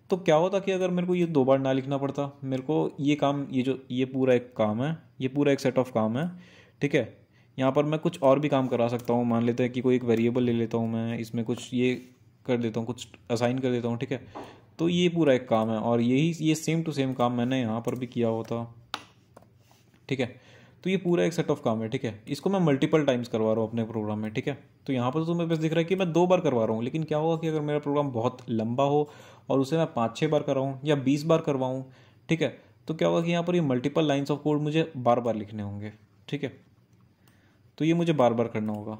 तो क्या होता कि अगर मेरे को ये दो बार ना लिखना पड़ता मेरे को ये काम ये जो ये पूरा एक काम है ये पूरा एक सेट ऑफ काम है ठीक है यहाँ पर मैं कुछ और भी काम करा सकता हूँ मान लेते हैं कि कोई एक वेरिएबल ले लेता हूँ मैं इसमें कुछ ये कर देता हूँ कुछ असाइन कर देता हूँ ठीक है तो ये पूरा एक काम है और यही ये सेम टू सेम काम मैंने यहाँ पर भी किया होता ठीक है तो ये पूरा एक सेट ऑफ काम है ठीक है इसको मैं मल्टीपल टाइम्स करवा रहा हूँ अपने प्रोग्राम में ठीक है तो यहाँ पर तो मैं बस दिख रहा है कि मैं दो बार करवा रहा हूँ लेकिन क्या होगा कि अगर मेरा प्रोग्राम बहुत लंबा हो और उसे मैं पाँच छः बार कराऊँ या बीस बार करवाऊँ ठीक है तो क्या होगा कि यहाँ पर ये मल्टीपल लाइन्स ऑफ कोड मुझे बार बार लिखने होंगे ठीक है तो ये मुझे बार बार करना होगा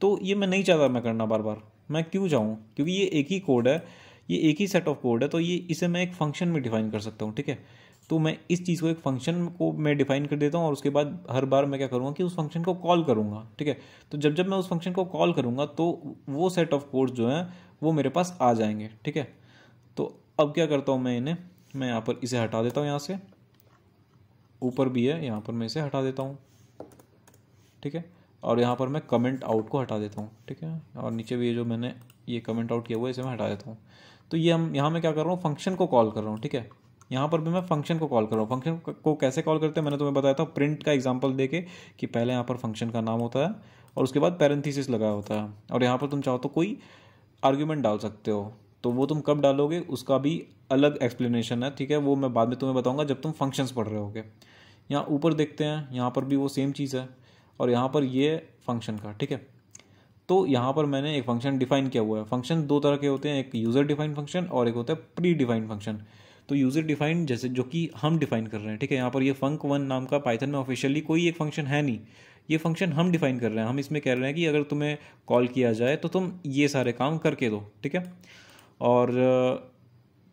तो ये मैं नहीं चाहता मैं करना बार बार मैं क्यों जाऊँ क्योंकि ये एक ही कोड है ये एक ही सेट ऑफ कोड है तो ये इसे मैं एक फंक्शन में डिफाइन कर सकता हूँ ठीक है तो मैं इस चीज़ को एक फंक्शन को मैं डिफाइन कर देता हूँ और उसके बाद हर बार मैं क्या करूँगा कि उस फंक्शन को कॉल करूँगा ठीक है तो जब जब मैं उस फंक्शन को कॉल करूँगा तो वो सेट ऑफ कोड्स जो हैं वो मेरे पास आ जाएंगे ठीक है तो अब क्या करता हूँ मैं इन्हें मैं यहाँ पर इसे हटा देता हूँ यहाँ से ऊपर भी है यहाँ पर मैं इसे हटा देता हूँ ठीक है और यहाँ पर मैं कमेंट आउट को हटा देता हूँ ठीक है और नीचे भी ये जो मैंने ये कमेंट आउट किया हुआ है इसे मैं हटा देता हूँ तो ये हम यहाँ मैं क्या कर रहा हूँ फंक्शन को कॉल कर रहा हूँ ठीक है यहाँ पर भी मैं फंक्शन को कॉल कर रहा हूँ फंक्शन को कैसे कॉल करते हैं मैंने तुम्हें बताया था प्रिंट का एग्जाम्पल दे के कि पहले यहाँ पर फंक्शन का नाम होता है और उसके बाद पैरेंथीसिस लगा होता है और यहाँ पर तुम चाहो तो कोई आर्ग्यूमेंट डाल सकते हो तो वो तुम कब डालोगे उसका भी अलग एक्सप्लेनेशन है ठीक है वो मैं बाद में तुम्हें बताऊँगा जब तुम फंक्शंस पढ़ रहे होगे यहाँ ऊपर देखते हैं यहाँ पर भी वो सेम चीज़ है और यहाँ पर ये फंक्शन का ठीक है तो यहाँ पर मैंने एक फंक्शन डिफाइन किया हुआ है फंक्शन दो तरह के होते हैं एक यूज़र डिफाइन फंक्शन और एक होता है प्री डिफाइन फंक्शन तो यूज़र डिफाइंड जैसे जो कि हम डिफाइन कर रहे हैं ठीक है यहाँ पर ये फंक वन नाम का पाइथन में ऑफिशियली कोई एक फंक्शन है नहीं ये फंक्शन हम डिफाइन कर रहे हैं हम इसमें कह रहे हैं कि अगर तुम्हें कॉल किया जाए तो तुम ये सारे काम करके दो ठीक है और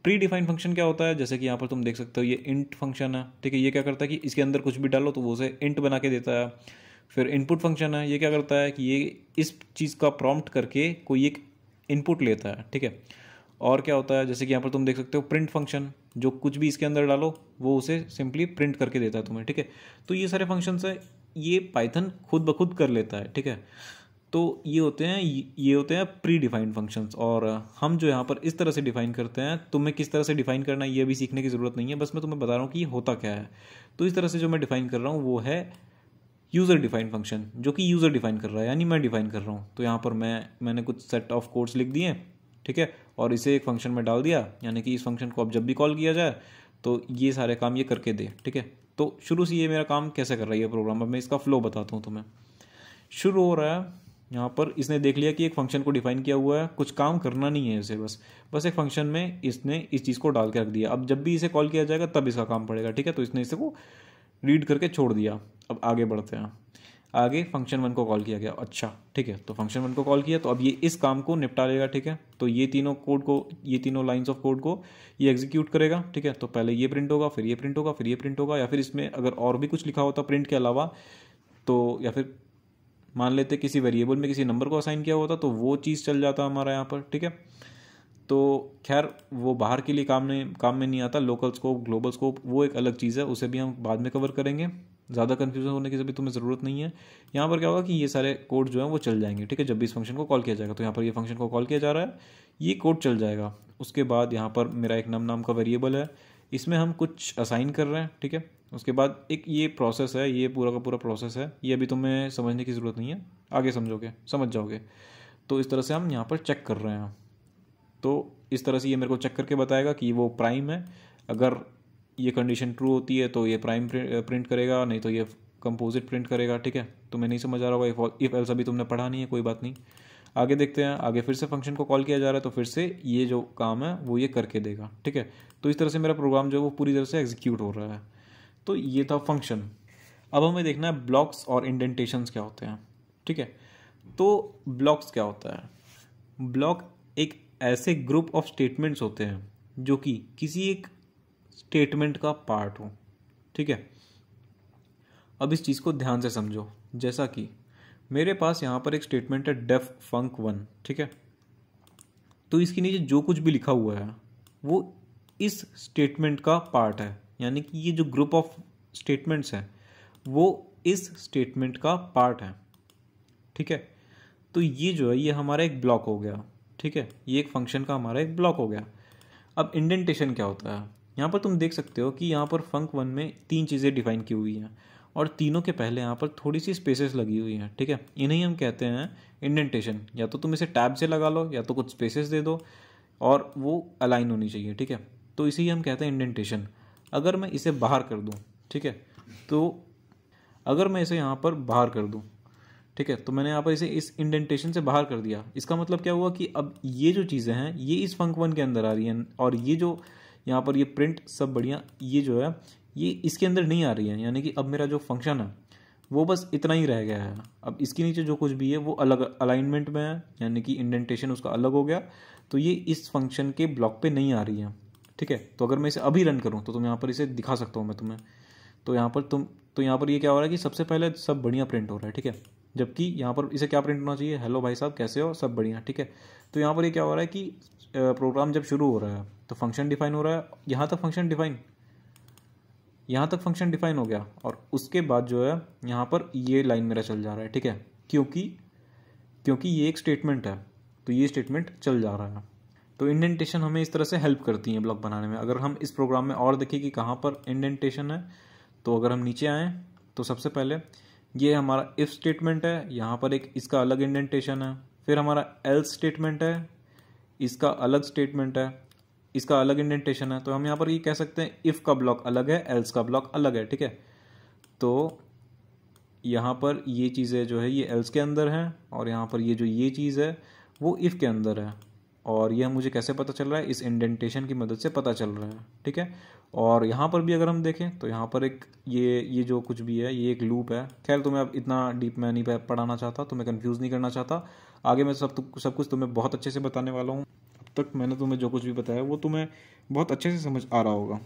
प्री डिफाइंड फंक्शन क्या होता है जैसे कि यहाँ पर तुम देख सकते हो ये इंट फंक्शन है ठीक है ये क्या करता है कि इसके अंदर कुछ भी डालो तो वो उसे इंट बना के देता है फिर इनपुट फंक्शन है ये क्या करता है कि ये इस चीज़ का प्रॉम्प्ट करके कोई एक इनपुट लेता है ठीक है और क्या होता है जैसे कि यहाँ पर तुम देख सकते हो प्रिंट फंक्शन जो कुछ भी इसके अंदर डालो वो उसे सिंपली प्रिंट करके देता है तुम्हें ठीक है तो ये सारे फंक्शन है ये पाइथन खुद ब खुद कर लेता है ठीक है तो ये होते हैं ये होते हैं प्री डिफाइंड फंक्शंस और हम जो यहाँ पर इस तरह से डिफाइन करते हैं तुम्हें किस तरह से डिफाइन करना है ये भी सीखने की ज़रूरत नहीं है बस मैं तुम्हें बता रहा हूँ कि ये होता क्या है तो इस तरह से जो मैं डिफाइन कर रहा हूँ वो है यूज़र डिफाइन फंक्शन जो कि यूज़र डिफाइन कर रहा है यानी मैं डिफाइन कर रहा हूँ तो यहाँ पर मैं मैंने कुछ सेट ऑफ कोड्स लिख दिए ठीक है और इसे एक फंक्शन में डाल दिया यानी कि इस फंक्शन को अब जब भी कॉल किया जाए तो ये सारे काम ये करके दे ठीक है तो शुरू से ये मेरा काम कैसे कर रहा है ये प्रोग्राम अब मैं इसका फ्लो बताता हूँ तुम्हें शुरू हो रहा है यहाँ पर इसने देख लिया कि एक फंक्शन को डिफाइन किया हुआ है कुछ काम करना नहीं है इसे बस बस एक फंक्शन में इसने इस चीज़ को डाल के रख दिया अब जब भी इसे कॉल किया जाएगा तब इसका काम पड़ेगा ठीक है तो इसने इसे को रीड करके छोड़ दिया अब आगे बढ़ते हैं आगे फंक्शन वन को कॉल किया गया अच्छा ठीक है तो फंक्शन वन को कॉल किया तो अब ये इस काम को निपटा लेगा ठीक है तो ये तीनों कोड को ये तीनों लाइंस ऑफ कोड को ये एग्जीक्यूट करेगा ठीक है तो पहले ये प्रिंट होगा फिर ये प्रिंट होगा फिर ये प्रिंट होगा या फिर इसमें अगर और भी कुछ लिखा होता तो प्रिंट के अलावा तो या फिर मान लेते किसी वेरिएबल में किसी नंबर को असाइन किया होता तो वो चीज़ चल जाता हमारा यहाँ पर ठीक है तो खैर वो बाहर के लिए काम में काम में नहीं आता लोकल स्कोप ग्लोबल स्कोप वो एक अलग चीज़ है उसे भी हम बाद में कवर करेंगे ज़्यादा कन्फ्यूजन होने की सभी तुम्हें ज़रूरत नहीं है यहाँ पर क्या होगा कि ये सारे कोड जो है वो चल जाएंगे ठीक है जब भी इस फंक्शन को कॉल किया जाएगा तो यहाँ पर ये फंक्शन को कॉल किया जा रहा है ये कोड चल जाएगा उसके बाद यहाँ पर मेरा एक नम नाम का वेरिएबल है इसमें हम कुछ असाइन कर रहे हैं ठीक है उसके बाद एक ये प्रोसेस है ये पूरा का पूरा प्रोसेस है ये अभी तुम्हें समझने की ज़रूरत नहीं है आगे समझोगे समझ जाओगे तो इस तरह से हम यहाँ पर चेक कर रहे हैं तो इस तरह से ये मेरे को चेक करके बताएगा कि वो प्राइम है अगर ये कंडीशन ट्रू होती है तो ये प्राइम प्रिंट करेगा नहीं तो ये कंपोजिट प्रिंट करेगा ठीक है तो मैं नहीं समझ आ रहा होगा इफ़ एल्स अभी तुमने पढ़ा नहीं है कोई बात नहीं आगे देखते हैं आगे फिर से फंक्शन को कॉल किया जा रहा है तो फिर से ये जो काम है वो ये करके देगा ठीक है तो इस तरह से मेरा प्रोग्राम जो है वो पूरी तरह से एग्जीक्यूट हो रहा है तो ये था फंक्शन अब हमें देखना है ब्लॉक्स और इंडेंटेशन क्या होते हैं ठीक है तो ब्लॉक्स क्या होता है ब्लॉक एक ऐसे ग्रुप ऑफ स्टेटमेंट्स होते हैं जो कि किसी एक स्टेटमेंट का पार्ट हो ठीक है अब इस चीज़ को ध्यान से समझो जैसा कि मेरे पास यहाँ पर एक स्टेटमेंट है डेफ फंक वन ठीक है तो इसके नीचे जो कुछ भी लिखा हुआ है वो इस स्टेटमेंट का पार्ट है यानी कि ये जो ग्रुप ऑफ स्टेटमेंट्स हैं वो इस स्टेटमेंट का पार्ट है ठीक है तो ये जो है ये हमारा एक ब्लॉक हो गया ठीक है ये एक फंक्शन का हमारा एक ब्लॉक हो गया अब इंडेंटेशन क्या होता है यहाँ पर तुम देख सकते हो कि यहाँ पर फंक वन में तीन चीज़ें डिफाइन की हुई हैं और तीनों के पहले यहाँ पर थोड़ी सी स्पेसेस लगी हुई हैं ठीक है इन्हें हम कहते हैं इंडेंटेशन या तो तुम इसे टैब से लगा लो या तो कुछ स्पेसेस दे दो और वो अलाइन होनी चाहिए ठीक है तो इसे हम कहते हैं इंडेंटेशन अगर मैं इसे बाहर कर दूँ ठीक है तो अगर मैं इसे यहाँ पर बाहर कर दूँ ठीक है तो मैंने यहाँ पर इसे इस इंडेंटेशन से बाहर कर दिया इसका मतलब क्या हुआ कि अब ये जो चीज़ें हैं ये इस फंक वन के अंदर आ रही हैं और ये जो यहाँ पर ये प्रिंट सब बढ़िया ये जो है ये इसके अंदर नहीं आ रही है यानी कि अब मेरा जो फंक्शन है वो बस इतना ही रह गया है अब इसके नीचे जो कुछ भी है वो अलग अलाइनमेंट में है यानी कि इंडेंटेशन उसका अलग हो गया तो ये इस फंक्शन के ब्लॉक पे नहीं आ रही है ठीक है तो अगर मैं इसे अभी रन करूँ तो तुम यहाँ पर इसे दिखा सकता हूँ मैं तुम्हें तो यहाँ पर तुम तो यहाँ पर ये क्या हो रहा है कि सबसे पहले सब बढ़िया प्रिंट हो रहा है ठीक है जबकि यहाँ पर इसे क्या प्रिंट होना चाहिए हेलो भाई साहब कैसे हो सब बढ़िया ठीक है तो यहाँ पर ये क्या हो रहा है कि प्रोग्राम जब शुरू हो रहा है तो फंक्शन डिफाइन हो रहा है यहाँ तक फंक्शन डिफाइन यहाँ तक फंक्शन डिफाइन हो गया और उसके बाद जो है यहाँ पर ये लाइन मेरा चल जा रहा है ठीक है क्योंकि क्योंकि ये एक स्टेटमेंट है तो ये स्टेटमेंट चल जा रहा है तो इंडेंटेशन हमें इस तरह से हेल्प करती है ब्लॉक बनाने में अगर हम इस प्रोग्राम में और देखें कि कहाँ पर इंडेंटेशन है तो अगर हम नीचे आएँ तो सबसे पहले ये हमारा इफ स्टेटमेंट है यहाँ पर एक इसका अलग इंडेंटेशन है फिर हमारा एल्स स्टेटमेंट है इसका अलग स्टेटमेंट है इसका अलग इंडेंटेशन है तो हम यहाँ पर ये कह सकते हैं इफ़ का ब्लॉक अलग है एल्स का ब्लॉक अलग है ठीक है तो यहाँ पर ये चीज़ें जो है ये एल्स के अंदर हैं और यहाँ पर ये जो ये चीज़ है वो इफ़ के अंदर है और यह मुझे कैसे पता चल रहा है इस इंडेंटेशन की मदद से पता चल रहा है ठीक है और यहाँ पर भी अगर हम देखें तो यहाँ पर एक ये ये जो कुछ भी है ये एक लूप है खैर तुम्हें तो अब इतना डीप में नहीं पढ़ाना चाहता तुम्हें तो कन्फ्यूज़ नहीं करना चाहता आगे मैं सब सब कुछ तुम्हें बहुत अच्छे से बताने वाला हूँ अब तक मैंने तुम्हें जो कुछ भी बताया वो तुम्हें बहुत अच्छे से समझ आ रहा होगा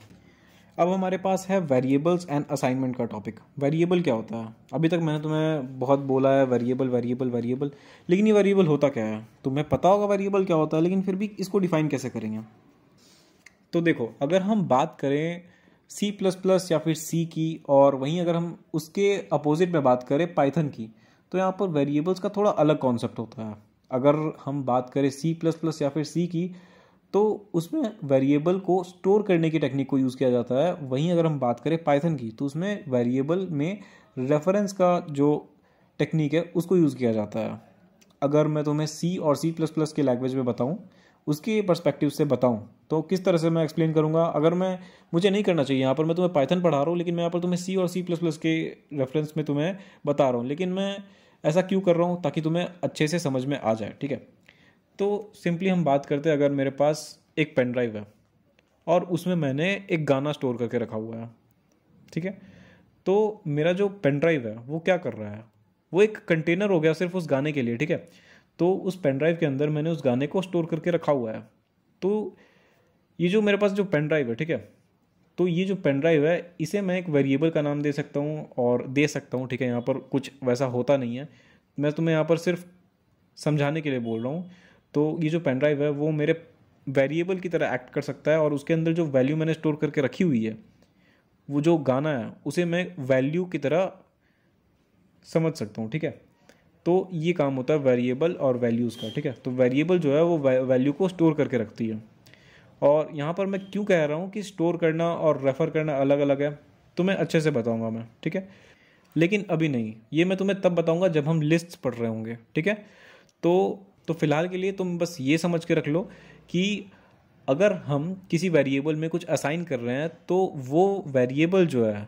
अब हमारे पास है वेरिएबल्स एंड असाइनमेंट का टॉपिक वेरिएबल क्या होता है अभी तक मैंने तुम्हें बहुत बोला है वेरिएबल वेरिएबल वेरिएबल लेकिन ये वेरिएबल होता क्या है तुम्हें पता होगा वेरिएबल क्या होता है लेकिन फिर भी इसको डिफाइन कैसे करेंगे तो देखो अगर हम बात करें सी प्लस प्लस या फिर सी की और वहीं अगर हम उसके अपोजिट में बात करें पाइथन की तो यहाँ पर वेरिएबल्स का थोड़ा अलग कॉन्सेप्ट होता है अगर हम बात करें सी प्लस प्लस या फिर सी की तो उसमें वेरिएबल को स्टोर करने की टेक्निक को यूज़ किया जाता है वहीं अगर हम बात करें पाइथन की तो उसमें वेरिएबल में रेफरेंस का जो टेक्निक है उसको यूज़ किया जाता है अगर मैं तुम्हें सी और सी प्लस प्लस के लैंग्वेज में बताऊँ उसकी पर्सपेक्टिव से बताऊँ तो किस तरह से मैं एक्सप्लेन करूँगा अगर मैं मुझे नहीं करना चाहिए यहाँ पर मैं तुम्हें पाइथन पढ़ा रहा हूँ लेकिन मैं यहाँ पर तुम्हें सी और सी प्लस प्लस के रेफरेंस में तुम्हें बता रहा हूँ लेकिन मैं ऐसा क्यों कर रहा हूँ ताकि तुम्हें अच्छे से समझ में आ जाए ठीक है तो सिंपली हम बात करते हैं अगर मेरे पास एक पेन ड्राइव है और उसमें मैंने एक गाना स्टोर करके रखा हुआ है ठीक है तो मेरा जो पेन ड्राइव है वो क्या कर रहा है वो एक कंटेनर हो गया सिर्फ उस गाने के लिए ठीक है तो उस पेन ड्राइव के अंदर मैंने उस गाने को स्टोर करके रखा हुआ है तो ये जो मेरे पास जो पेन ड्राइव है ठीक है तो ये जो पेन ड्राइव है इसे मैं एक वेरिएबल का नाम दे सकता हूँ और दे सकता हूँ ठीक है यहाँ पर कुछ वैसा होता नहीं है मैं तुम्हें यहाँ पर सिर्फ समझाने के लिए बोल रहा हूँ तो ये जो पेन ड्राइव है वो मेरे वेरिएबल की तरह एक्ट कर सकता है और उसके अंदर जो वैल्यू मैंने स्टोर करके रखी हुई है वो जो गाना है उसे मैं वैल्यू की तरह समझ सकता हूँ ठीक है तो ये काम होता है वेरिएबल और वैल्यूज़ का ठीक है तो वेरिएबल जो है वो वैल्यू को स्टोर करके रखती है और यहाँ पर मैं क्यों कह रहा हूँ कि स्टोर करना और रेफ़र करना अलग अलग है तो मैं अच्छे से बताऊँगा मैं ठीक है लेकिन अभी नहीं ये मैं तुम्हें तब बताऊँगा जब हम लिस्ट पढ़ रहे होंगे ठीक है तो तो फिलहाल के लिए तुम बस ये समझ के रख लो कि अगर हम किसी वेरिएबल में कुछ असाइन कर रहे हैं तो वो वेरिएबल जो है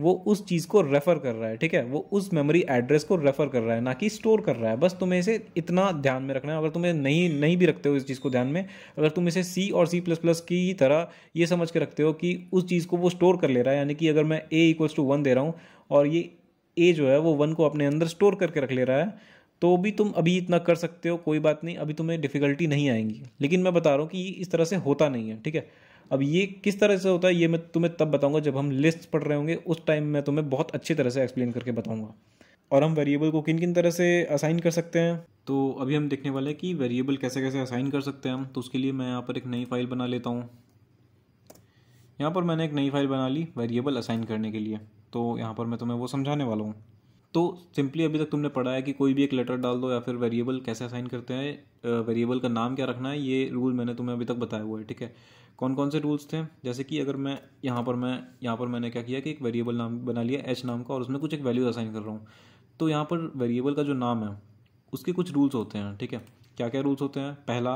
वो उस चीज़ को रेफ़र कर रहा है ठीक है वो उस मेमोरी एड्रेस को रेफ़र कर रहा है ना कि स्टोर कर रहा है बस तुम्हें इसे इतना ध्यान में रखना है अगर तुम्हें नहीं नहीं भी रखते हो इस चीज़ को ध्यान में अगर तुम इसे सी और सी प्लस प्लस की तरह ये समझ के रखते हो कि उस चीज़ को वो स्टोर कर ले रहा है यानी कि अगर मैं ए इक्वल्स टू वन दे रहा हूँ और ये ए जो है वो वन को अपने अंदर स्टोर करके रख ले रहा है तो भी तुम अभी इतना कर सकते हो कोई बात नहीं अभी तुम्हें डिफ़िकल्टी नहीं आएंगी लेकिन मैं बता रहा हूँ कि इस तरह से होता नहीं है ठीक है अब ये किस तरह से होता है ये मैं तुम्हें तब बताऊंगा जब हम लिस्ट पढ़ रहे होंगे उस टाइम मैं तुम्हें बहुत अच्छी तरह से एक्सप्लेन करके बताऊंगा और हम वेरिएबल को किन किन तरह से असाइन कर सकते हैं तो अभी हम देखने वाले हैं कि वेरिएबल कैसे कैसे असाइन कर सकते हैं हम तो उसके लिए मैं यहाँ पर एक नई फाइल बना लेता हूँ यहाँ पर मैंने एक नई फाइल बना ली वेरिएबल असाइन करने के लिए तो यहाँ पर मैं तुम्हें वो समझाने वाला हूँ तो सिंपली अभी तक तुमने पढ़ा है कि कोई भी एक लेटर डाल दो या फिर वेरिएबल कैसे असाइन करते हैं वेरिएबल का नाम क्या रखना है ये रूल मैंने तुम्हें अभी तक बताया हुआ है ठीक है कौन कौन से रूल्स थे जैसे कि अगर मैं यहाँ पर मैं यहाँ पर मैंने क्या किया कि एक वेरिएबल नाम बना लिया एच नाम का और उसमें कुछ एक वैल्यूज असाइन कर रहा हूँ तो यहाँ पर वेरिएबल का जो नाम है उसके कुछ रूल्स होते हैं ठीक है क्या क्या रूल्स होते हैं पहला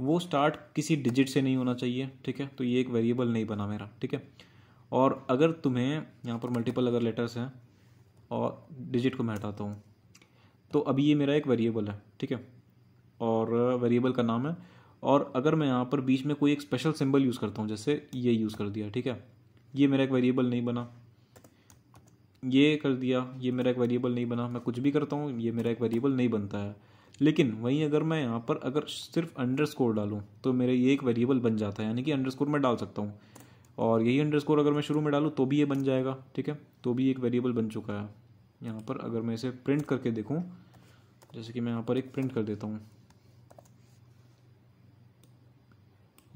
वो स्टार्ट किसी डिजिट से नहीं होना चाहिए ठीक है तो ये एक वेरिएबल नहीं बना मेरा ठीक है और अगर तुम्हें यहाँ पर मल्टीपल अगर लेटर्स हैं और डिजिट को मैं हटाता हूँ तो अभी ये मेरा एक वेरिएबल है ठीक है और वेरिएबल का नाम है और अगर मैं यहाँ पर बीच में कोई एक स्पेशल सिंबल यूज़ करता हूँ जैसे ये यूज़ कर दिया ठीक है ये मेरा एक वेरिएबल नहीं बना ये कर दिया ये मेरा एक वेरिएबल नहीं बना मैं कुछ भी करता हूँ ये मेरा एक वेरिएबल नहीं बनता है लेकिन वहीं अगर मैं यहाँ पर अगर सिर्फ अंडर स्कोर डालूँ तो मेरे ये एक वेरिएबल बन जाता है यानी कि अंडर स्कोर मैं डाल सकता हूँ और यही अंडर स्कोर अगर मैं शुरू में डालूँ तो भी ये बन जाएगा ठीक है तो भी एक वेरिएबल बन चुका है यहाँ पर अगर मैं इसे प्रिंट करके देखूँ जैसे कि मैं यहाँ पर एक प्रिंट कर देता हूँ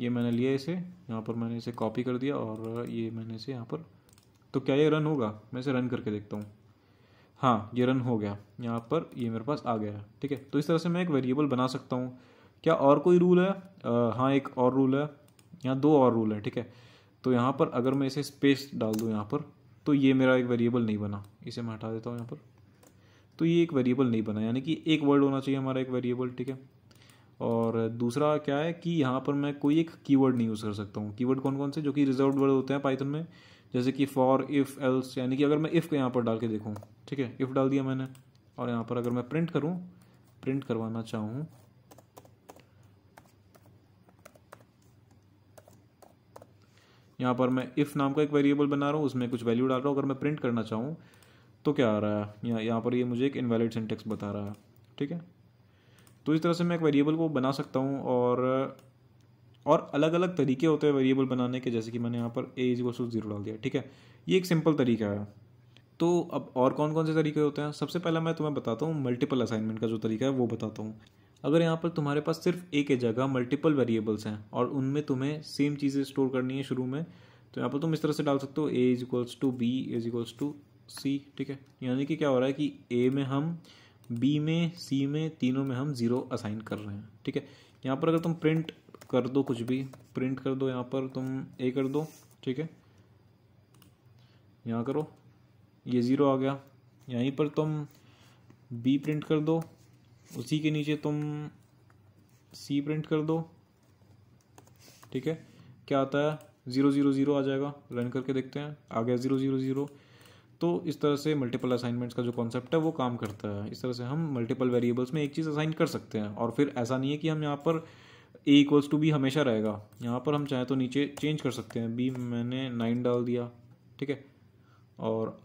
ये मैंने लिया इसे यहाँ पर मैंने इसे कॉपी कर दिया और ये मैंने इसे यहाँ पर तो क्या ये रन होगा मैं इसे रन करके देखता हूँ हाँ ये रन हो गया यहाँ पर ये मेरे पास आ गया है ठीक है तो इस तरह से मैं एक वेरिएबल बना सकता हूँ क्या और कोई रूल है हाँ एक और रूल है यहाँ दो और रूल है ठीक है तो यहाँ पर अगर मैं इसे स्पेस डाल दूँ यहाँ पर तो ये मेरा एक वेरिएबल नहीं बना इसे मैं हटा देता हूँ यहाँ पर तो ये एक वेरिएबल नहीं बना यानी कि एक वर्ड होना चाहिए हमारा एक वेरिएबल ठीक है और दूसरा क्या है कि यहाँ पर मैं कोई एक कीवर्ड नहीं यूज़ कर सकता हूँ कीवर्ड कौन कौन से जो कि रिजर्व वर्ड होते हैं पाइथन में जैसे कि फॉर इफ़ एल्स यानी कि अगर मैं इफ़ को यहाँ पर डाल के देखूँ ठीक है इफ़ डाल दिया मैंने और यहाँ पर अगर मैं प्रिंट करूँ प्रिंट करवाना चाहूँ यहाँ पर मैं इफ़ नाम का एक वेरिएबल बना रहा हूँ उसमें कुछ वैल्यू डाल रहा हूँ अगर मैं प्रिंट करना चाहूँ तो क्या आ रहा है यहाँ यहाँ पर ये यह मुझे एक इनवैलिड सिंटेक्स बता रहा है ठीक है तो इस तरह से मैं एक वेरिएबल को बना सकता हूँ और और अलग अलग तरीके होते हैं वेरिएबल बनाने के जैसे कि मैंने यहाँ पर ए इज टू जीरो डाल दिया ठीक है ये एक सिंपल तरीका है तो अब और कौन कौन से तरीके होते हैं सबसे पहला मैं तुम्हें बताता हूँ मल्टीपल असाइनमेंट का जो तरीका है वो बताता हूँ अगर यहाँ पर तुम्हारे पास सिर्फ एक ही जगह मल्टीपल वेरिएबल्स हैं और उनमें तुम्हें सेम चीज़ें स्टोर करनी है शुरू में तो यहाँ पर तुम इस तरह से डाल सकते हो a is equals to b is equals to c ठीक है यानी कि क्या हो रहा है कि ए में हम बी में सी में तीनों में हम ज़ीरो असाइन कर रहे हैं ठीक है यहाँ पर अगर तुम प्रिंट कर दो कुछ भी प्रिंट कर दो यहाँ पर तुम ए कर दो ठीक है यहाँ करो ये ज़ीरो आ गया यहीं पर तुम बी प्रिंट कर दो उसी के नीचे तुम सी प्रिंट कर दो ठीक है क्या आता है ज़ीरो ज़ीरो ज़ीरो आ जाएगा रन करके देखते हैं आ गया ज़ीरो ज़ीरो ज़ीरो तो इस तरह से मल्टीपल असाइनमेंट्स का जो कॉन्सेप्ट है वो काम करता है इस तरह से हम मल्टीपल वेरिएबल्स में एक चीज़ असाइन कर सकते हैं और फिर ऐसा नहीं है कि हम यहाँ पर ए इक्वल्स टू बी हमेशा रहेगा यहाँ पर हम चाहे तो नीचे चेंज कर सकते हैं बी मैंने नाइन डाल दिया ठीक है और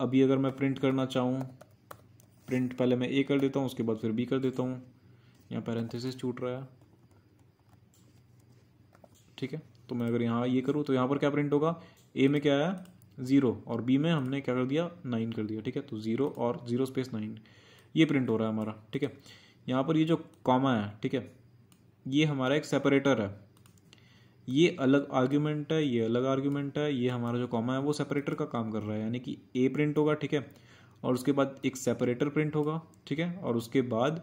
अभी अगर मैं प्रिंट करना चाहूँ प्रिंट पहले मैं ए कर देता हूँ उसके बाद फिर बी कर देता हूँ यहाँ पैरेंथेसिस छूट रहा है ठीक है तो मैं अगर यहाँ ये करूँ तो यहाँ पर क्या प्रिंट होगा ए में क्या आया ज़ीरो और बी में हमने क्या कर दिया नाइन कर दिया ठीक है तो ज़ीरो और ज़ीरो स्पेस नाइन ये प्रिंट हो रहा है हमारा ठीक है यहाँ पर ये जो कॉमा है ठीक है ये हमारा एक सेपरेटर है ये अलग आर्ग्यूमेंट है ये अलग आर्ग्यूमेंट है ये हमारा जो कॉमा है वो सेपरेटर का काम कर रहा है यानी कि ए प्रिंट होगा ठीक है और उसके बाद एक सेपरेटर प्रिंट होगा ठीक है और उसके बाद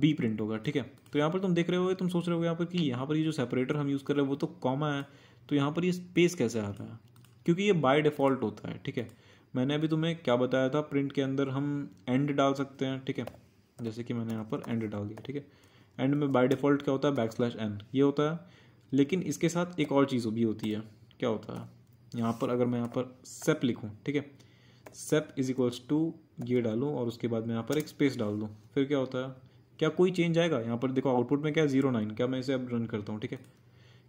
बी प्रिंट होगा ठीक है तो यहाँ पर तुम देख रहे हो तुम सोच रहे हो यहाँ पर कि यहाँ पर ये जो सेपरेटर हम यूज़ कर रहे हैं वो तो कॉमा है तो यहाँ पर ये स्पेस कैसे आ रहा है क्योंकि ये बाय डिफ़ॉल्ट होता है ठीक है मैंने अभी तुम्हें क्या बताया था प्रिंट के अंदर हम एंड डाल सकते हैं ठीक है जैसे कि मैंने यहाँ पर एंड डाल दिया ठीक है एंड में बाय डिफ़ॉल्ट क्या होता है बैक स्लैश एन ये होता है लेकिन इसके साथ एक और चीज़ भी होती है क्या होता है यहाँ पर अगर मैं यहाँ पर सेप लिखूँ ठीक है सेप इज इक्वल्स टू ये डालूँ और उसके बाद मैं यहाँ पर एक स्पेस डाल दूँ फिर क्या होता है क्या कोई चेंज आएगा यहाँ पर देखो आउटपुट में क्या जीरो नाइन क्या मैं इसे अब रन करता हूँ ठीक है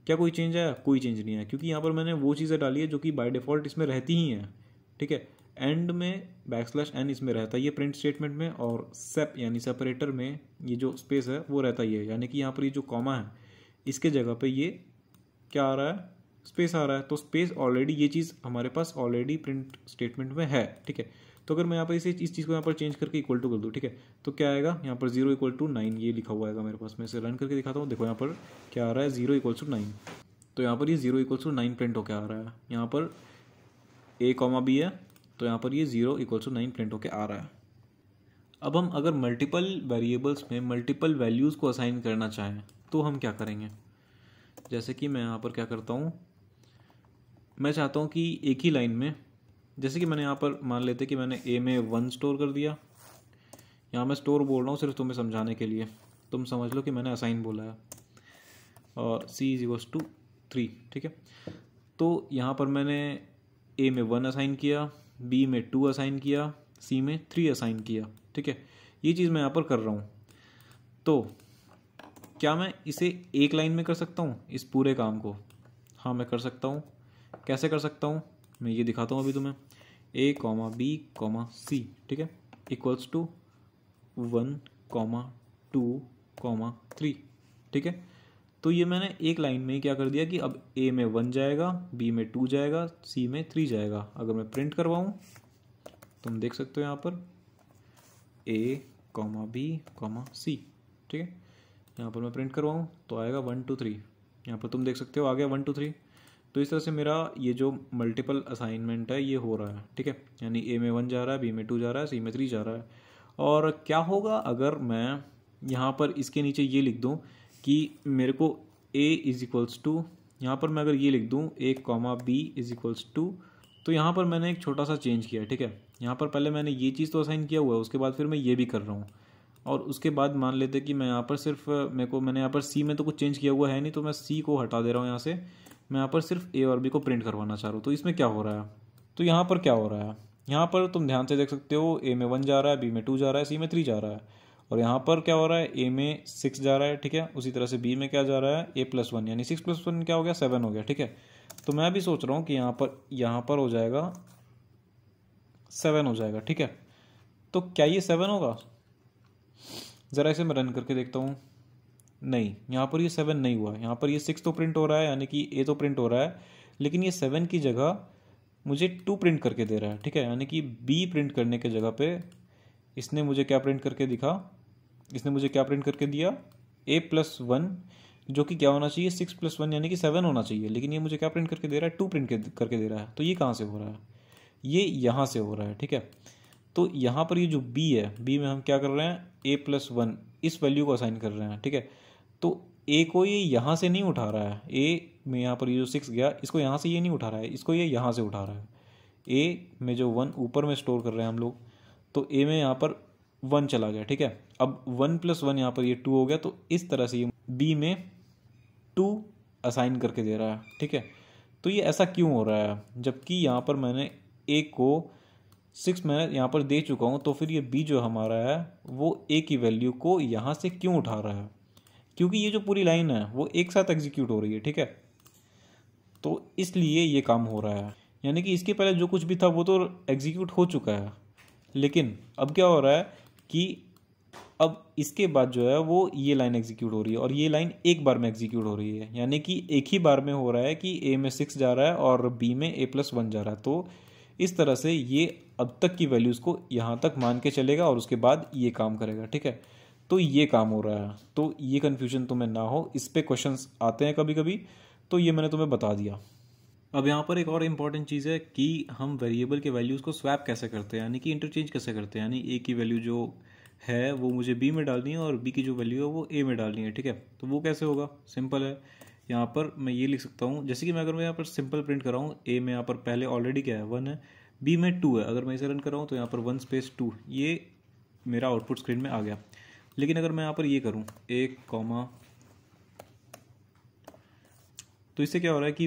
क्या कोई चेंज आया कोई चेंज नहीं आया क्योंकि यहाँ पर मैंने वो चीज़ें डाली है जो कि बाई डिफ़ॉल्ट इसमें रहती ही हैं ठीक है एंड में बैक स्लैश एन इसमें रहता है ये प्रिंट स्टेटमेंट में और सेप यानी सेपरेटर में ये जो स्पेस है वो रहता ही है यानी कि यहाँ पर ये जो कॉमा है इसके जगह पे ये क्या आ रहा है स्पेस आ रहा है तो स्पेस ऑलरेडी ये चीज़ हमारे पास ऑलरेडी प्रिंट स्टेटमेंट में है ठीक है तो अगर मैं यहाँ पर इसे इस चीज़ को यहाँ पर चेंज करके इक्वल टू कर दूँ ठीक है तो क्या आएगा यहाँ पर जीरो इक्वल टू नाइन ये लिखा हुआ आएगा मेरे पास मैं इसे रन करके दिखाता हूँ देखो यहाँ पर क्या आ रहा है जीरो इक्वल टू नाइन तो यहाँ पर ये zero equal to nine print होकर आ रहा है यहाँ पर ए कॉमा बी है तो यहाँ पर ये zero equal to nine print होकर आ रहा है अब हम अगर मल्टीपल वेरिएबल्स में मल्टीपल वैल्यूज़ को असाइन करना चाहें तो हम क्या करेंगे जैसे कि मैं यहाँ पर क्या करता हूँ मैं चाहता हूँ कि एक ही लाइन में जैसे कि मैंने यहाँ पर मान लेते कि मैंने ए में वन स्टोर कर दिया यहाँ मैं स्टोर बोल रहा हूँ सिर्फ तुम्हें समझाने के लिए तुम समझ लो कि मैंने असाइन बोला है और C is equals to three ठीक है तो यहाँ पर मैंने ए में वन असाइन किया बी में टू असाइन किया सी में थ्री असाइन किया ठीक है ये चीज़ मैं यहाँ पर कर रहा हूँ तो क्या मैं इसे एक लाइन में कर सकता हूँ इस पूरे काम को हाँ मैं कर सकता हूँ कैसे कर सकता हूँ मैं ये दिखाता हूँ अभी तुम्हें a comma b comma c ठीक है equals to one comma two comma three ठीक है तो ये मैंने एक लाइन में ही क्या कर दिया कि अब ए में वन जाएगा बी में टू जाएगा सी में थ्री जाएगा अगर मैं प्रिंट करवाऊँ तुम देख सकते हो यहाँ पर a comma b comma c ठीक है यहाँ पर मैं प्रिंट करवाऊँ तो आएगा वन टू थ्री यहाँ पर तुम देख सकते हो आ गया वन टू थ्री तो इस तरह से मेरा ये जो मल्टीपल असाइनमेंट है ये हो रहा है ठीक है यानी ए में वन जा रहा है बी में टू जा रहा है सी में थ्री जा रहा है और क्या होगा अगर मैं यहाँ पर इसके नीचे ये लिख दूँ कि मेरे को ए इज़ इक्वल्स टू यहाँ पर मैं अगर ये लिख दूँ a comma b is equals to तो यहाँ पर मैंने एक छोटा सा चेंज किया ठीक है यहाँ पर पहले मैंने ये चीज़ तो असाइन किया हुआ है उसके बाद फिर मैं ये भी कर रहा हूँ और उसके बाद मान लेते कि मैं यहाँ पर सिर्फ मेरे को मैंने यहाँ पर सी में तो कुछ चेंज किया हुआ है नहीं तो मैं सी को हटा दे रहा हूँ यहाँ से मैं यहाँ पर सिर्फ ए और बी को प्रिंट करवाना चाह रहा हूँ तो इसमें क्या हो रहा है तो यहाँ पर क्या हो रहा है यहाँ पर तुम ध्यान से देख सकते हो ए में वन जा रहा है बी में टू जा रहा है सी में थ्री जा रहा है और यहाँ पर क्या हो रहा है ए में सिक्स जा रहा है ठीक है उसी तरह से बी में क्या जा रहा है ए प्लस वन यानी सिक्स प्लस वन क्या हो गया सेवन हो गया ठीक है तो मैं भी सोच रहा हूँ कि यहाँ पर यहाँ पर हो जाएगा सेवन हो जाएगा ठीक है तो क्या ये सेवन होगा ज़रा इसे मैं रन करके देखता हूँ नहीं यहाँ पर ये सेवन नहीं हुआ यहाँ पर ये सिक्स तो प्रिंट हो रहा है यानी कि ए तो प्रिंट हो रहा है लेकिन ये सेवन की जगह मुझे टू प्रिंट करके दे रहा है ठीक है यानी कि बी प्रिंट करने के जगह पे इसने मुझे क्या प्रिंट करके दिखा इसने मुझे क्या प्रिंट करके दिया ए प्लस वन जो कि क्या होना चाहिए सिक्स प्लस वन यानी कि सेवन होना चाहिए लेकिन ये मुझे क्या प्रिंट करके दे रहा है टू प्रिंट करके दे रहा है तो ये कहाँ से हो रहा है ये यहाँ से हो रहा है ठीक है तो यहाँ पर ये जो बी है बी में हम क्या कर रहे हैं ए प्लस वन इस वैल्यू को असाइन कर रहे हैं ठीक है तो ए को ये यहाँ से नहीं उठा रहा है ए में यहाँ पर ये जो सिक्स गया इसको यहाँ से ये नहीं उठा रहा है इसको ये यहाँ से उठा रहा है ए में जो वन ऊपर में स्टोर कर रहे हैं हम लोग तो ए में यहाँ पर वन चला गया ठीक है अब वन प्लस वन यहाँ पर ये टू हो गया तो इस तरह से ये बी में टू असाइन करके दे रहा है ठीक है तो ये ऐसा क्यों हो रहा है जबकि यहाँ पर मैंने ए को सिक्स मैंने यहाँ पर दे चुका हूँ तो फिर ये बी जो हमारा है वो ए की वैल्यू को यहाँ से क्यों उठा रहा है क्योंकि ये जो पूरी लाइन है वो एक साथ एग्जीक्यूट हो रही है ठीक है तो इसलिए ये काम हो रहा है यानी कि इसके पहले जो कुछ भी था वो तो एग्जीक्यूट हो चुका है लेकिन अब क्या हो रहा है कि अब इसके बाद जो है वो ये लाइन एग्जीक्यूट हो रही है और ये लाइन एक बार में एग्जीक्यूट हो रही है यानी कि एक ही बार में हो रहा है कि ए में सिक्स जा रहा है और बी में ए प्लस वन जा रहा है तो इस तरह से ये अब तक की वैल्यूज़ को यहाँ तक मान के चलेगा और उसके बाद ये काम करेगा ठीक है तो ये काम हो रहा है तो ये कन्फ्यूजन तुम्हें ना हो इस पर क्वेश्चन आते हैं कभी कभी तो ये मैंने तुम्हें बता दिया अब यहाँ पर एक और इम्पॉर्टेंट चीज़ है कि हम वेरिएबल के वैल्यूज़ को स्वैप कैसे करते हैं यानी कि इंटरचेंज कैसे करते हैं यानी ए की वैल्यू जो है वो मुझे बी में डालनी है और बी की जो वैल्यू है वो ए में डालनी है ठीक है तो वो कैसे होगा सिंपल है यहाँ पर मैं ये लिख सकता हूँ जैसे कि मैं अगर मैं यहाँ पर सिंपल प्रिंट कराऊँ ए में यहाँ पर पहले ऑलरेडी क्या है वन है बी में टू है अगर मैं इसे रन कराऊँ तो यहाँ पर वन स्पेस टू ये मेरा आउटपुट स्क्रीन में आ गया लेकिन अगर मैं यहाँ पर ये करूँ एक कॉमा तो इससे क्या हो रहा है कि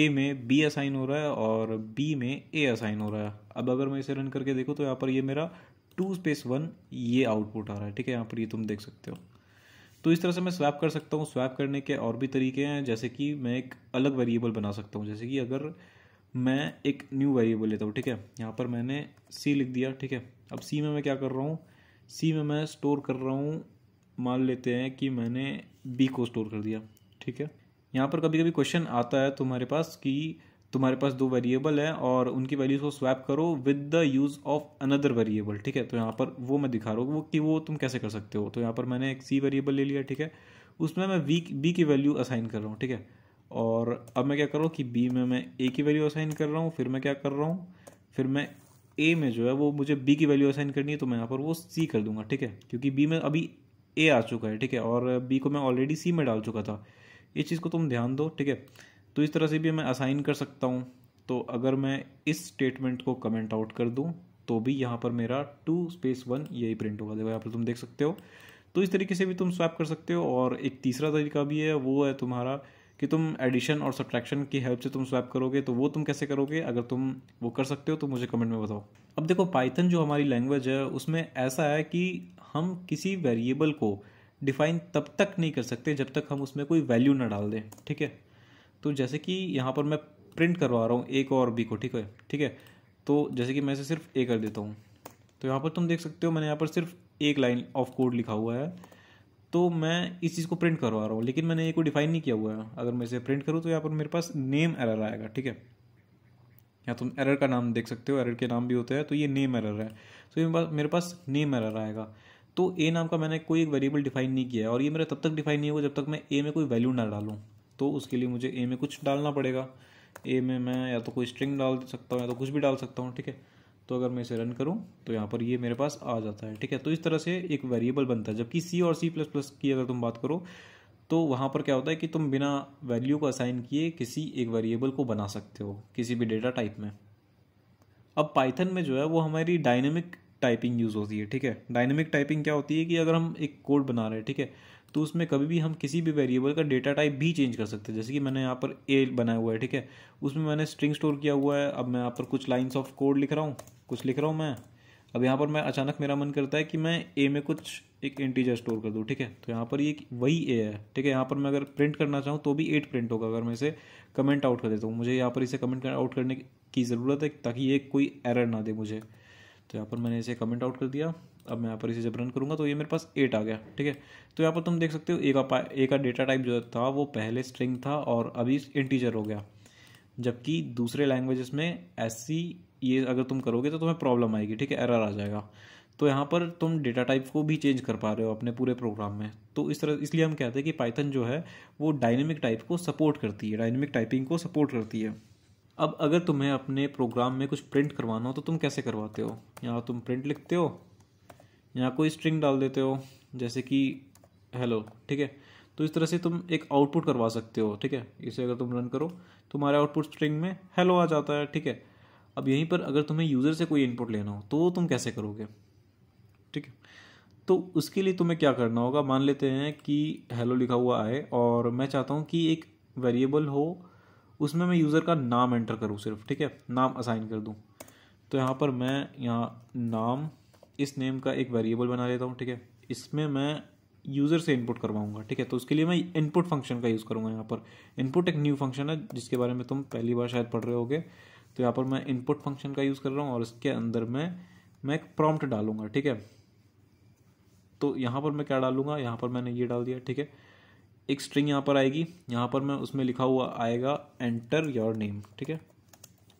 ए में बी असाइन हो रहा है और बी में ए असाइन हो रहा है अब अगर मैं इसे रन करके देखूँ तो यहाँ पर ये मेरा टू स्पेस वन ये आउटपुट आ रहा है ठीक है यहाँ पर ये तुम देख सकते हो तो इस तरह से मैं स्वैप कर सकता हूँ स्वैप करने के और भी तरीके हैं जैसे कि मैं एक अलग वेरिएबल बना सकता हूँ जैसे कि अगर मैं एक न्यू वेरिएबल लेता हूँ ठीक है यहाँ पर मैंने सी लिख दिया ठीक है अब सी में मैं क्या कर रहा हूँ सी में मैं स्टोर कर रहा हूँ मान लेते हैं कि मैंने बी को स्टोर कर दिया ठीक है यहाँ पर कभी कभी क्वेश्चन आता है तुम्हारे पास कि तुम्हारे पास दो वेरिएबल हैं और उनकी वैल्यूज को स्वैप करो with the use of another variable ठीक है तो यहाँ पर वो मैं दिखा रहा हूँ वो कि वो तुम कैसे कर सकते हो तो यहाँ पर मैंने एक सी वेरिएबल ले लिया ठीक है उसमें मैं वी बी की वैल्यू असाइन कर रहा हूँ ठीक है और अब मैं क्या कर रहा हूँ कि बी में मैं ए की वैल्यू असाइन कर रहा हूँ फिर मैं क्या कर रहा हूँ फिर मैं ए में जो है वो मुझे बी की वैल्यू असाइन करनी है तो मैं यहाँ पर वो सी कर दूंगा ठीक है क्योंकि बी में अभी ए आ चुका है ठीक है और बी को मैं ऑलरेडी सी में डाल चुका था इस चीज़ को तुम ध्यान दो ठीक है तो इस तरह से भी मैं असाइन कर सकता हूँ तो अगर मैं इस स्टेटमेंट को कमेंट आउट कर दूँ तो भी यहाँ पर मेरा टू स्पेस वन यही प्रिंट होगा देखो यहाँ पर तुम देख सकते हो तो इस तरीके से भी तुम स्वैप कर सकते हो और एक तीसरा तरीका भी है वो है तुम्हारा कि तुम एडिशन और सब्ट्रैक्शन की हेल्प से तुम स्वैप करोगे तो वो तुम कैसे करोगे अगर तुम वो कर सकते हो तो मुझे कमेंट में बताओ अब देखो पाइथन जो हमारी लैंग्वेज है उसमें ऐसा है कि हम किसी वेरिएबल को डिफाइन तब तक नहीं कर सकते जब तक हम उसमें कोई वैल्यू ना डाल दें ठीक है तो जैसे कि यहाँ पर मैं प्रिंट करवा रहा हूँ ए को और बी को ठीक है ठीक है तो जैसे कि मैं इसे सिर्फ ए कर देता हूँ तो यहाँ पर तुम देख सकते हो मैंने यहाँ पर सिर्फ एक लाइन ऑफ कोड लिखा हुआ है तो मैं इस चीज़ को प्रिंट करवा रहा हूँ लेकिन मैंने ये को डिफाइन नहीं किया हुआ है अगर मैं इसे प्रिंट करूँ तो यहाँ पर मेरे पास नेम एरर आएगा ठीक है या तुम एरर का नाम देख सकते हो एरर के नाम भी होते हैं तो ये नेम एरर है तो ये मेरे पास नेम एरर आएगा तो ए नाम का मैंने कोई एक वेरिएबल डिफाइन नहीं किया है और ये मेरा तब तक डिफाइन नहीं होगा जब तक मैं ए में कोई वैल्यू ना डालूँ तो उसके लिए मुझे ए में कुछ डालना पड़ेगा ए में मैं या तो कोई स्ट्रिंग डाल सकता हूँ या तो कुछ भी डाल सकता हूँ ठीक है तो अगर मैं इसे रन करूँ तो यहाँ पर ये मेरे पास आ जाता है ठीक है तो इस तरह से एक वेरिएबल बनता है जबकि सी और सी प्लस प्लस की अगर तुम बात करो तो वहाँ पर क्या होता है कि तुम बिना वैल्यू को असाइन किए किसी एक वेरिएबल को बना सकते हो किसी भी डेटा टाइप में अब पाइथन में जो है वो हमारी डायनेमिक टाइपिंग यूज़ होती है ठीक है डायनेमिक टाइपिंग क्या होती है कि अगर हम एक कोड बना रहे हैं ठीक है तो उसमें कभी भी हम किसी भी वेरिएबल का डेटा टाइप भी चेंज कर सकते हैं जैसे कि मैंने यहाँ पर ए बनाया हुआ है ठीक है उसमें मैंने स्ट्रिंग स्टोर किया हुआ है अब मैं यहाँ पर कुछ लाइन्स ऑफ कोड लिख रहा हूँ कुछ लिख रहा हूँ मैं अब यहाँ पर मैं अचानक मेरा मन करता है कि मैं ए में कुछ एक इंटीजर स्टोर कर दूँ ठीक है तो यहाँ पर ये वही ए है ठीक है यहाँ पर मैं अगर प्रिंट करना चाहूँ तो भी एट प्रिंट होगा अगर मैं इसे कमेंट आउट कर देता हूँ मुझे यहाँ पर इसे कमेंट आउट करने की ज़रूरत है ताकि ये कोई एरर ना दे मुझे तो यहाँ पर मैंने इसे कमेंट आउट कर दिया अब मैं यहाँ पर इसे जब रन करूँगा तो ये मेरे पास एट आ गया ठीक है तो यहाँ पर तुम देख सकते हो ए का ए का डेटा टाइप जो था वो पहले स्ट्रिंग था और अभी इंटीजर हो गया जबकि दूसरे लैंग्वेजेस में ऐसी ये अगर तुम करोगे तो तुम्हें प्रॉब्लम आएगी ठीक है एरर आ जाएगा तो यहाँ पर तुम डेटा टाइप को भी चेंज कर पा रहे हो अपने पूरे प्रोग्राम में तो इस तरह इसलिए हम कहते हैं कि पाइथन जो है वो डायनेमिक टाइप को सपोर्ट करती है डायनेमिक टाइपिंग को सपोर्ट करती है अब अगर तुम्हें अपने प्रोग्राम में कुछ प्रिंट करवाना हो तो तुम कैसे करवाते हो यहाँ तुम प्रिंट लिखते हो यहाँ कोई स्ट्रिंग डाल देते हो जैसे कि हेलो ठीक है तो इस तरह से तुम एक आउटपुट करवा सकते हो ठीक है इसे अगर तुम रन करो तुम्हारे आउटपुट स्ट्रिंग में हेलो आ जाता है ठीक है अब यहीं पर अगर तुम्हें यूज़र से कोई इनपुट लेना हो तो वो तुम कैसे करोगे ठीक है तो उसके लिए तुम्हें क्या करना होगा मान लेते हैं कि हेलो लिखा हुआ आए और मैं चाहता हूँ कि एक वेरिएबल हो उसमें मैं यूज़र का नाम एंटर करूँ सिर्फ ठीक है नाम असाइन कर दूँ तो यहाँ पर मैं यहाँ नाम इस नेम का एक वेरिएबल बना लेता हूँ ठीक है इसमें मैं यूज़र से इनपुट करवाऊंगा ठीक है तो उसके लिए मैं इनपुट फंक्शन का यूज़ करूँगा यहाँ पर इनपुट एक न्यू फंक्शन है जिसके बारे में तुम पहली बार शायद पढ़ रहे होगे तो यहाँ पर मैं इनपुट फंक्शन का यूज़ कर रहा हूँ और इसके अंदर में मैं एक प्रॉम्प्ट डालूंगा ठीक है तो यहाँ पर मैं क्या डालूंगा यहाँ पर मैंने ये डाल दिया ठीक है एक स्ट्रिंग यहाँ पर आएगी यहाँ पर मैं उसमें लिखा हुआ आएगा एंटर योर नेम ठीक है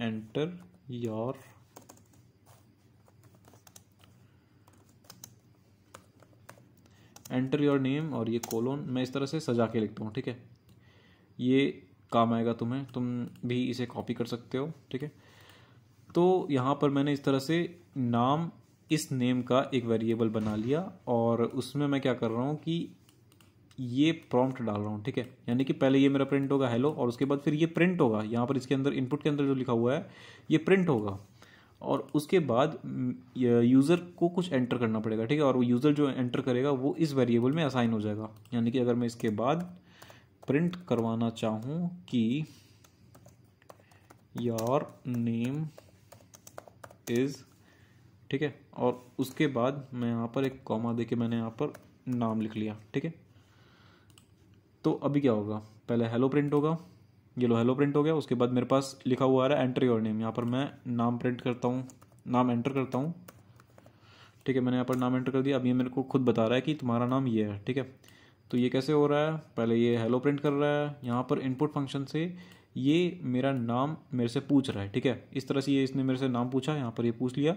enter your enter your name और ये कोलोन मैं इस तरह से सजा के लिखता हूँ ठीक है ये काम आएगा तुम्हें तुम भी इसे कॉपी कर सकते हो ठीक है तो यहाँ पर मैंने इस तरह से नाम इस नेम का एक वेरिएबल बना लिया और उसमें मैं क्या कर रहा हूँ कि ये प्रॉम्प्ट डाल रहा हूँ ठीक है यानी कि पहले ये मेरा प्रिंट होगा हेलो और उसके बाद फिर ये प्रिंट होगा यहाँ पर इसके अंदर इनपुट के अंदर जो लिखा हुआ है ये प्रिंट होगा और उसके बाद यूज़र को कुछ एंटर करना पड़ेगा ठीक है और वो यूज़र जो एंटर करेगा वो इस वेरिएबल में असाइन हो जाएगा यानी कि अगर मैं इसके बाद प्रिंट करवाना चाहूँ कि योर नेम इज़ ठीक है और उसके बाद मैं यहाँ पर एक कॉमा दे के मैंने यहाँ पर नाम लिख लिया ठीक है तो अभी क्या होगा पहले हेलो प्रिंट होगा ये लो हेलो प्रिंट हो गया उसके बाद मेरे पास लिखा हुआ आ रहा है एंटर योर नेम यहाँ पर मैं नाम प्रिंट करता हूँ नाम एंटर करता हूँ ठीक है मैंने यहाँ पर नाम एंटर कर दिया अब ये मेरे को खुद बता रहा है कि तुम्हारा नाम ये है ठीक है तो ये कैसे हो रहा है पहले ये हेलो प्रिंट कर रहा है यहाँ पर इनपुट फंक्शन से ये मेरा नाम मेरे से पूछ रहा है ठीक है इस तरह से ये इसने मेरे से नाम पूछा यहाँ पर ये पूछ लिया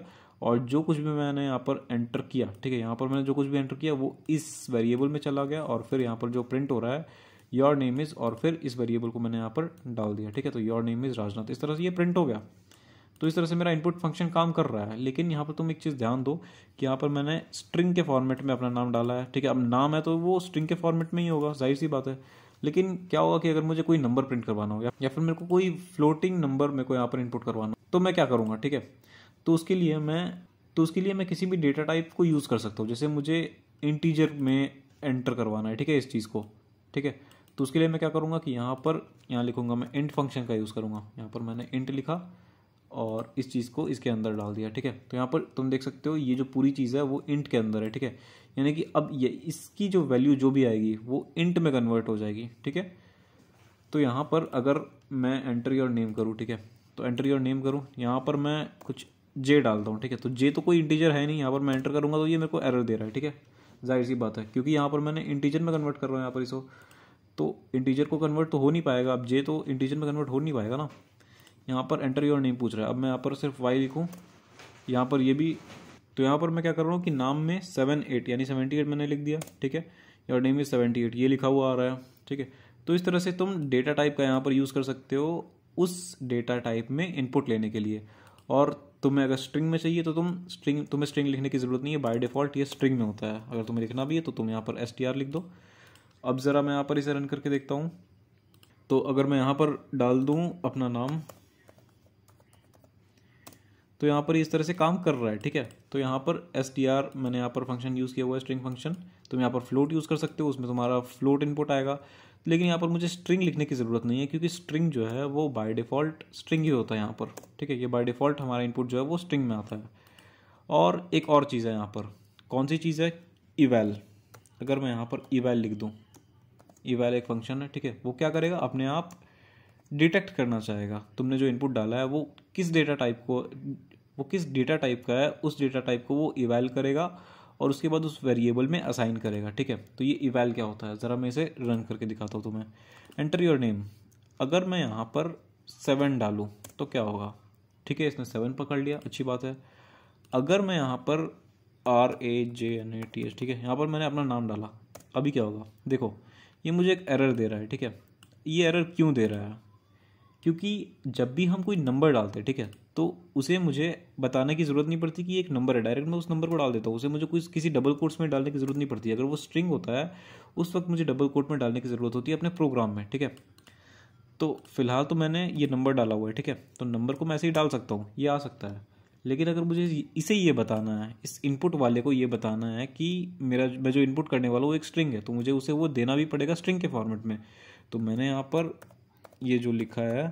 और जो कुछ भी मैंने यहाँ पर एंटर किया ठीक है यहाँ पर मैंने जो कुछ भी एंटर किया वो इस वेरिएबल में चला गया और फिर यहाँ पर जो प्रिंट हो रहा है योर नेम इज़ और फिर इस वेरिएबल को मैंने यहाँ पर डाल दिया ठीक है तो योर नेम इज़ राजनाथ इस तरह से ये प्रिंट हो गया तो इस तरह से मेरा इनपुट फंक्शन काम कर रहा है लेकिन यहाँ पर तुम एक चीज़ ध्यान दो कि यहाँ पर मैंने स्ट्रिंग के फॉर्मेट में अपना नाम डाला है ठीक है अब नाम है तो वो स्ट्रिंग के फॉर्मेट में ही होगा जाहिर सी बात है लेकिन क्या होगा कि अगर मुझे कोई नंबर प्रिंट करवाना हो या फिर मेरे को कोई फ्लोटिंग नंबर मेरे को यहाँ पर इनपुट करवाना हो तो मैं क्या करूँगा ठीक है तो उसके लिए मैं तो उसके लिए मैं किसी भी डेटा टाइप को यूज़ कर सकता हूँ जैसे मुझे इंटीजर में एंटर करवाना है ठीक है इस चीज़ को ठीक है तो उसके लिए मैं क्या करूँगा कि यहाँ पर यहाँ लिखूँगा मैं इंट फंक्शन का यूज़ करूँगा यहाँ पर मैंने इंट लिखा और इस चीज़ को इसके अंदर डाल दिया ठीक है तो यहाँ पर तुम देख सकते हो ये जो पूरी चीज़ है वो इंट के अंदर है ठीक है यानी कि अब ये इसकी जो वैल्यू जो भी आएगी वो इंट में कन्वर्ट हो जाएगी ठीक है तो यहाँ पर अगर मैं एंटर योर नेम करूँ ठीक है तो एंटर योर नेम करूँ यहाँ पर मैं कुछ जे डालता हूँ ठीक है तो जे तो कोई इंटीजर है नहीं यहाँ पर मैं एंटर करूँगा तो ये मेरे को एरर दे रहा है ठीक है जाहिर सी बात है क्योंकि यहाँ पर मैंने इंटीजर में कन्वर्ट कर रहा हूँ यहाँ पर इसको तो इंटीजर को कन्वर्ट तो हो नहीं पाएगा अब जे तो इंटीजर में कन्वर्ट हो नहीं पाएगा ना यहाँ पर एंटर योर नेम पूछ रहा है अब मैं यहाँ पर सिर्फ वाई लिखूँ यहाँ पर ये भी तो यहाँ पर मैं क्या कर रहा हूँ कि नाम में सेवन एट यानी सेवेंटी एट मैंने लिख दिया ठीक है your name is seventy eight ये लिखा हुआ आ रहा है ठीक है तो इस तरह से तुम डेटा टाइप का यहाँ पर यूज़ कर सकते हो उस डेटा टाइप में इनपुट लेने के लिए और तुम्हें अगर स्ट्रिंग में चाहिए तो तुम स्ट्रिंग तुम्हें स्ट्रिंग लिखने की ज़रूरत नहीं है बाय डिफ़ॉल्ट ये स्ट्रिंग में होता है अगर तुम्हें लिखना भी है तो तुम यहाँ पर एस लिख दो अब ज़रा मैं यहाँ पर इसे रन करके देखता हूँ तो अगर मैं यहाँ पर डाल दूँ अपना नाम तो यहाँ पर इस तरह से काम कर रहा है ठीक है तो यहाँ पर एस टी आर मैंने यहाँ पर फंक्शन यूज़ किया हुआ है स्ट्रिंग फंक्शन तुम यहाँ पर फ्लोट यूज़ कर सकते हो उसमें तुम्हारा फ्लोट इनपुट आएगा लेकिन यहाँ पर मुझे स्ट्रिंग लिखने की ज़रूरत नहीं है क्योंकि स्ट्रिंग जो है वो बाय डिफ़ॉल्ट स्ट्रिंग ही होता है यहाँ पर ठीक है ये बाय डिफ़ॉल्ट हमारा इनपुट जो है वो स्ट्रिंग में आता है और एक और चीज़ है यहाँ पर कौन सी चीज़ है इवेल अगर मैं यहाँ पर इवेल लिख दूँ इवेल एक फंक्शन है ठीक है वो क्या करेगा अपने आप डिटेक्ट करना चाहेगा तुमने जो इनपुट डाला है वो किस डेटा टाइप को वो किस डेटा टाइप का है उस डेटा टाइप को वो इवेल करेगा और उसके बाद उस वेरिएबल में असाइन करेगा ठीक है तो ये इवेल क्या होता है ज़रा मैं इसे रन करके दिखाता हूँ तुम्हें एंटर योर नेम अगर मैं यहाँ पर सेवन डालूँ तो क्या होगा ठीक है इसने सेवन पकड़ लिया अच्छी बात है अगर मैं यहाँ पर R A J N A T H ठीक है यहाँ पर मैंने अपना नाम डाला अभी क्या होगा देखो ये मुझे एक एरर दे रहा है ठीक है ये एरर क्यों दे रहा है क्योंकि जब भी हम कोई नंबर डालते हैं ठीक है तो उसे मुझे बताने की ज़रूरत नहीं पड़ती कि एक नंबर है डायरेक्ट मैं उस नंबर को डाल देता हूँ उसे मुझे कोई किसी डबल कोट्स में डालने की ज़रूरत नहीं पड़ती अगर वो स्ट्रिंग होता है उस वक्त मुझे डबल कोट में डालने की ज़रूरत होती है अपने प्रोग्राम में ठीक है तो फिलहाल तो मैंने ये नंबर डाला हुआ है ठीक है तो नंबर को मैं ऐसे ही डाल सकता हूँ ये आ सकता है लेकिन अगर मुझे इसे ये बताना है इस इनपुट वाले को ये बताना है कि मेरा मैं जो इनपुट करने वाला वो एक स्ट्रिंग है तो मुझे उसे वो देना भी पड़ेगा स्ट्रिंग के फॉर्मेट में तो मैंने यहाँ पर ये जो लिखा है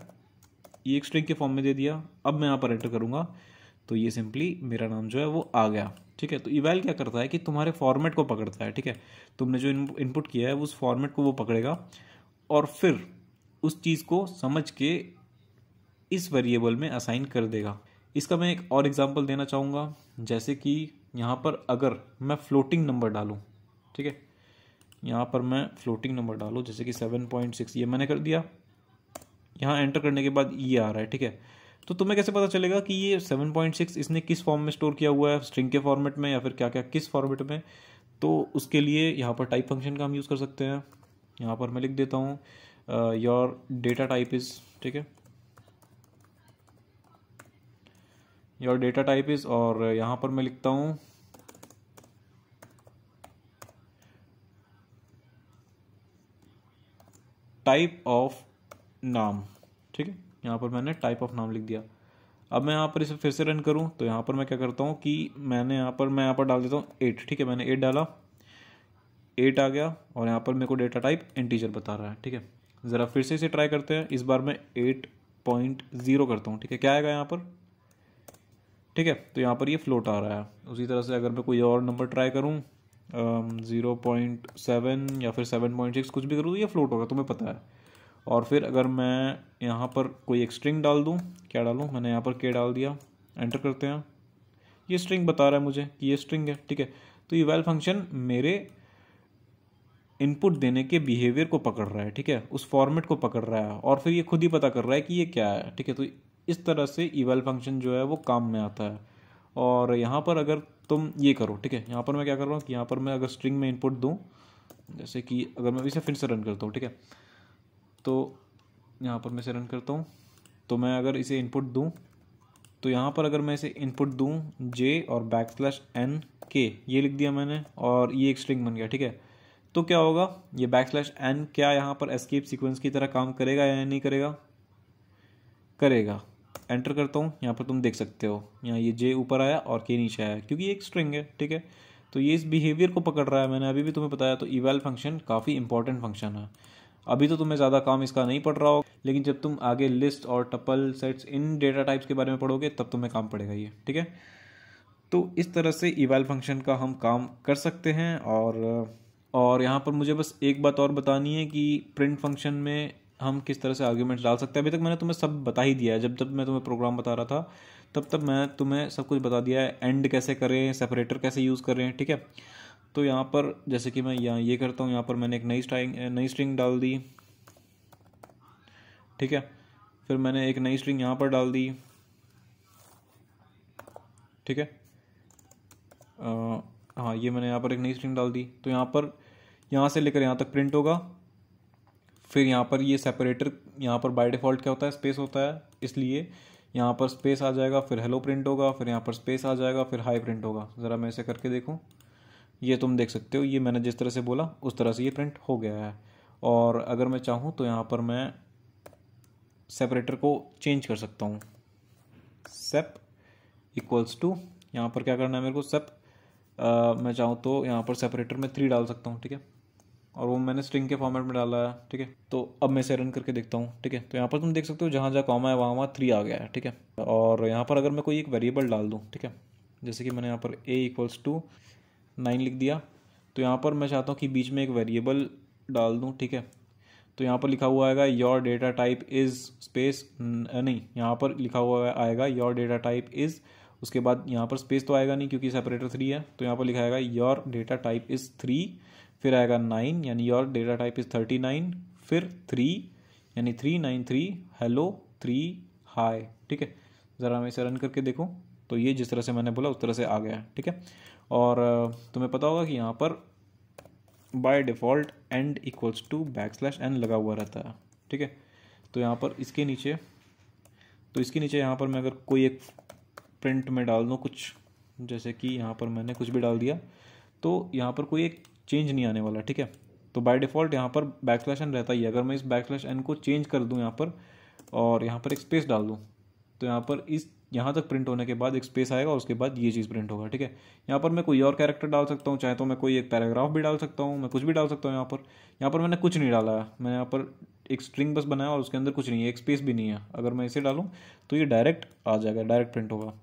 ये एक स्ट्रिंग के फॉर्म में दे दिया अब मैं यहाँ पर एंटर करूँगा तो ये सिंपली मेरा नाम जो है वो आ गया ठीक है तो इवेल क्या करता है कि तुम्हारे फॉर्मेट को पकड़ता है ठीक है तुमने जो इनपुट किया है उस फॉर्मेट को वो पकड़ेगा और फिर उस चीज़ को समझ के इस वेरिएबल में असाइन कर देगा इसका मैं एक और एग्जांपल देना चाहूँगा जैसे कि यहाँ पर अगर मैं फ्लोटिंग नंबर डालूँ ठीक है यहाँ पर मैं फ्लोटिंग नंबर डालूँ जैसे कि सेवन पॉइंट सिक्स ये मैंने कर दिया यहाँ एंटर करने के बाद ये e आ रहा है ठीक है तो तुम्हें कैसे पता चलेगा कि ये 7.6 इसने किस फॉर्म में स्टोर किया हुआ है स्ट्रिंग के फॉर्मेट में या फिर क्या क्या किस फॉर्मेट में तो उसके लिए यहाँ पर टाइप फंक्शन का हम यूज़ कर सकते हैं यहाँ पर मैं लिख देता हूँ योर डेटा टाइप इज़ ठीक है योर डेटा टाइप इज़ और यहाँ पर मैं लिखता हूँ टाइप ऑफ नाम ठीक है यहाँ पर मैंने टाइप ऑफ नाम लिख दिया अब मैं यहाँ पर इसे फिर से रन करूँ तो यहाँ पर मैं क्या करता हूँ कि मैंने यहाँ पर मैं यहाँ पर डाल देता हूँ एट ठीक है मैंने एट डाला एट आ गया और यहाँ पर मेरे को डेटा टाइप इंटीजर बता रहा है ठीक है ज़रा फिर से इसे ट्राई करते हैं इस बार मैं एट पॉइंट ज़ीरो करता हूँ ठीक है क्या आएगा यहाँ पर ठीक है तो यहाँ पर ये फ्लोट आ रहा है उसी तरह से अगर मैं कोई और नंबर ट्राई करूँ ज़ीरो पॉइंट सेवन या फिर सेवन पॉइंट सिक्स कुछ भी करूँ तो ये फ्लोट होगा तुम्हें पता है और फिर अगर मैं यहाँ पर कोई एक स्ट्रिंग डाल दूँ क्या डालूँ मैंने यहाँ पर के डाल दिया एंटर करते हैं ये स्ट्रिंग बता रहा है मुझे कि ये स्ट्रिंग है ठीक है तो ये वेल फंक्शन मेरे इनपुट देने के बिहेवियर को पकड़ रहा है ठीक है उस फॉर्मेट को पकड़ रहा है और फिर ये खुद ही पता कर रहा है कि ये क्या है ठीक है तो इस तरह से ईवेल फंक्शन जो है वो काम में आता है और यहाँ पर अगर तुम ये करो ठीक है यहाँ पर मैं क्या कर रहा हूँ कि यहाँ पर मैं अगर स्ट्रिंग में इनपुट दूँ जैसे कि अगर मैं इसे फिर से रन करता हूँ ठीक है तो यहाँ पर मैं इसे रन करता हूँ तो मैं अगर इसे इनपुट दूँ तो यहाँ पर अगर मैं इसे इनपुट दूँ जे और बैक स्लैश एन के ये लिख दिया मैंने और ये एक स्ट्रिंग बन गया ठीक है तो क्या होगा ये बैक स्लैश एन क्या यहाँ पर एस्केप सीक्वेंस की तरह काम करेगा या नहीं करेगा करेगा एंटर करता हूँ यहाँ पर तुम देख सकते हो यहाँ ये जे ऊपर आया और के नीचे आया क्योंकि एक स्ट्रिंग है ठीक है तो ये इस बिहेवियर को पकड़ रहा है मैंने अभी भी तुम्हें बताया तो ईवेल फंक्शन काफ़ी इंपॉर्टेंट फंक्शन है अभी तो तुम्हें ज़्यादा काम इसका नहीं पड़ रहा हो लेकिन जब तुम आगे लिस्ट और टपल सेट्स इन डेटा टाइप्स के बारे में पढ़ोगे तब तुम्हें काम पड़ेगा ये ठीक है तो इस तरह से ईवाइल फंक्शन का हम काम कर सकते हैं और और यहाँ पर मुझे बस एक बात और बतानी है कि प्रिंट फंक्शन में हम किस तरह से आर्ग्यूमेंट्स डाल सकते हैं अभी तक मैंने तुम्हें सब बता ही दिया है जब जब मैं तुम्हें प्रोग्राम बता रहा था तब तब मैं तुम्हें सब कुछ बता दिया है एंड कैसे करें सेपरेटर कैसे यूज़ करें ठीक है तो यहाँ पर जैसे कि मैं यहाँ ये करता हूँ यहाँ पर मैंने एक नई स्ट्राइंग नई स्ट्रिंग डाल दी ठीक है फिर मैंने एक नई स्ट्रिंग यहाँ पर डाल दी ठीक है आ, हाँ ये मैंने यहाँ पर एक नई स्ट्रिंग डाल दी तो यहाँ पर यहाँ से लेकर यहाँ तक प्रिंट होगा फिर यहाँ पर ये सेपरेटर यहाँ पर बाय डिफ़ॉल्ट क्या होता है स्पेस होता है इसलिए यहाँ पर स्पेस आ जाएगा फिर हेलो प्रिंट होगा फिर यहाँ पर स्पेस आ जाएगा फिर हाई प्रिंट होगा ज़रा मैं इसे करके देखूँ ये तुम देख सकते हो ये मैंने जिस तरह से बोला उस तरह से ये प्रिंट हो गया है और अगर मैं चाहूँ तो यहाँ पर मैं सेपरेटर को चेंज कर सकता हूँ सेप इक्वल्स टू यहाँ पर क्या करना है मेरे को सेप आ, मैं चाहूँ तो यहाँ पर सेपरेटर में थ्री डाल सकता हूँ ठीक है और वो मैंने स्ट्रिंग के फॉर्मेट में डाला है ठीक है तो अब मैं इसे रन करके देखता हूँ ठीक है तो यहाँ पर तुम देख सकते हो जहाँ जहाँ कॉमा है वहाँ वहाँ थ्री आ गया है ठीक है और यहाँ पर अगर मैं कोई एक वेरिएबल डाल दूँ ठीक है जैसे कि मैंने यहाँ पर ए इक्वल्स टू नाइन लिख दिया तो यहाँ पर मैं चाहता हूँ कि बीच में एक वेरिएबल डाल दूँ ठीक है तो यहाँ पर लिखा हुआ आएगा your data type is space नहीं यहाँ पर लिखा हुआ आएगा योर डेटा टाइप इज़ उसके बाद यहाँ पर स्पेस तो आएगा नहीं क्योंकि सेपरेटर थ्री है तो यहाँ पर लिखा आएगा your data type is three फिर आएगा नाइन यानी your data type is thirty nine फिर थ्री यानी three nine three hello three hi ठीक है ज़रा मैं इसे रन करके देखूँ तो ये जिस तरह से मैंने बोला उस तरह से आ गया ठीक है और तुम्हें पता होगा कि यहाँ पर by default end equals to backslash n लगा हुआ रहता है ठीक है तो यहाँ पर इसके नीचे तो इसके नीचे यहाँ पर मैं अगर कोई एक प्रिंट में डाल दूँ कुछ जैसे कि यहाँ पर मैंने कुछ भी डाल दिया तो यहाँ पर कोई एक चेंज नहीं आने वाला ठीक है तो बाय डिफ़ॉल्ट यहाँ पर बैक स्लैश एन रहता ही है अगर मैं इस बैक स्लैश एन को चेंज कर दूँ यहाँ पर और यहाँ पर एक स्पेस डाल दूँ तो यहाँ पर इस यहाँ तक प्रिंट होने के बाद एक स्पेस आएगा और उसके बाद ये चीज़ प्रिंट होगा ठीक है यहाँ पर मैं कोई और कैरेक्टर डाल सकता हूँ चाहे तो मैं कोई एक पैराग्राफ भी डाल सकता हूँ मैं कुछ भी डाल सकता हूँ यहाँ पर यहाँ पर मैंने कुछ नहीं डाला है मैंने यहाँ पर एक स्ट्रिंग बस बनाया और उसके अंदर कुछ नहीं है एक स्पेस भी नहीं है अगर मैं इसे डालूँ तो ये डायरेक्ट आ जाएगा डायरेक्ट प्रिंट होगा